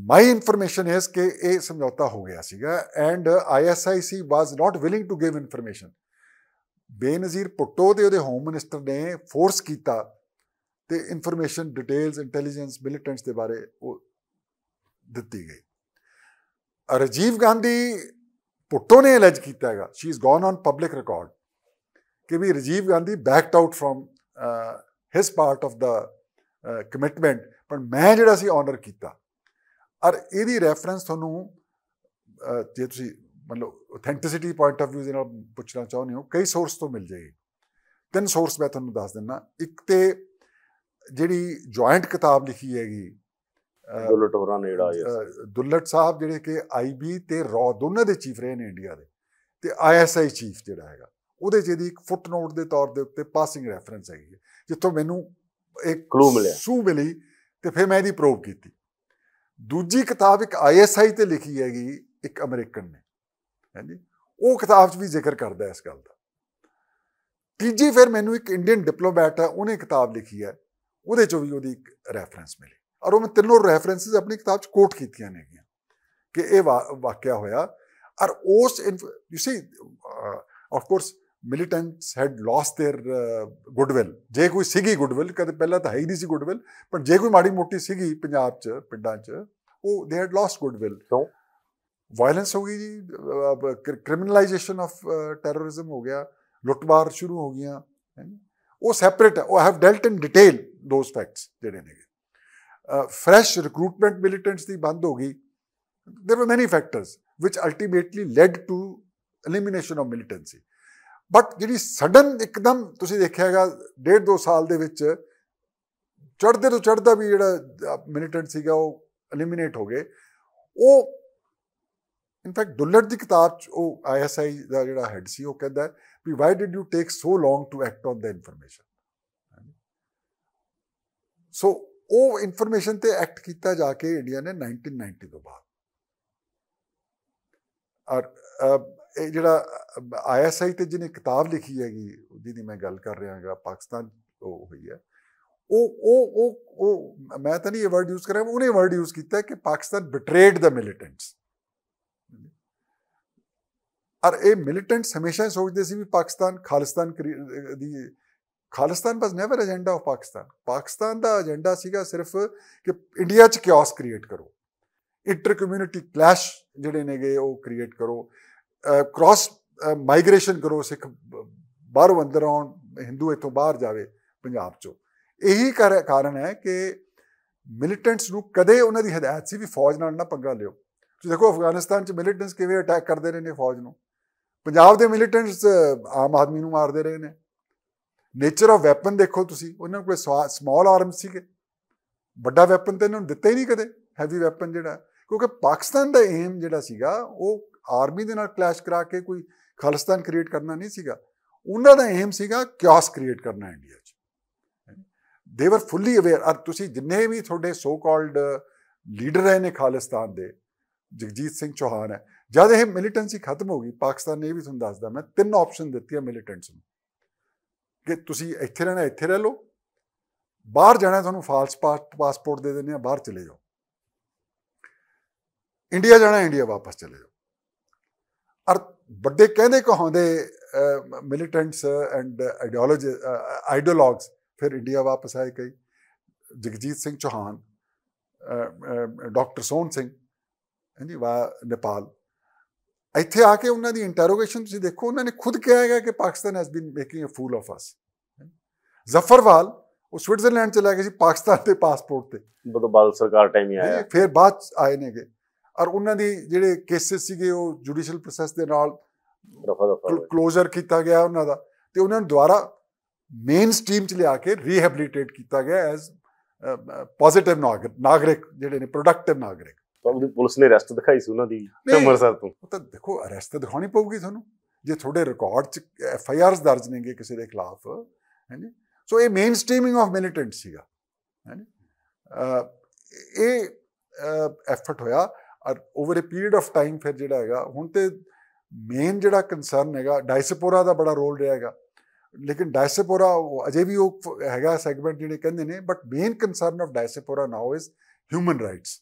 ਮਾਈ ਇਨਫੋਰਮੇਸ਼ਨ ਇਸ ਕਿ ਇਹ ਸਮਝੌਤਾ ਹੋ ਗਿਆ ਸੀਗਾ and ISIC was not willing to give information Benazir Bhutto ਦੇ ਉਹਦੇ ਹੋਮ ਮਿਨਿਸਟਰ ਨੇ ਫੋਰਸ ਕੀਤਾ ਤੇ ਇਨਫੋਰਮੇਸ਼ਨ ਡਿਟੇਲਸ ਇੰਟੈਲੀਜੈਂਸ ਮਿਲਟੈਂਟਸ ਦੇ ਬਾਰੇ ਉਹ ਦਿੱਤੀ ਗਈ ਰਜੀਵ ਗਾਂਧੀ ਪੁੱਟੋ ਨੇ ਅਲੈਜ ਕੀਤਾ ਹੈਗਾ she is gone on public record ਕਿ ਵੀ Rajiv Gandhi backed out from his part of the commitment ਪਰ ਮੈਂ ਜਿਹੜਾ ਸੀ ਆਨਰ ਕੀਤਾ ਔਰ ਇਹਦੀ ਰੈਫਰੈਂਸ ਤੁਹਾਨੂੰ ਜੇ ਤੁਸੀਂ ਮਤਲਬ ਆਥੈਂਟਿਸਿਟੀ ਪੁਆਇੰਟ ਆਫ ਵਿਊ ਦੇ ਨਾਲ ਪੁੱਛਣਾ ਚਾਹੁੰਦੇ ਹੋ ਕਈ ਸੋਰਸ ਤੋਂ ਮਿਲ ਜਾਏਗੀ ਤਿੰਨ ਸੋਰਸ ਮੈਂ ਤੁਹਾਨੂੰ ਦੱਸ ਦਿੰਨਾ ਇੱਕ ਤੇ ਜਿਹੜੀ ਜੁਆਇੰਟ ਕਿਤਾਬ ਲਿਖੀ ਹੈਗੀ ਦੁੱਲਟ ਹੋਰਾਂ ਨੇੜਾ ਆਇਆ ਦੁੱਲਟ ਸਾਹਿਬ ਜਿਹੜੇ ਕਿ ਆਈਬੀ ਤੇ ਰੌ ਦੋਨਾਂ ਦੇ ਚੀਫ ਰਹੇ ਨੇ ਇੰਡੀਆ ਦੇ ਤੇ ਆਈਐਸਆਈ ਚੀਫ ਜਿਹੜਾ ਹੈਗਾ ਉਹਦੇ ਜਿਹਦੀ ਇੱਕ ਫੁੱਟ ਨੋਟ ਦੇ ਤੌਰ ਦੇ ਉੱਤੇ ਪਾਸਿੰਗ ਰੈਫਰੈਂਸ ਹੈਗੀ ਹੈ ਜਿੱਥੋਂ ਮੈਨੂੰ ਇੱਕ ਕਲੂ ਮਿਲਿਆ ਸੂ ਮਿਲੀ ਤੇ ਫਿਰ ਮੈਂ ਇਹਦੀ ਪ੍ਰੂਵ ਕੀਤੀ ਦੂਜੀ ਕਿਤਾਬ ਇੱਕ ਆਈਐਸਆਈ ਤੇ ਲਿਖੀ ਹੈਗੀ ਇੱਕ ਅਮਰੀਕਨ ਨੇ ਹਾਂਜੀ ਉਹ ਕਿਤਾਬ 'ਚ ਵੀ ਜ਼ਿਕਰ ਕਰਦਾ ਇਸ ਗੱਲ ਦਾ ਤੀਜੀ ਫਿਰ ਮੈਨੂੰ ਇੱਕ ਇੰਡੀਅਨ ਡਿਪਲੋਮੈਟ ਹੈ ਉਹਨੇ ਕਿਤਾਬ ਲਿਖੀ ਹੈ ਉਹਦੇ 'ਚ ਵੀ ਉਹਦੀ ਇੱਕ ਰੈਫਰੈਂਸ ਮਿਲੀ ਔਰ ਉਹ ਮੈਂ ਤਿੰਨੋਂ ਰੈਫਰੈਂਸਸ ਆਪਣੀ ਕਿਤਾਬ 'ਚ ਕੋਟ ਕੀਤੀਆਂ ਨੇਗੀਆਂ ਕਿ ਇਹ ਵਾਕਿਆ ਹੋਇਆ ਔਰ ਉਸ you see of course militants had lost their goodwill ਜੇ ਕੋਈ ਸੀਗੀ ਗੁੱਡਵਿਲ ਕਦੇ ਪਹਿਲਾਂ ਤਾਂ ਹੈ ਹੀ ਨਹੀਂ ਸੀ ਗੁੱਡਵਿਲ ਪਰ ਜੇ ਕੋਈ ਮਾੜੀ ਮੋਟੀ ਸੀਗੀ ਪੰਜਾਬ 'ਚ ਪਿੰਡਾਂ 'ਚ ਉਹ ਦੇ ਹੈਡ ਲਾਸਟ ਗੁੱਡਵਿਲ ਕਿਉਂ ਵਾਇਲੈਂਸ ਹੋ ਗਈ ਜੀ ਕ੍ਰਿਮੀਨਲਾਈਜੇਸ਼ਨ ਆਫ ਟੈਰਰਿਜ਼ਮ ਹੋ ਗਿਆ ਲੁੱਟਮਾਰ ਸ਼ੁਰੂ ਹੋ ਗਈਆਂ ਉਹ ਸੈਪਰੇਟ ਹੈ ਉਹ have dealt in detail those facts ਜਿਹੜੇ ਨੇਗੇ ਫਰੈਸ਼ ਰਿਕਰੂਟਮੈਂਟ ਮਿਲੀਟੈਂਟਸ ਦੀ ਬੰਦ ਹੋ ਗਈ there were many factors which ultimately led to elimination of militancy but ਜਿਹੜੀ ਸਡਨ ਇੱਕਦਮ ਤੁਸੀਂ ਦੇਖਿਆਗਾ ਡੇਢ ਦੋ ਸਾਲ ਦੇ ਵਿੱਚ ਚੜਦੇ ਤੋਂ ਚੜਦਾ ਵੀ ਜਿਹੜਾ ਮਿਲੀਟੈਂਟ ਸੀਗਾ ਉਹ ਐਲੀਮੀਨੇਟ ਹੋ ਗਏ ਉਹ ਇਨਫੈਕਟ ਡੁੱਲਰ ਦੀ ਕਿਤਾਬ ਚ ਉਹ ਆਈਐਸਆਈ ਦਾ ਜਿਹੜਾ ਹੈਡ ਸੀ ਉਹ ਕਹਿੰਦਾ ਵੀ why did you take so long to act on the information so ਉਹ ਇਨਫੋਰਮੇਸ਼ਨ ਤੇ ਐਕਟ ਕੀਤਾ ਜਾ ਕੇ ਇੰਡੀਆ ਨੇ 1990 ਤੋਂ ਬਾਅਦ ਔਰ ਇਹ ਜਿਹੜਾ ਆਈਐਸਆਈ ਤੇ ਜਿਹਨੇ ਕਿਤਾਬ ਲਿਖੀ ਹੈਗੀ ਜਿਹਦੀ ਮੈਂ ਗੱਲ ਕਰ ਰਿਹਾ ਹਾਂਗਾ ਪਾਕਿਸਤਾਨ ਉਹ ਹੋਈ ਹੈ ਉਹ ਉਹ ਉਹ ਉਹ ਮੈਂ ਤਾਂ ਨਹੀਂ ਇਹ ਵਰਡ ਯੂਜ਼ ਕਰ ਰਿਹਾ ਉਹਨੇ ਵਰਡ ਯੂਜ਼ ਕੀਤਾ ਕਿ ਪਾਕਿਸਤਾਨ ਬਿਟਰੇਡ ਦਾ ਮਿਲਿਟੈਂਟਸ ਔਰ ਇਹ ਮਿਲਿਟੈਂਟਸ ਹਮੇਸ਼ਾ ਸੋਚਦੇ ਸੀ ਵੀ ਪਾਕਿਸਤਾਨ ਖਾਲਿਸਤਾਨ ਦੀ Khalistan was never agenda of Pakistan Pakistan ਦਾ ਏਜੰਡਾ ਸੀਗਾ ਸਿਰਫ ਕਿ ਇੰਡੀਆ 'ਚ ਕਿਓਸ ਕ੍ਰੀਏਟ ਕਰੋ ਇੰਟਰ ਕਮਿਊਨਿਟੀ ਕਲੈਸ਼ ਜਿਹੜੇ ਨੇਗੇ ਉਹ ਕ੍ਰੀਏਟ ਕਰੋ ਕ੍ਰਾਸ ਮਾਈਗ੍ਰੇਸ਼ਨ ਕਰੋ ਸਿੱਖ ਬਾਹਰੋਂ ਅੰਦਰ ਆਉਣ ਹਿੰਦੂ ਇਥੋਂ ਬਾਹਰ ਜਾਵੇ ਪੰਜਾਬ ਚੋਂ ਇਹੀ ਕਾਰਨ ਹੈ ਕਿ ਮਿਲਟੈਂਟਸ ਨੂੰ ਕਦੇ ਉਹਨਾਂ ਦੀ ਹਦਾਇਤ ਸੀ ਵੀ ਫੌਜ ਨਾਲ ਨਾ ਪੰਗਾ ਲਿਓ ਤੁਸੀਂ ਦੇਖੋ ਅਫਗਾਨਿਸਤਾਨ 'ਚ ਮਿਲਟੈਂਟਸ ਕਿਵੇਂ ਅਟੈਕ ਕਰਦੇ ਰਹੇ ਨੇ ਫੌਜ ਨੂੰ ਪੰਜਾਬ ਦੇ ਮਿਲਟੈਂਟਸ ਆਮ ਆਦਮੀ ਨੂੰ ਮਾਰਦੇ ਰਹੇ ਨੇ ਨੇਚਰ ਆਫ ਵੈਪਨ ਦੇਖੋ ਤੁਸੀਂ ਉਹਨਾਂ ਕੋਲ ਸਮਾਲ ਆਰਮ ਕਿ ਵੱਡਾ ਵੈਪਨ ਤੇ ਇਹਨਾਂ ਨੂੰ ਦਿੱਤਾ ਹੀ ਨਹੀਂ ਕਦੇ ਹੈਵੀ ਵੈਪਨ ਜਿਹੜਾ ਕਿਉਂਕਿ ਪਾਕਿਸਤਾਨ ਦਾ ਏਮ ਜਿਹੜਾ ਸੀਗਾ ਉਹ ਆਰਮੀ ਦੇ ਨਾਲ ਕਲੈਸ਼ ਕਰਾ ਕੇ ਕੋਈ ਖਾਲਸਤਾਨ ਕ੍ਰੀਏਟ ਕਰਨਾ ਨਹੀਂ ਸੀਗਾ ਉਹਨਾਂ ਦਾ ਏਮ ਸੀਗਾ ਕਿਆਸ ਕ੍ਰੀਏਟ ਕਰਨਾ ਇੰਡੀਆ 'ਚ ਦੇ ਵਰ ਫੁੱਲੀ ਅਵੇਅਰ ਅਰ ਤੁਸੀਂ ਜਿੰਨੇ ਵੀ ਤੁਹਾਡੇ ਸੋ ਕਾਲਡ ਲੀਡਰ ਰਹੇ ਨੇ ਖਾਲਸਤਾਨ ਦੇ ਜਗਜੀਤ ਸਿੰਘ ਚੌਹਾਨ ਹੈ ਜਦ ਇਹ ਮਿਲਟੈਂਸੀ ਖਤਮ ਹੋ ਗਈ ਪਾਕਿਸਤਾਨ ਨੇ ਇਹ ਵੀ ਤੁਹਾਨੂੰ ਦੱਸਦਾ ਮੈਂ ਤਿੰਨ ਆਪਸ਼ਨ ਦਿੱਤੀਆਂ ਮਿਲਟੈਂਟਸ ਨੂੰ ਕਿ ਤੁਸੀਂ ਇੱਥੇ ਰਹਿਣਾ ਇੱਥੇ ਰਹਿ ਲਓ ਬਾਹਰ ਜਾਣਾ ਤੁਹਾਨੂੰ ਫਾਲਸ ਪਾਸਪੋਰਟ ਦੇ ਦਿੰਦੇ ਆ ਬਾਹਰ ਚਲੇ ਜਾਓ ਇੰਡੀਆ ਜਾਣਾ ਇੰਡੀਆ ਵਾਪਸ ਚਲੇ ਜਾਓ ਔਰ ਵੱਡੇ ਕਹਿੰਦੇ ਕਹਾਉਂਦੇ ਮਿਲੀਟੈਂਟਸ ਐਂਡ ਆਈਡੀਓਲੋਜੀ ਆਈਡੀਓਲੋਗਸ ਫਿਰ ਇੰਡੀਆ ਵਾਪਸ ਆਏ ਕਈ ਜਗਜੀਤ ਸਿੰਘ ਚੌਹਾਨ ਡਾਕਟਰ ਸੋਨ ਸਿੰਘ ਹਾਂਜੀ ਵਾ ਨੇਪਾਲ ਇੱਥੇ ਆ ਕੇ ਉਹਨਾਂ ਦੀ ਇੰਟਰੋਗੇਸ਼ਨ ਤੁਸੀਂ ਦੇਖੋ ਉਹਨਾਂ ਨੇ ਖੁਦ ਕਿਹਾ ਹੈਗਾ ਕਿ Pakistan has been making a fool of us Zafarwal ਉਹ ਸਵਿਟਜ਼ਰਲੈਂਡ ਚਲਾ ਗਿਆ ਸੀ ਪਾਕਿਸਤਾਨ ਦੇ ਪਾਸਪੋਰਟ ਤੇ ਬਦਲ ਸਰਕਾਰ ਟਾਈਮ ਹੀ ਆਇਆ ਫਿਰ ਬਾਅਦ ਆਏ ਨੇਗੇ ਔਰ ਉਹਨਾਂ ਦੀ ਜਿਹੜੇ ਕੇਸਸ ਸੀਗੇ ਉਹ ਜੁਡੀਸ਼ੀਅਲ ਪ੍ਰੋਸੈਸ ਦੇ ਨਾਲ ਕਲੋਜ਼ਰ ਕੀਤਾ ਗਿਆ ਉਹਨਾਂ ਦਾ ਤੇ ਉਹਨਾਂ ਨੂੰ ਦੁਬਾਰਾ ਮੇਨ ਸਟ੍ਰੀਮ ਚ ਲਿਆ ਕੇ ਰੀਹੈਬਿਲਿਟੇਟ ਕੀਤਾ ਗਿਆ ਐਜ਼ ਪੋਜ਼ਿਟਿਵ ਨਾਗਰਿਕ ਜਿਹੜੇ ਨੇ ਪ੍ਰੋਡਕਟਿਵ ਨਾਗਰਿਕ ਤੁਹਾਨੂੰ ਪੁਲਿਸ ਨੇ ਅਰੈਸਟ ਦਿਖਾਈ ਸੀ ਉਹਨਾਂ ਦੀ ਅੰਮ੍ਰਿਤਸਰ ਤੋਂ ਤਾਂ ਦੇਖੋ ਅਰੈਸਟ ਦਿਖਾਉਣੀ ਪਊਗੀ ਤੁਹਾਨੂੰ ਜੇ ਤੁਹਾਡੇ ਰਿਕਾਰਡ ਚ ਐਫ ਆਈ ਆਰਸ ਦਰਜ ਨੇਗੇ ਕਿਸੇ ਦੇ ਖਿਲਾਫ ਹਾਂਜੀ ਸੋ ਇਹ ਮੇਨ ਸਟ੍ਰੀਮਿੰਗ ਆਫ ਮਿਲਿਟੈਂਟ ਸੀਗਾ ਹਾਂਜੀ ਇਹ ਐਫਰਟ ਹੋਇਆ ਔਰ over a period of time ਫਿਰ ਜਿਹੜਾ ਹੈਗਾ ਹੁਣ ਤੇ ਮੇਨ ਜਿਹੜਾ ਕਨਸਰਨ ਹੈਗਾ ਡਾਇਸਪੋਰਾ ਦਾ ਬੜਾ ਰੋਲ ਰਿਹਾ ਹੈਗਾ ਲੇਕਿਨ ਡਾਇਸਪੋਰਾ ਅਜੇ ਵੀ ਉਹ ਹੈਗਾ ਸੈਗਮੈਂਟ ਜਿਹੜੇ ਕਹਿੰਦੇ ਨੇ but main concern of diaspora now is human rights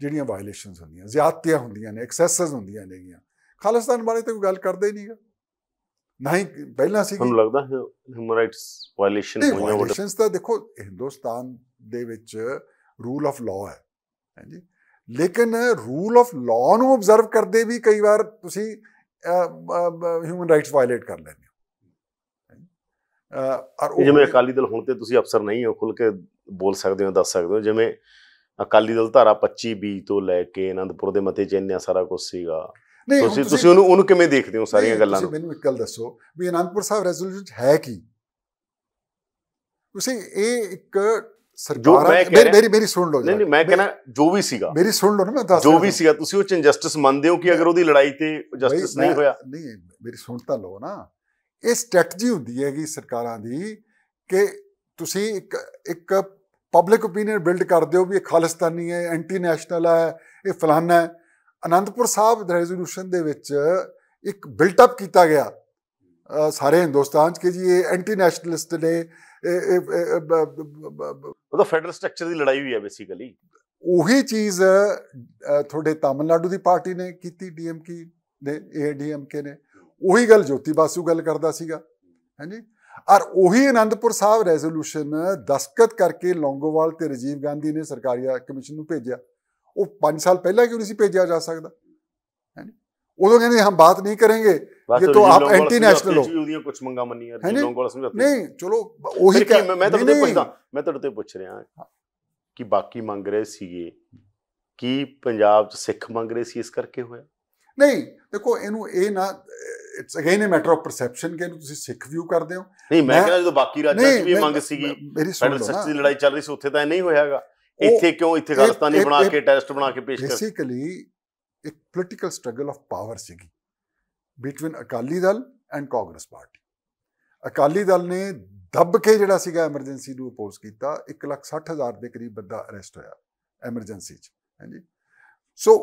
ਜਿਹੜੀਆਂ ਵਾਇਲੇਸ਼ਨਸ ਹੁੰਦੀਆਂ ਜ਼ਿਆਦਤੀਆਂ ਹੁੰਦੀਆਂ ਨੇ ਐਕਸੈਸਸ ਹੁੰਦੀਆਂ ਨੇਗੀਆਂ ਖਾਲਿਸਤਾਨ ਬਾਰੇ ਤਾਂ ਕੋਈ ਗੱਲ ਕਰਦਾ ਹੀ ਨਹੀਂਗਾ ਨਹੀਂ ਪਹਿਲਾਂ ਸੀ ਤੁਹਾਨੂੰ ਲੱਗਦਾ ਹਿਊਮਨ ਰਾਈਟਸ ਵਾਇਲੇਸ਼ਨ ਹੋਈਆਂ ਵਾਇਲੇਸ਼ਨਸ ਤਾਂ ਦੇਖੋ ਹਿੰਦੁਸਤਾਨ ਦੇ ਵਿੱਚ ਰੂਲ ਆਫ ਲਾਅ ਹੈ ਹਾਂਜੀ ਲੇਕਿਨ ਰੂਲ ਆਫ ਲਾ ਨੂੰ ਆਬਜ਼ਰਵ ਕਰਦੇ ਵੀ ਕਈ ਵਾਰ ਤੁਸੀਂ ਹਿਊਮਨ ਰਾਈਟਸ ਵਾਇਲੇਟ ਕਰ ਲੈਂਦੇ ਹੋ ਔਰ ਜਿਵੇਂ ਅਕਾਲੀ ਦਲ ਹੁਣ ਤੇ ਤੁਸੀਂ ਅਫਸਰ ਨਹੀਂ ਹੋ ਖੁੱਲ ਕੇ ਬੋਲ ਸਕਦੇ ਹੋ ਦੱਸ ਸਕਦੇ ਹੋ ਜਿਵੇਂ ਅਕਾਲੀ ਦਲ ਧਾਰਾ 25 ਬੀ ਤੋਂ ਲੈ ਕੇ ਅਨੰਦਪੁਰ ਦੇ ਮਤੇ ਚ ਇੰਨਾ ਸਾਰਾ ਕੁਝ ਸੀਗਾ ਤੁਸੀਂ ਤੁਸੀਂ ਉਹਨੂੰ ਉਹਨੂੰ ਕਿਵੇਂ ਦੇਖਦੇ ਹੋ ਸਾਰੀਆਂ ਗੱਲਾਂ ਨੂੰ ਮੈਨੂੰ ਇੱਕ ਗੱਲ ਦੱਸੋ ਵੀ ਅਨੰਦਪੁਰ ਸਾਹਿਬ ਰੈਜ਼ੋਲੂਸ਼ਨ ਹੈ ਕੀ ਤੁਸੀਂ ਇਹ ਇੱਕ ਸਰਕਾਰ ਮੇਰੀ ਮੇਰੀ ਮੇਰੀ ਸੁਣ ਲਓ ਨਹੀਂ ਨਹੀਂ ਮੈਂ ਕਹਿੰਦਾ ਜੋ ਵੀ ਸੀਗਾ ਮੇਰੀ ਸੁਣ ਲਓ ਨਾ ਮੈਂ ਦੱਸ ਜੋ ਵੀ ਸੀਗਾ ਤੁਸੀਂ ਉਹ ਚ ਇਨਜਸਟਿਸ ਮੰਨਦੇ ਹੋ ਕਿ ਅਗਰ ਉਹਦੀ ਲੜਾਈ ਤੇ ਜਸਟਿਸ ਨਹੀਂ ਹੋਇਆ ਨਹੀਂ ਮੇਰੀ ਸੁਣ ਤਾਂ ਲਓ ਨਾ ਇਹ ਸਟ੍ਰੈਟਜੀ ਹੁੰਦੀ ਹੈਗੀ ਸਰਕਾਰਾਂ ਦੀ ਕਿ ਤੁਸੀਂ ਇੱਕ ਇੱਕ ਪਬਲਿਕ opinion ਬਿਲਡ ਕਰਦੇ ਹੋ ਵੀ ਇਹ ਖਾਲਿਸਤਾਨੀ ਹੈ ਐਂਟੀ ਨੈਸ਼ਨਲ ਹੈ ਇਹ ਫਲਾਨਾ ਹੈ ਅਨੰਦਪੁਰ ਸਾਹਿਬ ਰੈਜ਼ੋਲੂਸ਼ਨ ਦੇ ਵਿੱਚ ਇੱਕ ਬਿਲਟ ਅਪ ਕੀਤਾ ਗਿਆ ਸਾਰੇ ਹਿੰਦੁਸਤਾਨ 'ਚ ਕਿ ਜੀ ਇਹ ਐਂਟੀ ਨੈਸ਼ਨਲਿਸਟ ਨੇ ਉਹਦਾ ਫੈਡਰਲ ਸਟਰਕਚਰ ਦੀ ਲੜਾਈ ਹੋਈ ਹੈ ਬੇਸਿਕਲੀ ਉਹੀ ਚੀਜ਼ ਤੁਹਾਡੇ ਤਾਮਿਲਨਾਡੂ ਦੀ ਪਾਰਟੀ ਨੇ ਕੀਤੀ ਦੇ ਨੇ ਕੇ ਨੇ ਉਹੀ ਗੱਲ ਜੋਤੀ ਬਾਸੂ ਗੱਲ ਕਰਦਾ ਸੀਗਾ ਹਾਂਜੀ ਔਰ ਉਹੀ ਆਨੰਦਪੁਰ ਸਾਹਿਬ ਰੈਜ਼ੋਲੂਸ਼ਨ ਦਸਕਤ ਕਰਕੇ ਲੌਂਗੋਵਾਲ ਤੇ ਰਜੀਵ ਗਾਂਧੀ ਨੇ ਸਰਕਾਰੀ ਕਮਿਸ਼ਨ ਨੂੰ ਭੇਜਿਆ ਉਹ 5 ਸਾਲ ਪਹਿਲਾਂ ਕਿਉਂ ਨਹੀਂ ਸੀ ਭੇਜਿਆ ਜਾ ਸਕਦਾ ਹਾਂਜੀ ਉਦੋਂ ਕਹਿੰਦੇ ਹਮ ਬਾਤ ਨਹੀਂ ਕਰਾਂਗੇ ये तो ਆਪ ਐਂਟੀ ਨੈਸ਼ਨਲ ਹੋ ਉਹਦੀਆਂ ਕੁਝ ਮੰਗਾ ਮੰਨੀਆਂ ਜੀ ਲੋਕਾਂ ਕੋਲ ਸਮਝਾਤੇ ਨਹੀਂ ਚਲੋ ਉਹੀ ਮੈਂ ਮੈਂ ਤੁਹਾਡੇ ਤੋਂ ਪੁੱਛਦਾ ਮੈਂ ਤੁਹਾਡੇ ਤੋਂ ਪੁੱਛ ਰਿਹਾ ਕਿ ਬਾਕੀ ਮੰਗ ਰਹੇ ਸੀਗੇ ਕੀ ਪੰਜਾਬ ਚ ਸਿੱਖ ਮੰਗ ਰਹੇ ਸੀ ਇਸ ਕਰਕੇ ਹੋਇਆ ਨਹੀਂ ਦੇਖੋ ਇਹਨੂੰ ਇਹ ਨਾ it's again a matter of perception ਕਿ ਇਹਨੂੰ ਤੁਸੀਂ ਸਿੱਖ ਵਿਊ ਕਰਦੇ ਹੋ ਨਹੀਂ ਮੈਂ ਕਹਿੰਦਾ ਜਦੋਂ ਬਾਕੀ ਰਾਜਾਂ ਚ ਵੀ ਮੰਗ ਸੀਗੀ ਫੈਡਰਲ ਸੱਚੀ ਲੜਾਈ ਚੱਲ ਰਹੀ ਸੀ ਉੱਥੇ ਤਾਂ ਇਹ ਨਹੀਂ ਹੋਇਆਗਾ ਇੱਥੇ ਕਿਉਂ ਇੱਥੇ ਖਾਲਸਤਾਨੀ ਬਣਾ ਕੇ ਟੈਸਟ ਬਣਾ ਕੇ ਪੇਸ਼ ਕਰ ਬੇਸਿਕਲੀ ਇੱਕ ਪੋਲੀਟੀਕਲ ਸਟਰਗਲ ਆਫ ਪਾਵਰ ਸੀਗੀ between Akali Dal and Congress party Akali Dal ਨੇ ਦੱਬ ਕੇ ਜਿਹੜਾ ਸੀਗਾ ਐਮਰਜੈਂਸੀ ਨੂੰ ਅਪੋਜ਼ ਕੀਤਾ 160000 ਦੇ ਕਰੀਬ ਬੰਦਾ ਅਰੈਸਟ ਹੋਇਆ ਐਮਰਜੈਂਸੀ 'ਚ ਹਾਂਜੀ ਸੋ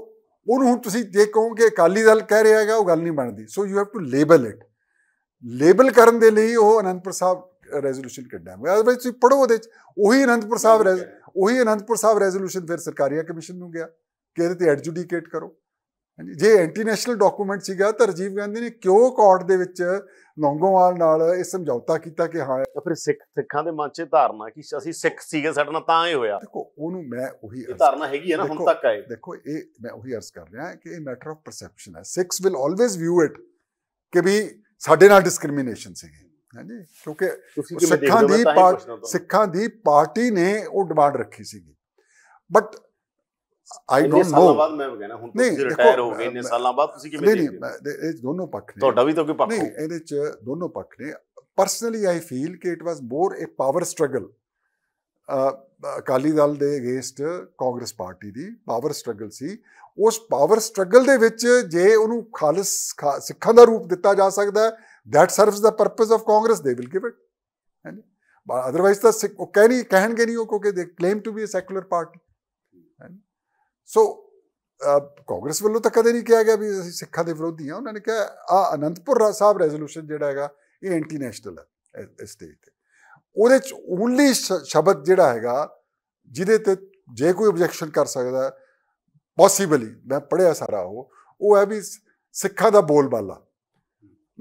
ਉਹਨੂੰ ਹੁਣ ਤੁਸੀਂ ਜੇ ਕਹੋਗੇ ਅਕਾਲੀ ਦਲ ਕਹਿ ਰਿਹਾ ਹੈਗਾ ਉਹ ਗੱਲ ਨਹੀਂ ਬਣਦੀ so you have to label it label ਕਰਨ ਦੇ ਲਈ ਉਹ ਅਨੰਦਪੁਰ ਸਾਹਿਬ ਰੈਜ਼ੋਲੂਸ਼ਨ ਕੱਢਿਆ ਮੈਂ ਅਜੇ ਤੁਸੀਂ ਪੜੋ ਉਹਦੇ 'ਚ ਉਹੀ ਅਨੰਦਪੁਰ ਸਾਹਿਬ ਉਹੀ ਅਨੰਦਪੁਰ ਸਾਹਿਬ ਰੈਜ਼ੋਲੂਸ਼ਨ ਫਿਰ ਸਰਕਾਰੀਆ ਕਮਿਸ਼ਨ ਨੂੰ ਗਿਆ ਕਿ ਇਹਦੇ ਤੇ ਐਡਜੂਡੀਕੇਟ ਕਰੋ ਜੇ ਐਂਟੀ ਨੈਸ਼ਨਲ ਡਾਕੂਮੈਂਟ ਸੀਗਾ ਤਾਂ ਰਜੀਵ ਗਾਂਧੀ ਨੇ ਕਿਉਂ ਕੋਰਟ ਦੇ ਵਿੱਚ ਲੌਂਗੋਵਾਲ ਨਾਲ ਇਹ ਸਮਝੌਤਾ ਕੀਤਾ ਕਿ ਹਾਂ ਫਿਰ ਸਿੱਖ ਸਿੱਖਾਂ ਦੇ ਮਨ 'ਚ ਧਾਰਨਾ ਕਿ ਅਸੀਂ ਸਿੱਖ ਸੀਗੇ ਸਾਡੇ ਨਾਲ ਤਾਂ ਇਹ ਹੋਇਆ ਦੇਖੋ ਉਹਨੂੰ ਮੈਂ ਉਹੀ ਇਹ ਧਾਰਨਾ ਹੈਗੀ ਹੈ ਨਾ ਹੁਣ ਤੱਕ ਆਏ ਦੇਖੋ ਇਹ ਮੈਂ ਉਹੀ ਅਰਜ਼ ਕਰ ਰਿਹਾ ਕਿ ਇਹ ਮੈਟਰ ਆਫ ਪਰਸੈਪਸ਼ਨ ਹੈ Sikhs will always view it ਕਿ ਵੀ ਸਾਡੇ ਨਾਲ ਡਿਸਕ੍ਰਿਮੀਨੇਸ਼ਨ ਸੀਗੀ ਹਾਂਜੀ ਕਿਉਂਕਿ ਸਿੱਖਾਂ ਦੀ ਸਿੱਖਾਂ ਦੀ ਪਾਰਟੀ ਨੇ ਉਹ ਡਿਮਾਂਡ ਰੱਖੀ ਸੀਗੀ ਬਟ ਆਈ ਡੋਨਟ ਨੋ ਬਾਅਦ ਮੈਂ ਕਹਿਣਾ ਹੁਣ ਤੁਸੀਂ ਰਿਟਾਇਰ ਹੋ ਗਏ ਨੇ ਸਾਲਾਂ ਬਾਅਦ ਤੁਸੀਂ ਕਿਵੇਂ ਦੇਖਦੇ ਨਹੀਂ ਇਹ ਦੋਨੋਂ ਪੱਖ ਨੇ ਤੁਹਾਡਾ ਵੀ ਤਾਂ ਕੋਈ ਪੱਖ ਨਹੀਂ ਇਹਦੇ ਚ ਦੋਨੋਂ ਪੱਖ ਨੇ ਪਰਸਨਲੀ ਆਈ ਫੀਲ ਕਿ it was more a power struggle Akali Dal ਦੇ ਅਗੇਂਸਟ ਕਾਂਗਰਸ ਪਾਰਟੀ ਦੀ ਪਾਵਰ ਸਟਰਗਲ ਸੀ ਉਸ ਪਾਵਰ ਸਟਰਗਲ ਦੇ ਵਿੱਚ ਜੇ ਉਹਨੂੰ ਖਾਲਸ ਸਿੱਖਾਂ ਦਾ ਰੂਪ ਦਿੱਤਾ ਜਾ ਸਕਦਾ that serves the purpose of Congress they will give it otherwise ਤਾਂ ਉਹ ਕਹਿ ਨਹੀਂ ਕਹਿਣਗੇ ਨਹੀਂ ਉਹ ਕਿਉਂਕਿ they claim to be a secular party so Congress ਵੱਲੋਂ ਤਾਂ ਕਦੇ ਨਹੀਂ ਕਿਹਾ ਗਿਆ ਵੀ ਅਸੀਂ ਸਿੱਖਾਂ ਦੇ ਵਿਰੋਧੀ ਆ ਉਹਨਾਂ ਨੇ ਕਿਹਾ ਆ ਅਨੰਦਪੁਰ ਸਾਹਿਬ ਰੈਜ਼ੋਲੂਸ਼ਨ ਜਿਹੜਾ ਹੈਗਾ ਇਹ ਐਂਟੀ ਨੈਸ਼ਨਲ ਹੈ ਇਸ ਸਟੇਟ ਤੇ ਉਹਦੇ ਚ ਓਨਲੀ ਸ਼ਬਦ ਜਿਹੜਾ ਹੈਗਾ ਜਿਹਦੇ ਤੇ ਜੇ ਕੋਈ ਆਬਜੈਕਸ਼ਨ ਕਰ ਸਕਦਾ ਪੋਸੀਬਲੀ ਮੈਂ ਪੜਿਆ ਸਾਰਾ ਉਹ ਉਹ ਹੈ ਵੀ ਸਿੱਖਾਂ ਦਾ ਬੋਲਬਾਲਾ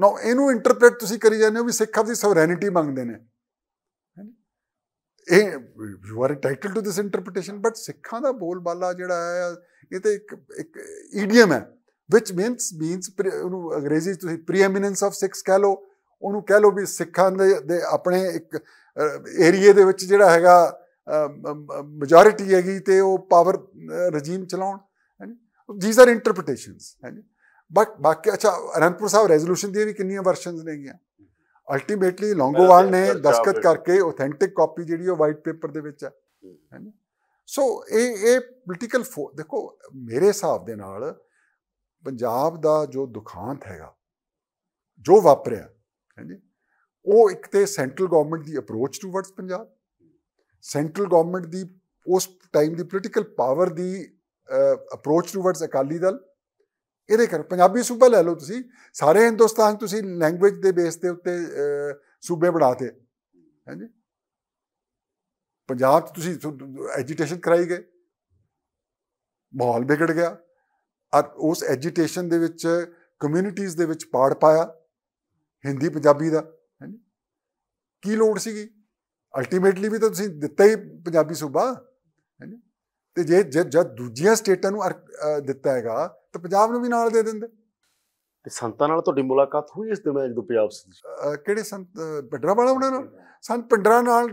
ਨਾ ਇਹਨੂੰ ਇੰਟਰਪ੍ਰੀਟ ਤੁਸੀਂ ਕਰੀ ਜਾਂਦੇ ਹੋ ਵੀ ਸਿੱਖ ਦੀ ਸੋਵਰੇਨਿਟੀ ਮੰਗਦੇ ਨੇ ਇਹ you are title to this interpretation but ਸਿੱਖਾਂ ਦਾ ਬੋਲ ਬਾਲਾ ਜਿਹੜਾ ਹੈ ਇਹ ਤੇ ਇੱਕ ਇੱਕ ਈਡੀਅਮ ਹੈ ਵਿਚ ਮੀਨਸ ਮੀਨਸ ਉਹਨੂੰ ਅੰਗਰੇਜ਼ੀ ਤੁਸੀਂ ਪ੍ਰੀਐਮਿਨੈਂਸ ਆਫ ਸਿੱਖਸ ਕਹਿ ਲੋ ਉਹਨੂੰ ਕਹਿ ਲੋ ਵੀ ਸਿੱਖਾਂ ਦੇ ਆਪਣੇ ਇੱਕ ਏਰੀਆ ਦੇ ਵਿੱਚ ਜਿਹੜਾ ਹੈਗਾ ਮੈਜੋਰਿਟੀ ਹੈਗੀ ਤੇ ਉਹ ਪਾਵਰ ਰਜੀਮ ਚਲਾਉਣ ਹੈਨੀ ਥੀਸ ਆਰ ਇੰਟਰਪ੍ਰੀਟੇਸ਼ਨਸ ਹੈਨੀ ਬਾਕੀ ਅੱਛਾ ਅਨੰਦਪੁਰ ਸਾਹਿਬ ਰੈਜ਼ੋਲੂਸ਼ਨ ਦੀ ਵੀ ਕਿੰਨੀਆਂ ਵਰਸ਼ਨਸ ਨੇਗੀਆਂ ਅਲਟੀਮੇਟਲੀ ਲੋਂਗੋਵਾਲ ਨੇ ਦਸਖਤ ਕਰਕੇ ਆਥੈਂਟਿਕ ਕਾਪੀ ਜਿਹੜੀ ਉਹ ਵਾਈਟ ਪੇਪਰ ਦੇ ਵਿੱਚ ਹੈ ਹੈਨਾ ਸੋ ਇਹ ਇਹ ਪੋਲਿਟੀਕਲ ਦੇਖੋ ਮੇਰੇ ਹਿਸਾਬ ਦੇ ਨਾਲ ਪੰਜਾਬ ਦਾ ਜੋ ਦੁਖਾਂਤ ਹੈਗਾ ਜੋ ਵਾਪਰਿਆ ਹੈਂਜੀ ਉਹ ਇੱਕ ਤੇ ਸੈਂਟਰਲ ਗਵਰਨਮੈਂਟ ਦੀ approach towards Punjab central government ਦੀ ਉਸ ਟਾਈਮ ਦੀ ਪੋਲਿਟੀਕਲ ਪਾਵਰ ਦੀ ਅਪਰੋਚ ਟੂਵਰਡਸ ਅਕਾਲੀ ਦਲ ਇਹਦੇ ਕਰ ਪੰਜਾਬੀ ਸੂਬਾ ਲੈ ਲਓ ਤੁਸੀਂ ਸਾਰੇ ਹਿੰਦੁਸਤਾਨ ਤੁਸੀਂ ਲੈਂਗੁਏਜ ਦੇ ਬੇਸ ਤੇ ਉੱਤੇ ਸੂਬੇ ਬਣਾਤੇ ਹਾਂਜੀ ਪੰਜਾਬ ਤੇ ਤੁਸੀਂ ਐਜੀਟੇਸ਼ਨ ਕਰਾਈ ਗਏ ਮਾਹੌਲ ਵਿਗੜ ਗਿਆ ਔਰ ਉਸ ਐਜੀਟੇਸ਼ਨ ਦੇ ਵਿੱਚ ਕਮਿਊਨਿਟੀਆਂ ਦੇ ਵਿੱਚ ਪਾੜ ਪਾਇਆ ਹਿੰਦੀ ਪੰਜਾਬੀ ਦਾ ਹਾਂਜੀ ਕੀ ਲੋੜ ਸੀਗੀ ਅਲਟੀਮੇਟਲੀ ਵੀ ਤਾਂ ਤੁਸੀਂ ਦਿੱਤਾ ਹੀ ਪੰਜਾਬੀ ਸੂਬਾ ਹਾਂਜੀ ਤੇ ਜੇ ਜਦ ਦੂਜੀਆਂ ਸਟੇਟਾਂ ਨੂੰ ਦਿੱਤਾ ਹੈਗਾ ਤੇ ਪੰਜਾਬ ਨੂੰ ਵੀ ਨਾਲ ਦੇ ਦਿੰਦੇ ਤੇ ਸੰਤਾਂ ਨਾਲ ਤੁਹਾਡੀ ਮੁਲਾਕਾਤ ਹੋਈ ਇਸ ਦਿਨ ਜਦੋਂ ਪੰਜਾਬ ਸੀ ਕਿਹੜੇ ਸੰਤ ਪਿੰਡਰਾ ਵਾਲਾ ਉਹਨਾਂ ਨਾਲ ਸੰਤ ਪਿੰਡਰਾ ਨਾਲ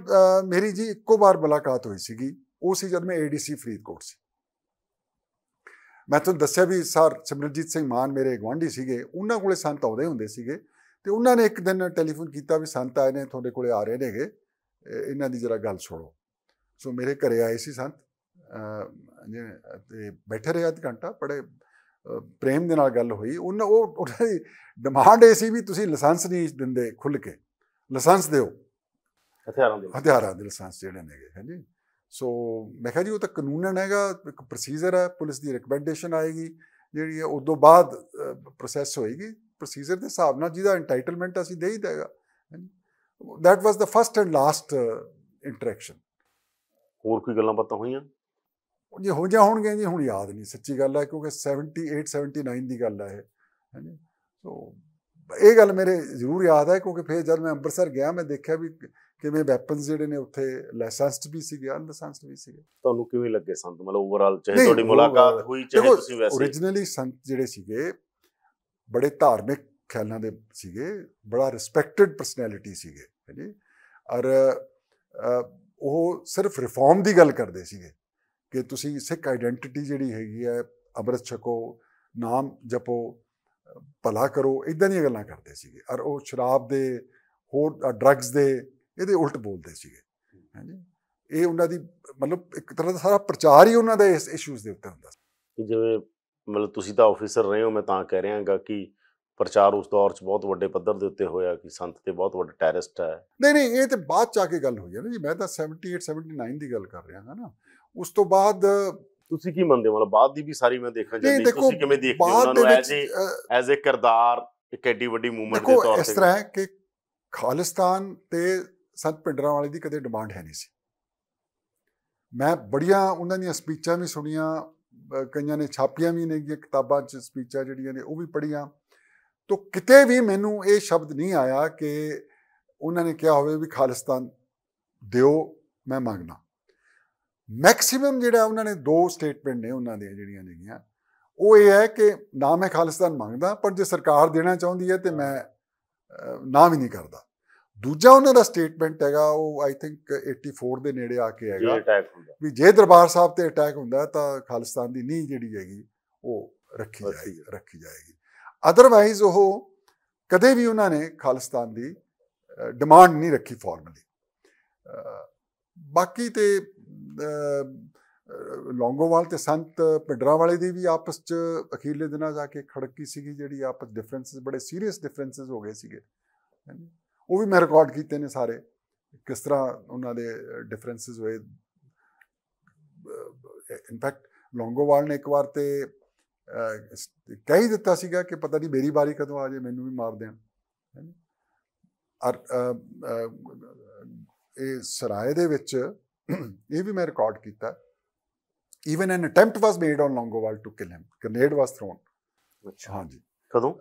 ਮੇਰੀ ਜੀ ਇੱਕੋ ਵਾਰ ਮੁਲਾਕਾਤ ਹੋਈ ਸੀਗੀ ਉਹ ਸੀ ਜਦ ਮੈਂ ਏਡੀਸੀ ਫਰੀਦਕੋਟ ਸੀ ਮੈਂ ਤੁਹਾਨੂੰ ਦੱਸਿਆ ਵੀ ਸਰ ਸਿਮਰਜੀਤ ਸਿੰਘ ਮਾਨ ਮੇਰੇ ਗਵਾਂਢੀ ਸੀਗੇ ਉਹਨਾਂ ਕੋਲੇ ਸੰਤ ਆਉਦੇ ਹੁੰਦੇ ਸੀਗੇ ਤੇ ਉਹਨਾਂ ਨੇ ਇੱਕ ਦਿਨ ਟੈਲੀਫੋਨ ਕੀਤਾ ਵੀ ਸੰਤ ਆਏ ਨੇ ਤੁਹਾਡੇ ਕੋਲੇ ਆ ਰਹੇ ਨੇਗੇ ਇਹਨਾਂ ਦੀ ਜਰਾ ਗੱਲ ਸੁਣੋ ਸੋ ਮੇਰੇ ਘਰੇ ਆਏ ਸੀ ਸੰਤ ਤੇ ਬੈਠੇ ਰਹੇ ਅੱਧ ਘੰਟਾ ਪੜੇ ਪ੍ਰੇਮ ਦੇ ਨਾਲ ਗੱਲ ਹੋਈ ਉਹਨਾਂ ਉਹ ਉਹਨਾਂ ਦੀ ਡਿਮਾਂਡ ਇਹ ਸੀ ਵੀ ਤੁਸੀਂ ਲਾਇਸੈਂਸ ਨਹੀਂ ਦਿੰਦੇ ਖੁੱਲ ਕੇ ਲਾਇਸੈਂਸ ਦਿਓ ਹਥਿਆਰਾਂ ਦੇ ਹਥਿਆਰਾਂ ਦੇ ਲਾਇਸੈਂਸ ਜਿਹੜੇ ਨੇਗੇ ਹਾਂਜੀ ਸੋ ਮੈਂ ਕਿਹਾ ਜੀ ਉਹ ਤਾਂ ਕਾਨੂੰਨਨ ਹੈਗਾ ਇੱਕ ਪ੍ਰੋਸੀਜਰ ਹੈ ਪੁਲਿਸ ਦੀ ਰეკਮੈਂਡੇਸ਼ਨ ਆਏਗੀ ਜਿਹੜੀ ਹੈ ਉਸ ਤੋਂ ਬਾਅਦ ਪ੍ਰੋਸੈਸ ਹੋਏਗੀ ਪ੍ਰੋਸੀਜਰ ਦੇ ਹਿਸਾਬ ਨਾਲ ਜਿਹਦਾ ਐਂਟਾਈਟਲਮੈਂਟ ਅਸੀਂ ਦੇ ਹੀ ਦੇਗਾ that was the first and last interaction ਹੋਰ ਕੋਈ ਗੱਲਾਂ ਬਾਤਾਂ ਹੋਈਆਂ ਜੇ ਹੋ ਜਾ ਹੋਣਗੇ ਜੀ ਹੁਣ ਯਾਦ ਨਹੀਂ ਸੱਚੀ ਗੱਲ ਹੈ ਕਿਉਂਕਿ 78 79 ਦੀ ਗੱਲ ਹੈ ਇਹ ਹਾਂਜੀ ਸੋ ਇਹ ਗੱਲ ਮੇਰੇ ਜ਼ਰੂਰ ਯਾਦ ਹੈ ਕਿਉਂਕਿ ਫਿਰ ਜਦ ਮੈਂ ਅੰਮ੍ਰਿਤਸਰ ਗਿਆ ਮੈਂ ਦੇਖਿਆ ਵੀ ਕਿਵੇਂ ਵੈਪਨਸ ਜਿਹੜੇ ਨੇ ਉੱਥੇ ਲਾਇਸੈਂਸਡ ਵੀ ਸੀਗੇ ਅਨਲਾਇਸੈਂਸਡ ਵੀ ਸੀਗੇ ਤੁਹਾਨੂੰ ਕਿਵੇਂ ਲੱਗੇ ਸੰਤ ਮਤਲਬ ਓਵਰਆਲ ਚਾਹੇ ਤੁਹਾਡੀ ਮੁਲਾਕਾਤ ਹੋਈ ਚਾਹੇ ਤੁਸੀਂ ਵੈਸੇ origignally ਸੰਤ ਜਿਹੜੇ ਸੀਗੇ ਬੜੇ ਧਾਰਮਿਕ ਖਿਆਲਾਂ ਦੇ ਸੀਗੇ ਬੜਾ ਰਿਸਪੈਕਟਡ ਪਰਸਨੈਲਿਟੀ ਸੀਗੇ ਹਾਂਜੀ ਔਰ ਉਹ ਸਿਰਫ ਰਿਫਾਰਮ ਦੀ ਗੱਲ ਕਰਦੇ ਸੀਗੇ ਕਿ ਤੁਸੀਂ ਸਿੱਖ ਆਇਡੈਂਟੀਟੀ ਜਿਹੜੀ ਹੈਗੀ ਹੈ ਅਬਰਤ ਛਕੋ ਨਾਮ ਜਪੋ ਭਲਾ ਕਰੋ ਇਦਾਂ ਦੀਆਂ ਗੱਲਾਂ ਕਰਦੇ ਸੀਗੇ ਔਰ ਉਹ ਸ਼ਰਾਬ ਦੇ ਹੋਰ ਡਰੱਗਸ ਦੇ ਇਹਦੇ ਉਲਟ ਬੋਲਦੇ ਸੀਗੇ ਹਾਂਜੀ ਇਹ ਉਹਨਾਂ ਦੀ ਮਤਲਬ ਇੱਕ ਤਰ੍ਹਾਂ ਦਾ ਸਾਰਾ ਪ੍ਰਚਾਰ ਹੀ ਉਹਨਾਂ ਦਾ ਇਸ ਇਸ਼ੂਜ਼ ਦੇ ਉੱਤੇ ਹੁੰਦਾ ਸੀ ਜਿਵੇਂ ਮਤਲਬ ਤੁਸੀਂ ਤਾਂ ਆਫੀਸਰ ਰਹੇ ਹੋ ਮੈਂ ਤਾਂ ਕਹਿ ਰਿਹਾਗਾ ਕਿ ਪ੍ਰਚਾਰ ਉਸ ਦੌਰ 'ਚ ਬਹੁਤ ਵੱਡੇ ਪੱਧਰ ਦੇ ਉੱਤੇ ਹੋਇਆ ਕਿ ਸੰਤ ਤੇ ਬਹੁਤ ਵੱਡਾ ਟੈਰਰਿਸਟ ਹੈ ਨਹੀਂ ਨਹੀਂ ਇਹ ਤੇ ਬਾਅਦ ਚ ਆ ਕੇ ਗੱਲ ਹੋਈ ਹੈ ਨਾ ਜੀ ਮੈਂ ਤਾਂ 78 79 ਦੀ ਗੱਲ ਕਰ ਰਿਹਾ ਹਾਂ ਨਾ ਉਸ ਤੋਂ ਬਾਅਦ ਤੁਸੀਂ ਕੀ ਮੰਨਦੇ ਹੋ ਮਤਲਬ ਬਾਅਦ ਦੀ ਵੀ ਸਾਰੀ ਮੈਂ ਦੇਖਣਾ ਚਾਹੁੰਦੀ ਤੁਸੀਂ ਕਿਵੇਂ ਦੇਖਦੇ ਹੋ ਉਹਨਾਂ ਨੂੰ ਐਜ਼ ਅ ਐਜ਼ ਅ ਕਿਰਦਾਰ ਇੱਕ ਐਡੀ ਵੱਡੀ ਮੂਵਮੈਂਟ ਦੇ ਤੌਰ ਤੇ ਇਸ ਤਰ੍ਹਾਂ ਹੈ ਕਿ ਖਾਲਿਸਤਾਨ ਤੇ ਸੰਤ ਪਿੰਡਰਾਂ ਵਾਲੇ ਦੀ ਕਦੇ ਡਿਮਾਂਡ ਹੈ ਨਹੀਂ ਸੀ ਮੈਂ ਬੜੀਆਂ ਉਹਨਾਂ ਦੀਆਂ ਸਪੀਚਾਂ ਵੀ ਸੁਣੀਆਂ ਕਈਆਂ ਨੇ ਛਾਪੀਆਂ ਵੀ ਨੇ ਕਿਤਾਬਾਂ 'ਚ ਸਪੀਚਾਂ ਜਿਹੜੀਆਂ ਨੇ ਉਹ ਵੀ ਪੜੀਆਂ ਤੋਂ ਕਿਤੇ ਵੀ ਮੈਨੂੰ ਇਹ ਸ਼ਬਦ ਨਹੀਂ ਆਇਆ ਕਿ ਉਹਨਾਂ ਨੇ ਕਿਹਾ ਹੋਵੇ ਵੀ ਖਾਲਿਸਤਾਨ ਦਿਓ ਮੈਂ ਮੰਗਣਾ ਮੈਕਸਿਮਮ ਜਿਹੜਾ ਉਹਨਾਂ ਨੇ ਦੋ ਸਟੇਟਮੈਂਟ ਨੇ ਉਹਨਾਂ ਦੀਆਂ ਜਿਹੜੀਆਂ ਨੇਗੀਆਂ ਉਹ ਇਹ ਹੈ ਕਿ ਨਾ ਮੈਂ ਖਾਲਿਸਤਾਨ ਮੰਗਦਾ ਪਰ ਜੇ ਸਰਕਾਰ ਦੇਣਾ ਚਾਹੁੰਦੀ ਹੈ ਤੇ ਮੈਂ ਨਾ ਵੀ ਨਹੀਂ ਕਰਦਾ ਦੂਜਾ ਉਹਨਾਂ ਦਾ ਸਟੇਟਮੈਂਟ ਹੈਗਾ ਉਹ ਆਈ ਥਿੰਕ 84 ਦੇ ਨੇੜੇ ਆ ਕੇ ਹੈਗਾ ਵੀ ਜੇ ਦਰਬਾਰ ਸਾਹਿਬ ਤੇ ਅਟੈਕ ਹੁੰਦਾ ਤਾਂ ਖਾਲਿਸਤਾਨ ਦੀ ਨੀਂਹ ਜਿਹੜੀ ਹੈਗੀ ਉਹ ਰੱਖੀ ਜਾਏਗੀ ਰੱਖੀ ਜਾਏਗੀ ਅਦਰਵਾਇਜ਼ ਉਹ ਕਦੇ ਵੀ ਉਹਨਾਂ ਨੇ ਖਾਲਿਸਤਾਨ ਦੀ ਡਿਮਾਂਡ ਨਹੀਂ ਰੱਖੀ ਫਾਰਮਲੀ ਬਾਕੀ ਤੇ ਲੌਂਗੋਵਾਲ ਤੇ ਸੰਤ ਪਿੰਡਰਾ ਵਾਲੇ ਦੀ ਵੀ ਆਪਸ ਚ ਅਖੀਰਲੇ ਦਿਨਾਂ ਜਾ ਕੇ ਖੜਕੀ ਸੀਗੀ ਜਿਹੜੀ ਆਪਸ ਡਿਫਰੈਂਸਸ ਬੜੇ ਸੀਰੀਅਸ ਡਿਫਰੈਂਸਸ ਹੋ ਗਏ ਸੀਗੇ ਉਹ ਵੀ ਮੈਂ ਰਿਕਾਰਡ ਕੀਤੇ ਨੇ ਸਾਰੇ ਕਿਸ ਤਰ੍ਹਾਂ ਉਹਨਾਂ ਦੇ ਡਿਫਰੈਂਸਸ ਹੋਏ ਇਨਫੈਕਟ ਲੌਂਗੋਵਾਲ ਨੇ ਇੱਕ ਵਾਰ ਤੇ ਕਹਿ ਦਿੱਤਾ ਸੀਗਾ ਕਿ ਪਤਾ ਨਹੀਂ ਮੇਰੀ ਵਾਰੀ ਕਦੋਂ ਆ ਜਾਏ ਮੈਨੂੰ ਵੀ ਮਾਰ ਦੇਣ ਔਰ ਇਹ ਸਰਾਏ ਦੇ ਵਿੱਚ ਇਹ ਵੀ ਮੈਂ ਰਿਕਾਰਡ ਕੀਤਾ even an attempt was made on Longowal to kill him grenade was thrown ਅੱਛਾ ਹਾਂਜੀ ਕਦੋਂ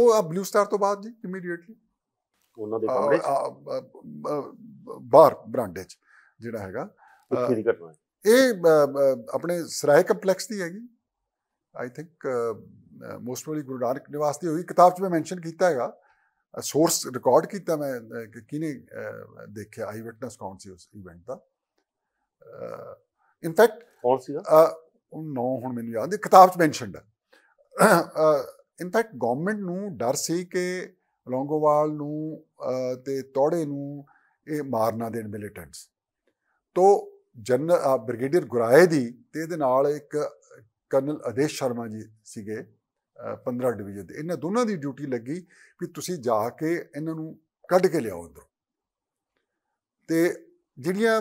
ਉਹ ਆ ਬਲੂ ਸਟਾਰ ਤੋਂ ਬਾਅਦ ਜੀ ਇਮੀਡੀਏਟਲੀ ਉਹਨਾਂ ਦੇ ਕਮਰੇ ਚ ਬਾਹਰ ਬਰਾਂਡੇ ਚ ਜਿਹੜਾ ਹੈਗਾ ਦੀ ਘਟਨਾ ਇਹ ਆਪਣੇ ਸਰਾਏ ਕੰਪਲੈਕਸ ਦੀ ਹੈਗੀ I think most probably Guru Nanak Niwas ਦੀ ਹੋਈ ਕਿਤਾਬ 'ਚ ਮੈਂ ਮੈਂਸ਼ਨ ਕੀਤਾ ਹੈਗਾ ਸੋਰਸ ਰਿਕਾਰਡ ਕੀਤਾ ਮੈਂ ਕਿ ਕਿਨੇ ਦੇਖਿਆ ਆਈ ਵਿਟਨੈਸ ਕੌਣ ਸੀ ਉਸ ਇਵੈਂਟ ਦਾ ਇਨਫੈਕਟ ਕੌਣ ਸੀਗਾ ਨੋ ਹੁਣ ਮੈਨੂੰ ਯਾਦ ਨਹੀਂ ਕਿਤਾਬ 'ਚ ਮੈਂਸ਼ਨਡ ਹੈ ਇਨਫੈਕਟ ਗਵਰਨਮੈਂਟ ਨੂੰ ਡਰ ਸੀ ਕਿ ਲੌਂਗੋਵਾਲ ਨੂੰ ਤੇ ਤੋੜੇ ਨੂੰ ਇਹ ਮਾਰਨਾ ਦੇਣ ਮਿਲੀਟੈਂਟਸ ਤੋਂ ਜਨ ਬ੍ਰਿਗੇਡੀਅਰ ਗੁਰਾਏ ਦੀ ਤੇ ਇਹਦੇ ਨਾਲ ਇੱਕ ਕਰਨਲ ਅਦੇਸ਼ ਸ਼ਰਮਾ ਜੀ ਸੀਗੇ 15 ਡਿਵੀਜ਼ਨ ਦੇ ਇਹਨਾਂ ਦੋਨਾਂ ਦੀ ਡਿਊਟੀ ਲੱਗੀ ਕਿ ਤੁਸੀਂ ਜਾ ਕੇ ਇਹਨਾਂ ਨੂੰ ਕੱਢ ਕੇ ਲਿਆਓ ਅੰਦਰ ਤੇ ਜਿਹੜੀਆਂ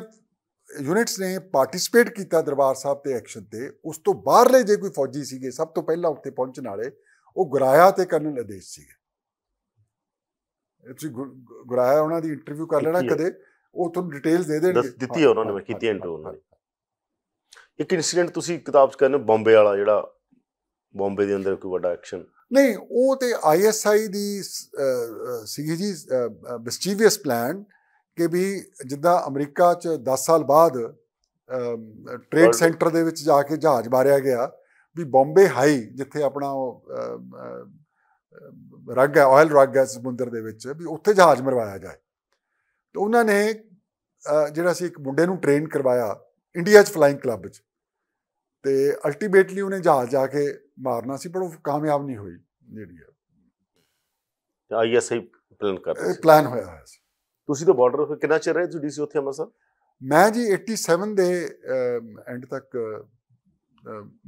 ਯੂਨਿਟਸ ਨੇ ਪਾਰਟਿਸਿਪੇਟ ਕੀਤਾ ਦਰਬਾਰ ਸਾਹਿਬ ਤੇ ਐਕਸ਼ਨ ਤੇ ਉਸ ਤੋਂ ਬਾਹਰਲੇ ਜੇ ਕੋਈ ਫੌਜੀ ਸੀਗੇ ਸਭ ਤੋਂ ਪਹਿਲਾਂ ਉੱਥੇ ਪਹੁੰਚਣ ਵਾਲੇ ਉਹ ਗੁਰਾਇਆ ਤੇ ਕਰਨ ਆਦੇਸ਼ ਸੀਗੇ ਇਹ ਗੁਰਾਇਆ ਉਹਨਾਂ ਦੀ ਇੰਟਰਵਿਊ ਕਰ ਲੈਣਾ ਕਦੇ ਉਹ ਤੁਹਾਨੂੰ ਡਿਟੇਲਸ ਦੇ ਦੇਣਗੇ ਦਿੱਤੀ ਹੈ ਉਹਨਾਂ ਨੇ ਕੀਤੀ ਕੀਤੀ ਇੰਟਰਵਿਊ ਉਹਨਾਂ ਦੀ ਇੱਕ ਇਨਸੀਡੈਂਟ ਤੁਸੀਂ ਕਿਤਾਬ 'ਚ ਕਹਿੰਦੇ ਬੰਬੇ ਵਾਲਾ ਜਿਹੜਾ ਬੰਬੇ ਦੇ ਅੰਦਰ ਕੋਈ ਵੱਡਾ ਐਕਸ਼ਨ ਨਹੀਂ ਉਹ ਤੇ ਆਈਐਸਆਈ ਦੀ ਸੀਜੀ ਜੀ ਪਲਾਨ ਕਿ ਵੀ ਜਿੱਦਾਂ ਅਮਰੀਕਾ 'ਚ 10 ਸਾਲ ਬਾਅਦ ਟ੍ਰੇਡ ਸੈਂਟਰ ਦੇ ਵਿੱਚ ਜਾ ਕੇ ਜਹਾਜ਼ ਮਾਰਿਆ ਗਿਆ ਵੀ ਬੰਬੇ ਹਾਈ ਜਿੱਥੇ ਆਪਣਾ ਰੱਗ ਹੈ ਆਇਲ ਰੱਗ ਹੈ ਸਮੁੰਦਰ ਦੇ ਵਿੱਚ ਵੀ ਉੱਥੇ ਜਹਾਜ਼ ਮਰਵਾਇਆ ਜਾਏ ਤੇ ਉਹਨਾਂ ਨੇ ਜਿਹੜਾ ਸੀ ਇੱਕ ਮੁੰਡੇ ਨੂੰ ਟ੍ਰੇਨ ਕਰਵਾਇਆ ਇੰਡੀਆ 'ਚ ਫਲਾਈਂਗ ਕਲੱਬ 'ਚ ਤੇ ਅਲਟੀਮੇਟਲੀ ਉਹਨੇ ਜਹਾਜ਼ ਜਾ ਕੇ ਮਾਰਨਾ ਸੀ ਪਰ ਉਹ ਕਾਮਯਾਬ ਨਹੀਂ ਹੋਈ ਜਿਹੜੀ ਹੈ ਆਈਐਸਆਈ ਪਲਾਨ ਕਰ ਰਿਹਾ ਸੀ ਪਲਾਨ ਹੋਇਆ ਹੋਇਆ ਸੀ ਤੁਸੀਂ ਤਾਂ ਬਾਰਡਰ ਕਿੰਨਾ ਚਿਰ ਰਹੇ ਤੁਸੀਂ ਡੀਸੀ ਉੱਥੇ ਅੰਮ੍ਰਿਤਸਰ ਮੈਂ ਜੀ 87 ਦੇ ਐਂਡ ਤੱਕ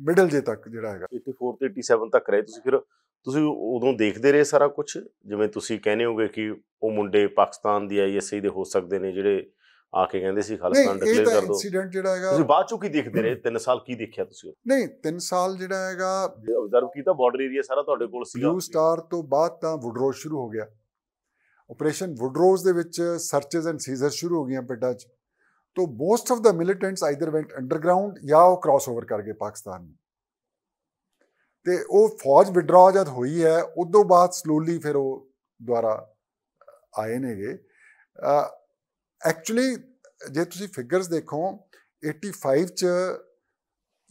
ਮਿਡਲ ਜੇ ਤੱਕ ਜਿਹੜਾ ਹੈਗਾ 84 ਤੇ 87 ਤੱਕ ਰਹੇ ਤੁਸੀਂ ਫਿਰ ਤੁਸੀਂ ਉਦੋਂ ਦੇਖਦੇ ਰਹੇ ਸਾਰਾ ਕੁਝ ਜਿਵੇਂ ਤੁਸੀਂ ਕਹਿੰਦੇ ਹੋਗੇ ਕਿ ਉਹ ਮੁੰਡੇ ਪਾਕਿਸਤਾਨ ਦੀ ਆਈਐਸਆਈ ਦੇ ਹੋ ਸਕਦੇ ਨੇ ਜਿਹੜੇ ਆ ਕੇ ਕਹਿੰਦੇ ਸੀ ਖਾਲਿਸਤਾਨ ਡਿਕਲੇਅਰ ਕਰ ਦਿਓ ਇਨਸੀਡੈਂਟ ਜਿਹੜਾ ਹੈਗਾ ਤੁਸੀਂ ਬਾਅਦ ਚੋਂ ਕੀ ਦੇਖਦੇ ਰਹੇ 3 ਸਾਲ ਕੀ ਦੇਖਿਆ ਤੁਸੀਂ ਨਹੀਂ 3 ਸਾਲ ਜਿਹੜਾ ਹੈਗਾ ਆਬਜ਼ਰਵ ਕੀਤਾ ਬਾਰਡਰ ਏਰੀਆ ਸਾਰਾ ਤੁਹਾਡੇ ਕੋਲ ਸੀਗਾ ਬਲੂ ਸਟਾਰ ਤੋਂ ਬਾਅਦ ਤਾਂ ਵਿਡਰੋਅ ਸ਼ੁਰੂ ਹੋ ਗਿਆ ਆਪਰੇਸ਼ਨ ਵੁੱਡਰੋਜ਼ ਦੇ ਵਿੱਚ ਸਰਚਸ ਐਂਡ ਸੀਜ਼ਰ ਸ਼ੁਰੂ ਹੋ ਗਈਆਂ ਪਿੰਡਾਂ 'ਚ ਤੋਂ most of the militants either went underground ਜਾਂ ਉਹ ਕ੍ਰਾਸਓਵਰ ਕਰ ਗਏ ਪਾਕਿਸਤਾਨ ਨੂੰ ਤੇ ਉਹ ਫੌਜ ਵਿਡਰਾ ਜਦ ਹੋਈ ਹੈ ਉਦੋਂ ਬਾਅਦ ਸਲੋਲੀ ਫਿਰ ਉਹ ਦੁਆਰਾ ਆਏ ਨੇਗੇ ਐਕਚੁਅਲੀ ਜੇ ਤੁਸੀਂ ਫਿਗਰਸ ਦੇਖੋ 85 ਚ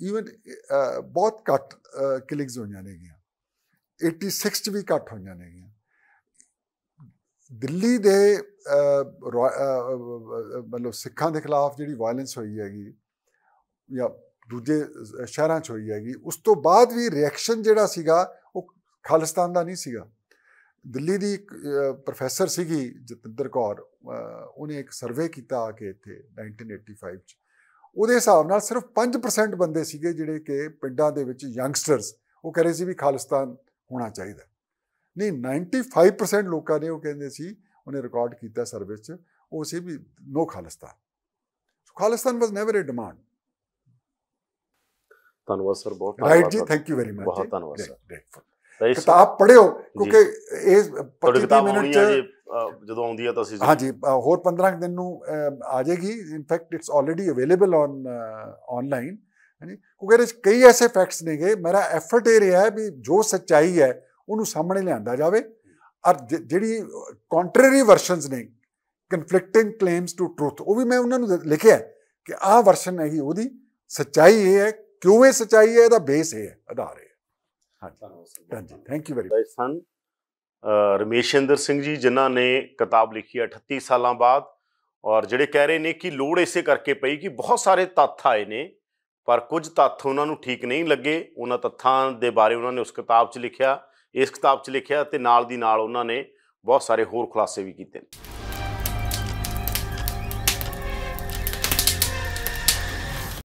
ਈਵਨ ਬਹੁਤ ਕੱਟ ਕਿਲਿੰਗਸ ਹੋਈਆਂ ਨੇਗੀਆਂ 86 ਚ ਵੀ ਕੱਟ ਹੋਈਆਂ ਨੇਗੀਆਂ ਦਿੱਲੀ ਦੇ ਮਤਲਬ ਸਿੱਖਾਂ ਦੇ ਖਿਲਾਫ ਜਿਹੜੀ ਵਾਇਲੈਂਸ ਹੋਈ ਹੈਗੀ ਜਾਂ ਦੂਜੇ ਸ਼ਹਿਰਾਂ 'ਚ ਹੋਈ ਹੈਗੀ ਉਸ ਤੋਂ ਬਾਅਦ ਵੀ ਰਿਐਕਸ਼ਨ ਜਿਹੜਾ ਸੀਗਾ ਉਹ ਖਾਲਿਸਤਾਨ ਦਾ ਨਹੀਂ ਸੀਗਾ ਦਿੱਲੀ ਦੀ ਪ੍ਰੋਫੈਸਰ ਸੀਗੀ ਜਤਿੰਦਰ ਕੌਰ ਉਹਨੇ ਇੱਕ ਸਰਵੇ ਕੀਤਾ ਆ ਕੇ ਇੱਥੇ 1985 ਚ ਉਹਦੇ ਹਿਸਾਬ ਨਾਲ ਸਿਰਫ 5% ਬੰਦੇ ਸੀਗੇ ਜਿਹੜੇ ਕਿ ਪਿੰਡਾਂ ਦੇ ਵਿੱਚ ਯੰਗਸਟਰਸ ਉਹ ਕਹ ਰਹੇ ਸੀ ਵੀ ਖਾਲਿਸਤਾਨ ਹੋਣਾ ਚਾਹੀਦਾ ਨਹੀਂ 95% ਲੋਕਾਂ ਨੇ ਉਹ ਕਹਿੰਦੇ ਸੀ ਉਹਨੇ ਰਿਕਾਰਡ ਕੀਤਾ ਸਰਵੇ 'ਚ ਉਹ ਸੀ ਵੀ ਨੋ ਖਾਲਸਤਾ Khalistan was never a demand ਧੰਨਵਾਦ ਸਰ ਬਹੁਤ ਰਾਈਟ ਜੀ ਥੈਂਕ ਯੂ ਵੈਰੀ ਮਚ ਬਹੁਤ ਧੰਨਵਾਦ ਸਰ ਕਿਤਾਬ ਪੜਿਓ ਕਿਉਂਕਿ ਇਹ 25 ਮਿੰਟ ਚ ਜਦੋਂ ਆਉਂਦੀ ਹੈ ਤਾਂ ਅਸੀਂ ਹਾਂਜੀ ਹੋਰ 15 ਦਿਨ ਨੂੰ ਆ ਜਾਏਗੀ in fact it's already available on online ਹਾਂਜੀ ਕਿਉਂਕਿ ਕਈ ਐਸੇ ਫੈਕਟਸ ਨੇਗੇ ਮੇਰਾ ਐਫਰਟ ਇਹ ਰਿਹਾ ਵੀ ਜੋ ਸੱਚਾਈ ਹੈ ਉਹਨੂੰ ਸਾਹਮਣੇ ਲਿਆਂਦਾ ਜਾਵੇ ਔਰ ਜਿਹੜੀ ਕੰਟਰਰੀ ਵਰਸ਼ਨਸ ਨੇ ਕਨਫਲਿਕਟਿੰਗ ਕਲੇਮਸ ਟੂ ਟਰੂਥ ਉਹ ਵੀ ਮੈਂ ਉਹਨਾਂ ਨੂੰ ਲਿਖਿਆ ਕਿ ਆਹ ਵਰਸ਼ਨ ਹੀ ਉਹਦੀ ਸਚਾਈ ਇਹ ਹੈ ਕਿਉਂ ਇਹ ਸਚਾਈ ਹੈ ਇਹਦਾ ਬੇਸ ਇਹ ਹੈ ਆਧਾਰ ਹੈ ਹਾਂਜੀ ਹਾਂਜੀ ਥੈਂਕ ਯੂ ਵੈਰੀ ਮਚ ਸਨ ਰਮੇਸ਼ਿੰਦਰ ਸਿੰਘ ਜੀ ਜਿਨ੍ਹਾਂ ਨੇ ਕਿਤਾਬ ਲਿਖੀ 38 ਸਾਲਾਂ ਬਾਅਦ ਔਰ ਜਿਹੜੇ ਕਹਿ ਰਹੇ ਨੇ ਕਿ ਲੋੜ ਇਸੇ ਕਰਕੇ ਪਈ ਕਿ ਬਹੁਤ ਸਾਰੇ ਤੱਥ ਆਏ ਨੇ ਪਰ ਕੁਝ ਤੱਥ ਉਹਨਾਂ ਨੂੰ ਠੀਕ ਨਹੀਂ ਲੱਗੇ ਉਹਨਾਂ ਤੱਥਾਂ ਦੇ ਬਾਰੇ ਉਹਨਾਂ ਨੇ ਉਸ ਕਿਤਾਬ 'ਚ ਲਿਖਿਆ ਇਸ ਕਿਤਾਬ 'ਚ ਲਿਖਿਆ ਤੇ ਨਾਲ ਦੀ ਨਾਲ ਉਹਨਾਂ ਨੇ ਬਹੁਤ ਸਾਰੇ ਹੋਰ ਖੁਲਾਸੇ ਵੀ ਕੀਤੇ ਨੇ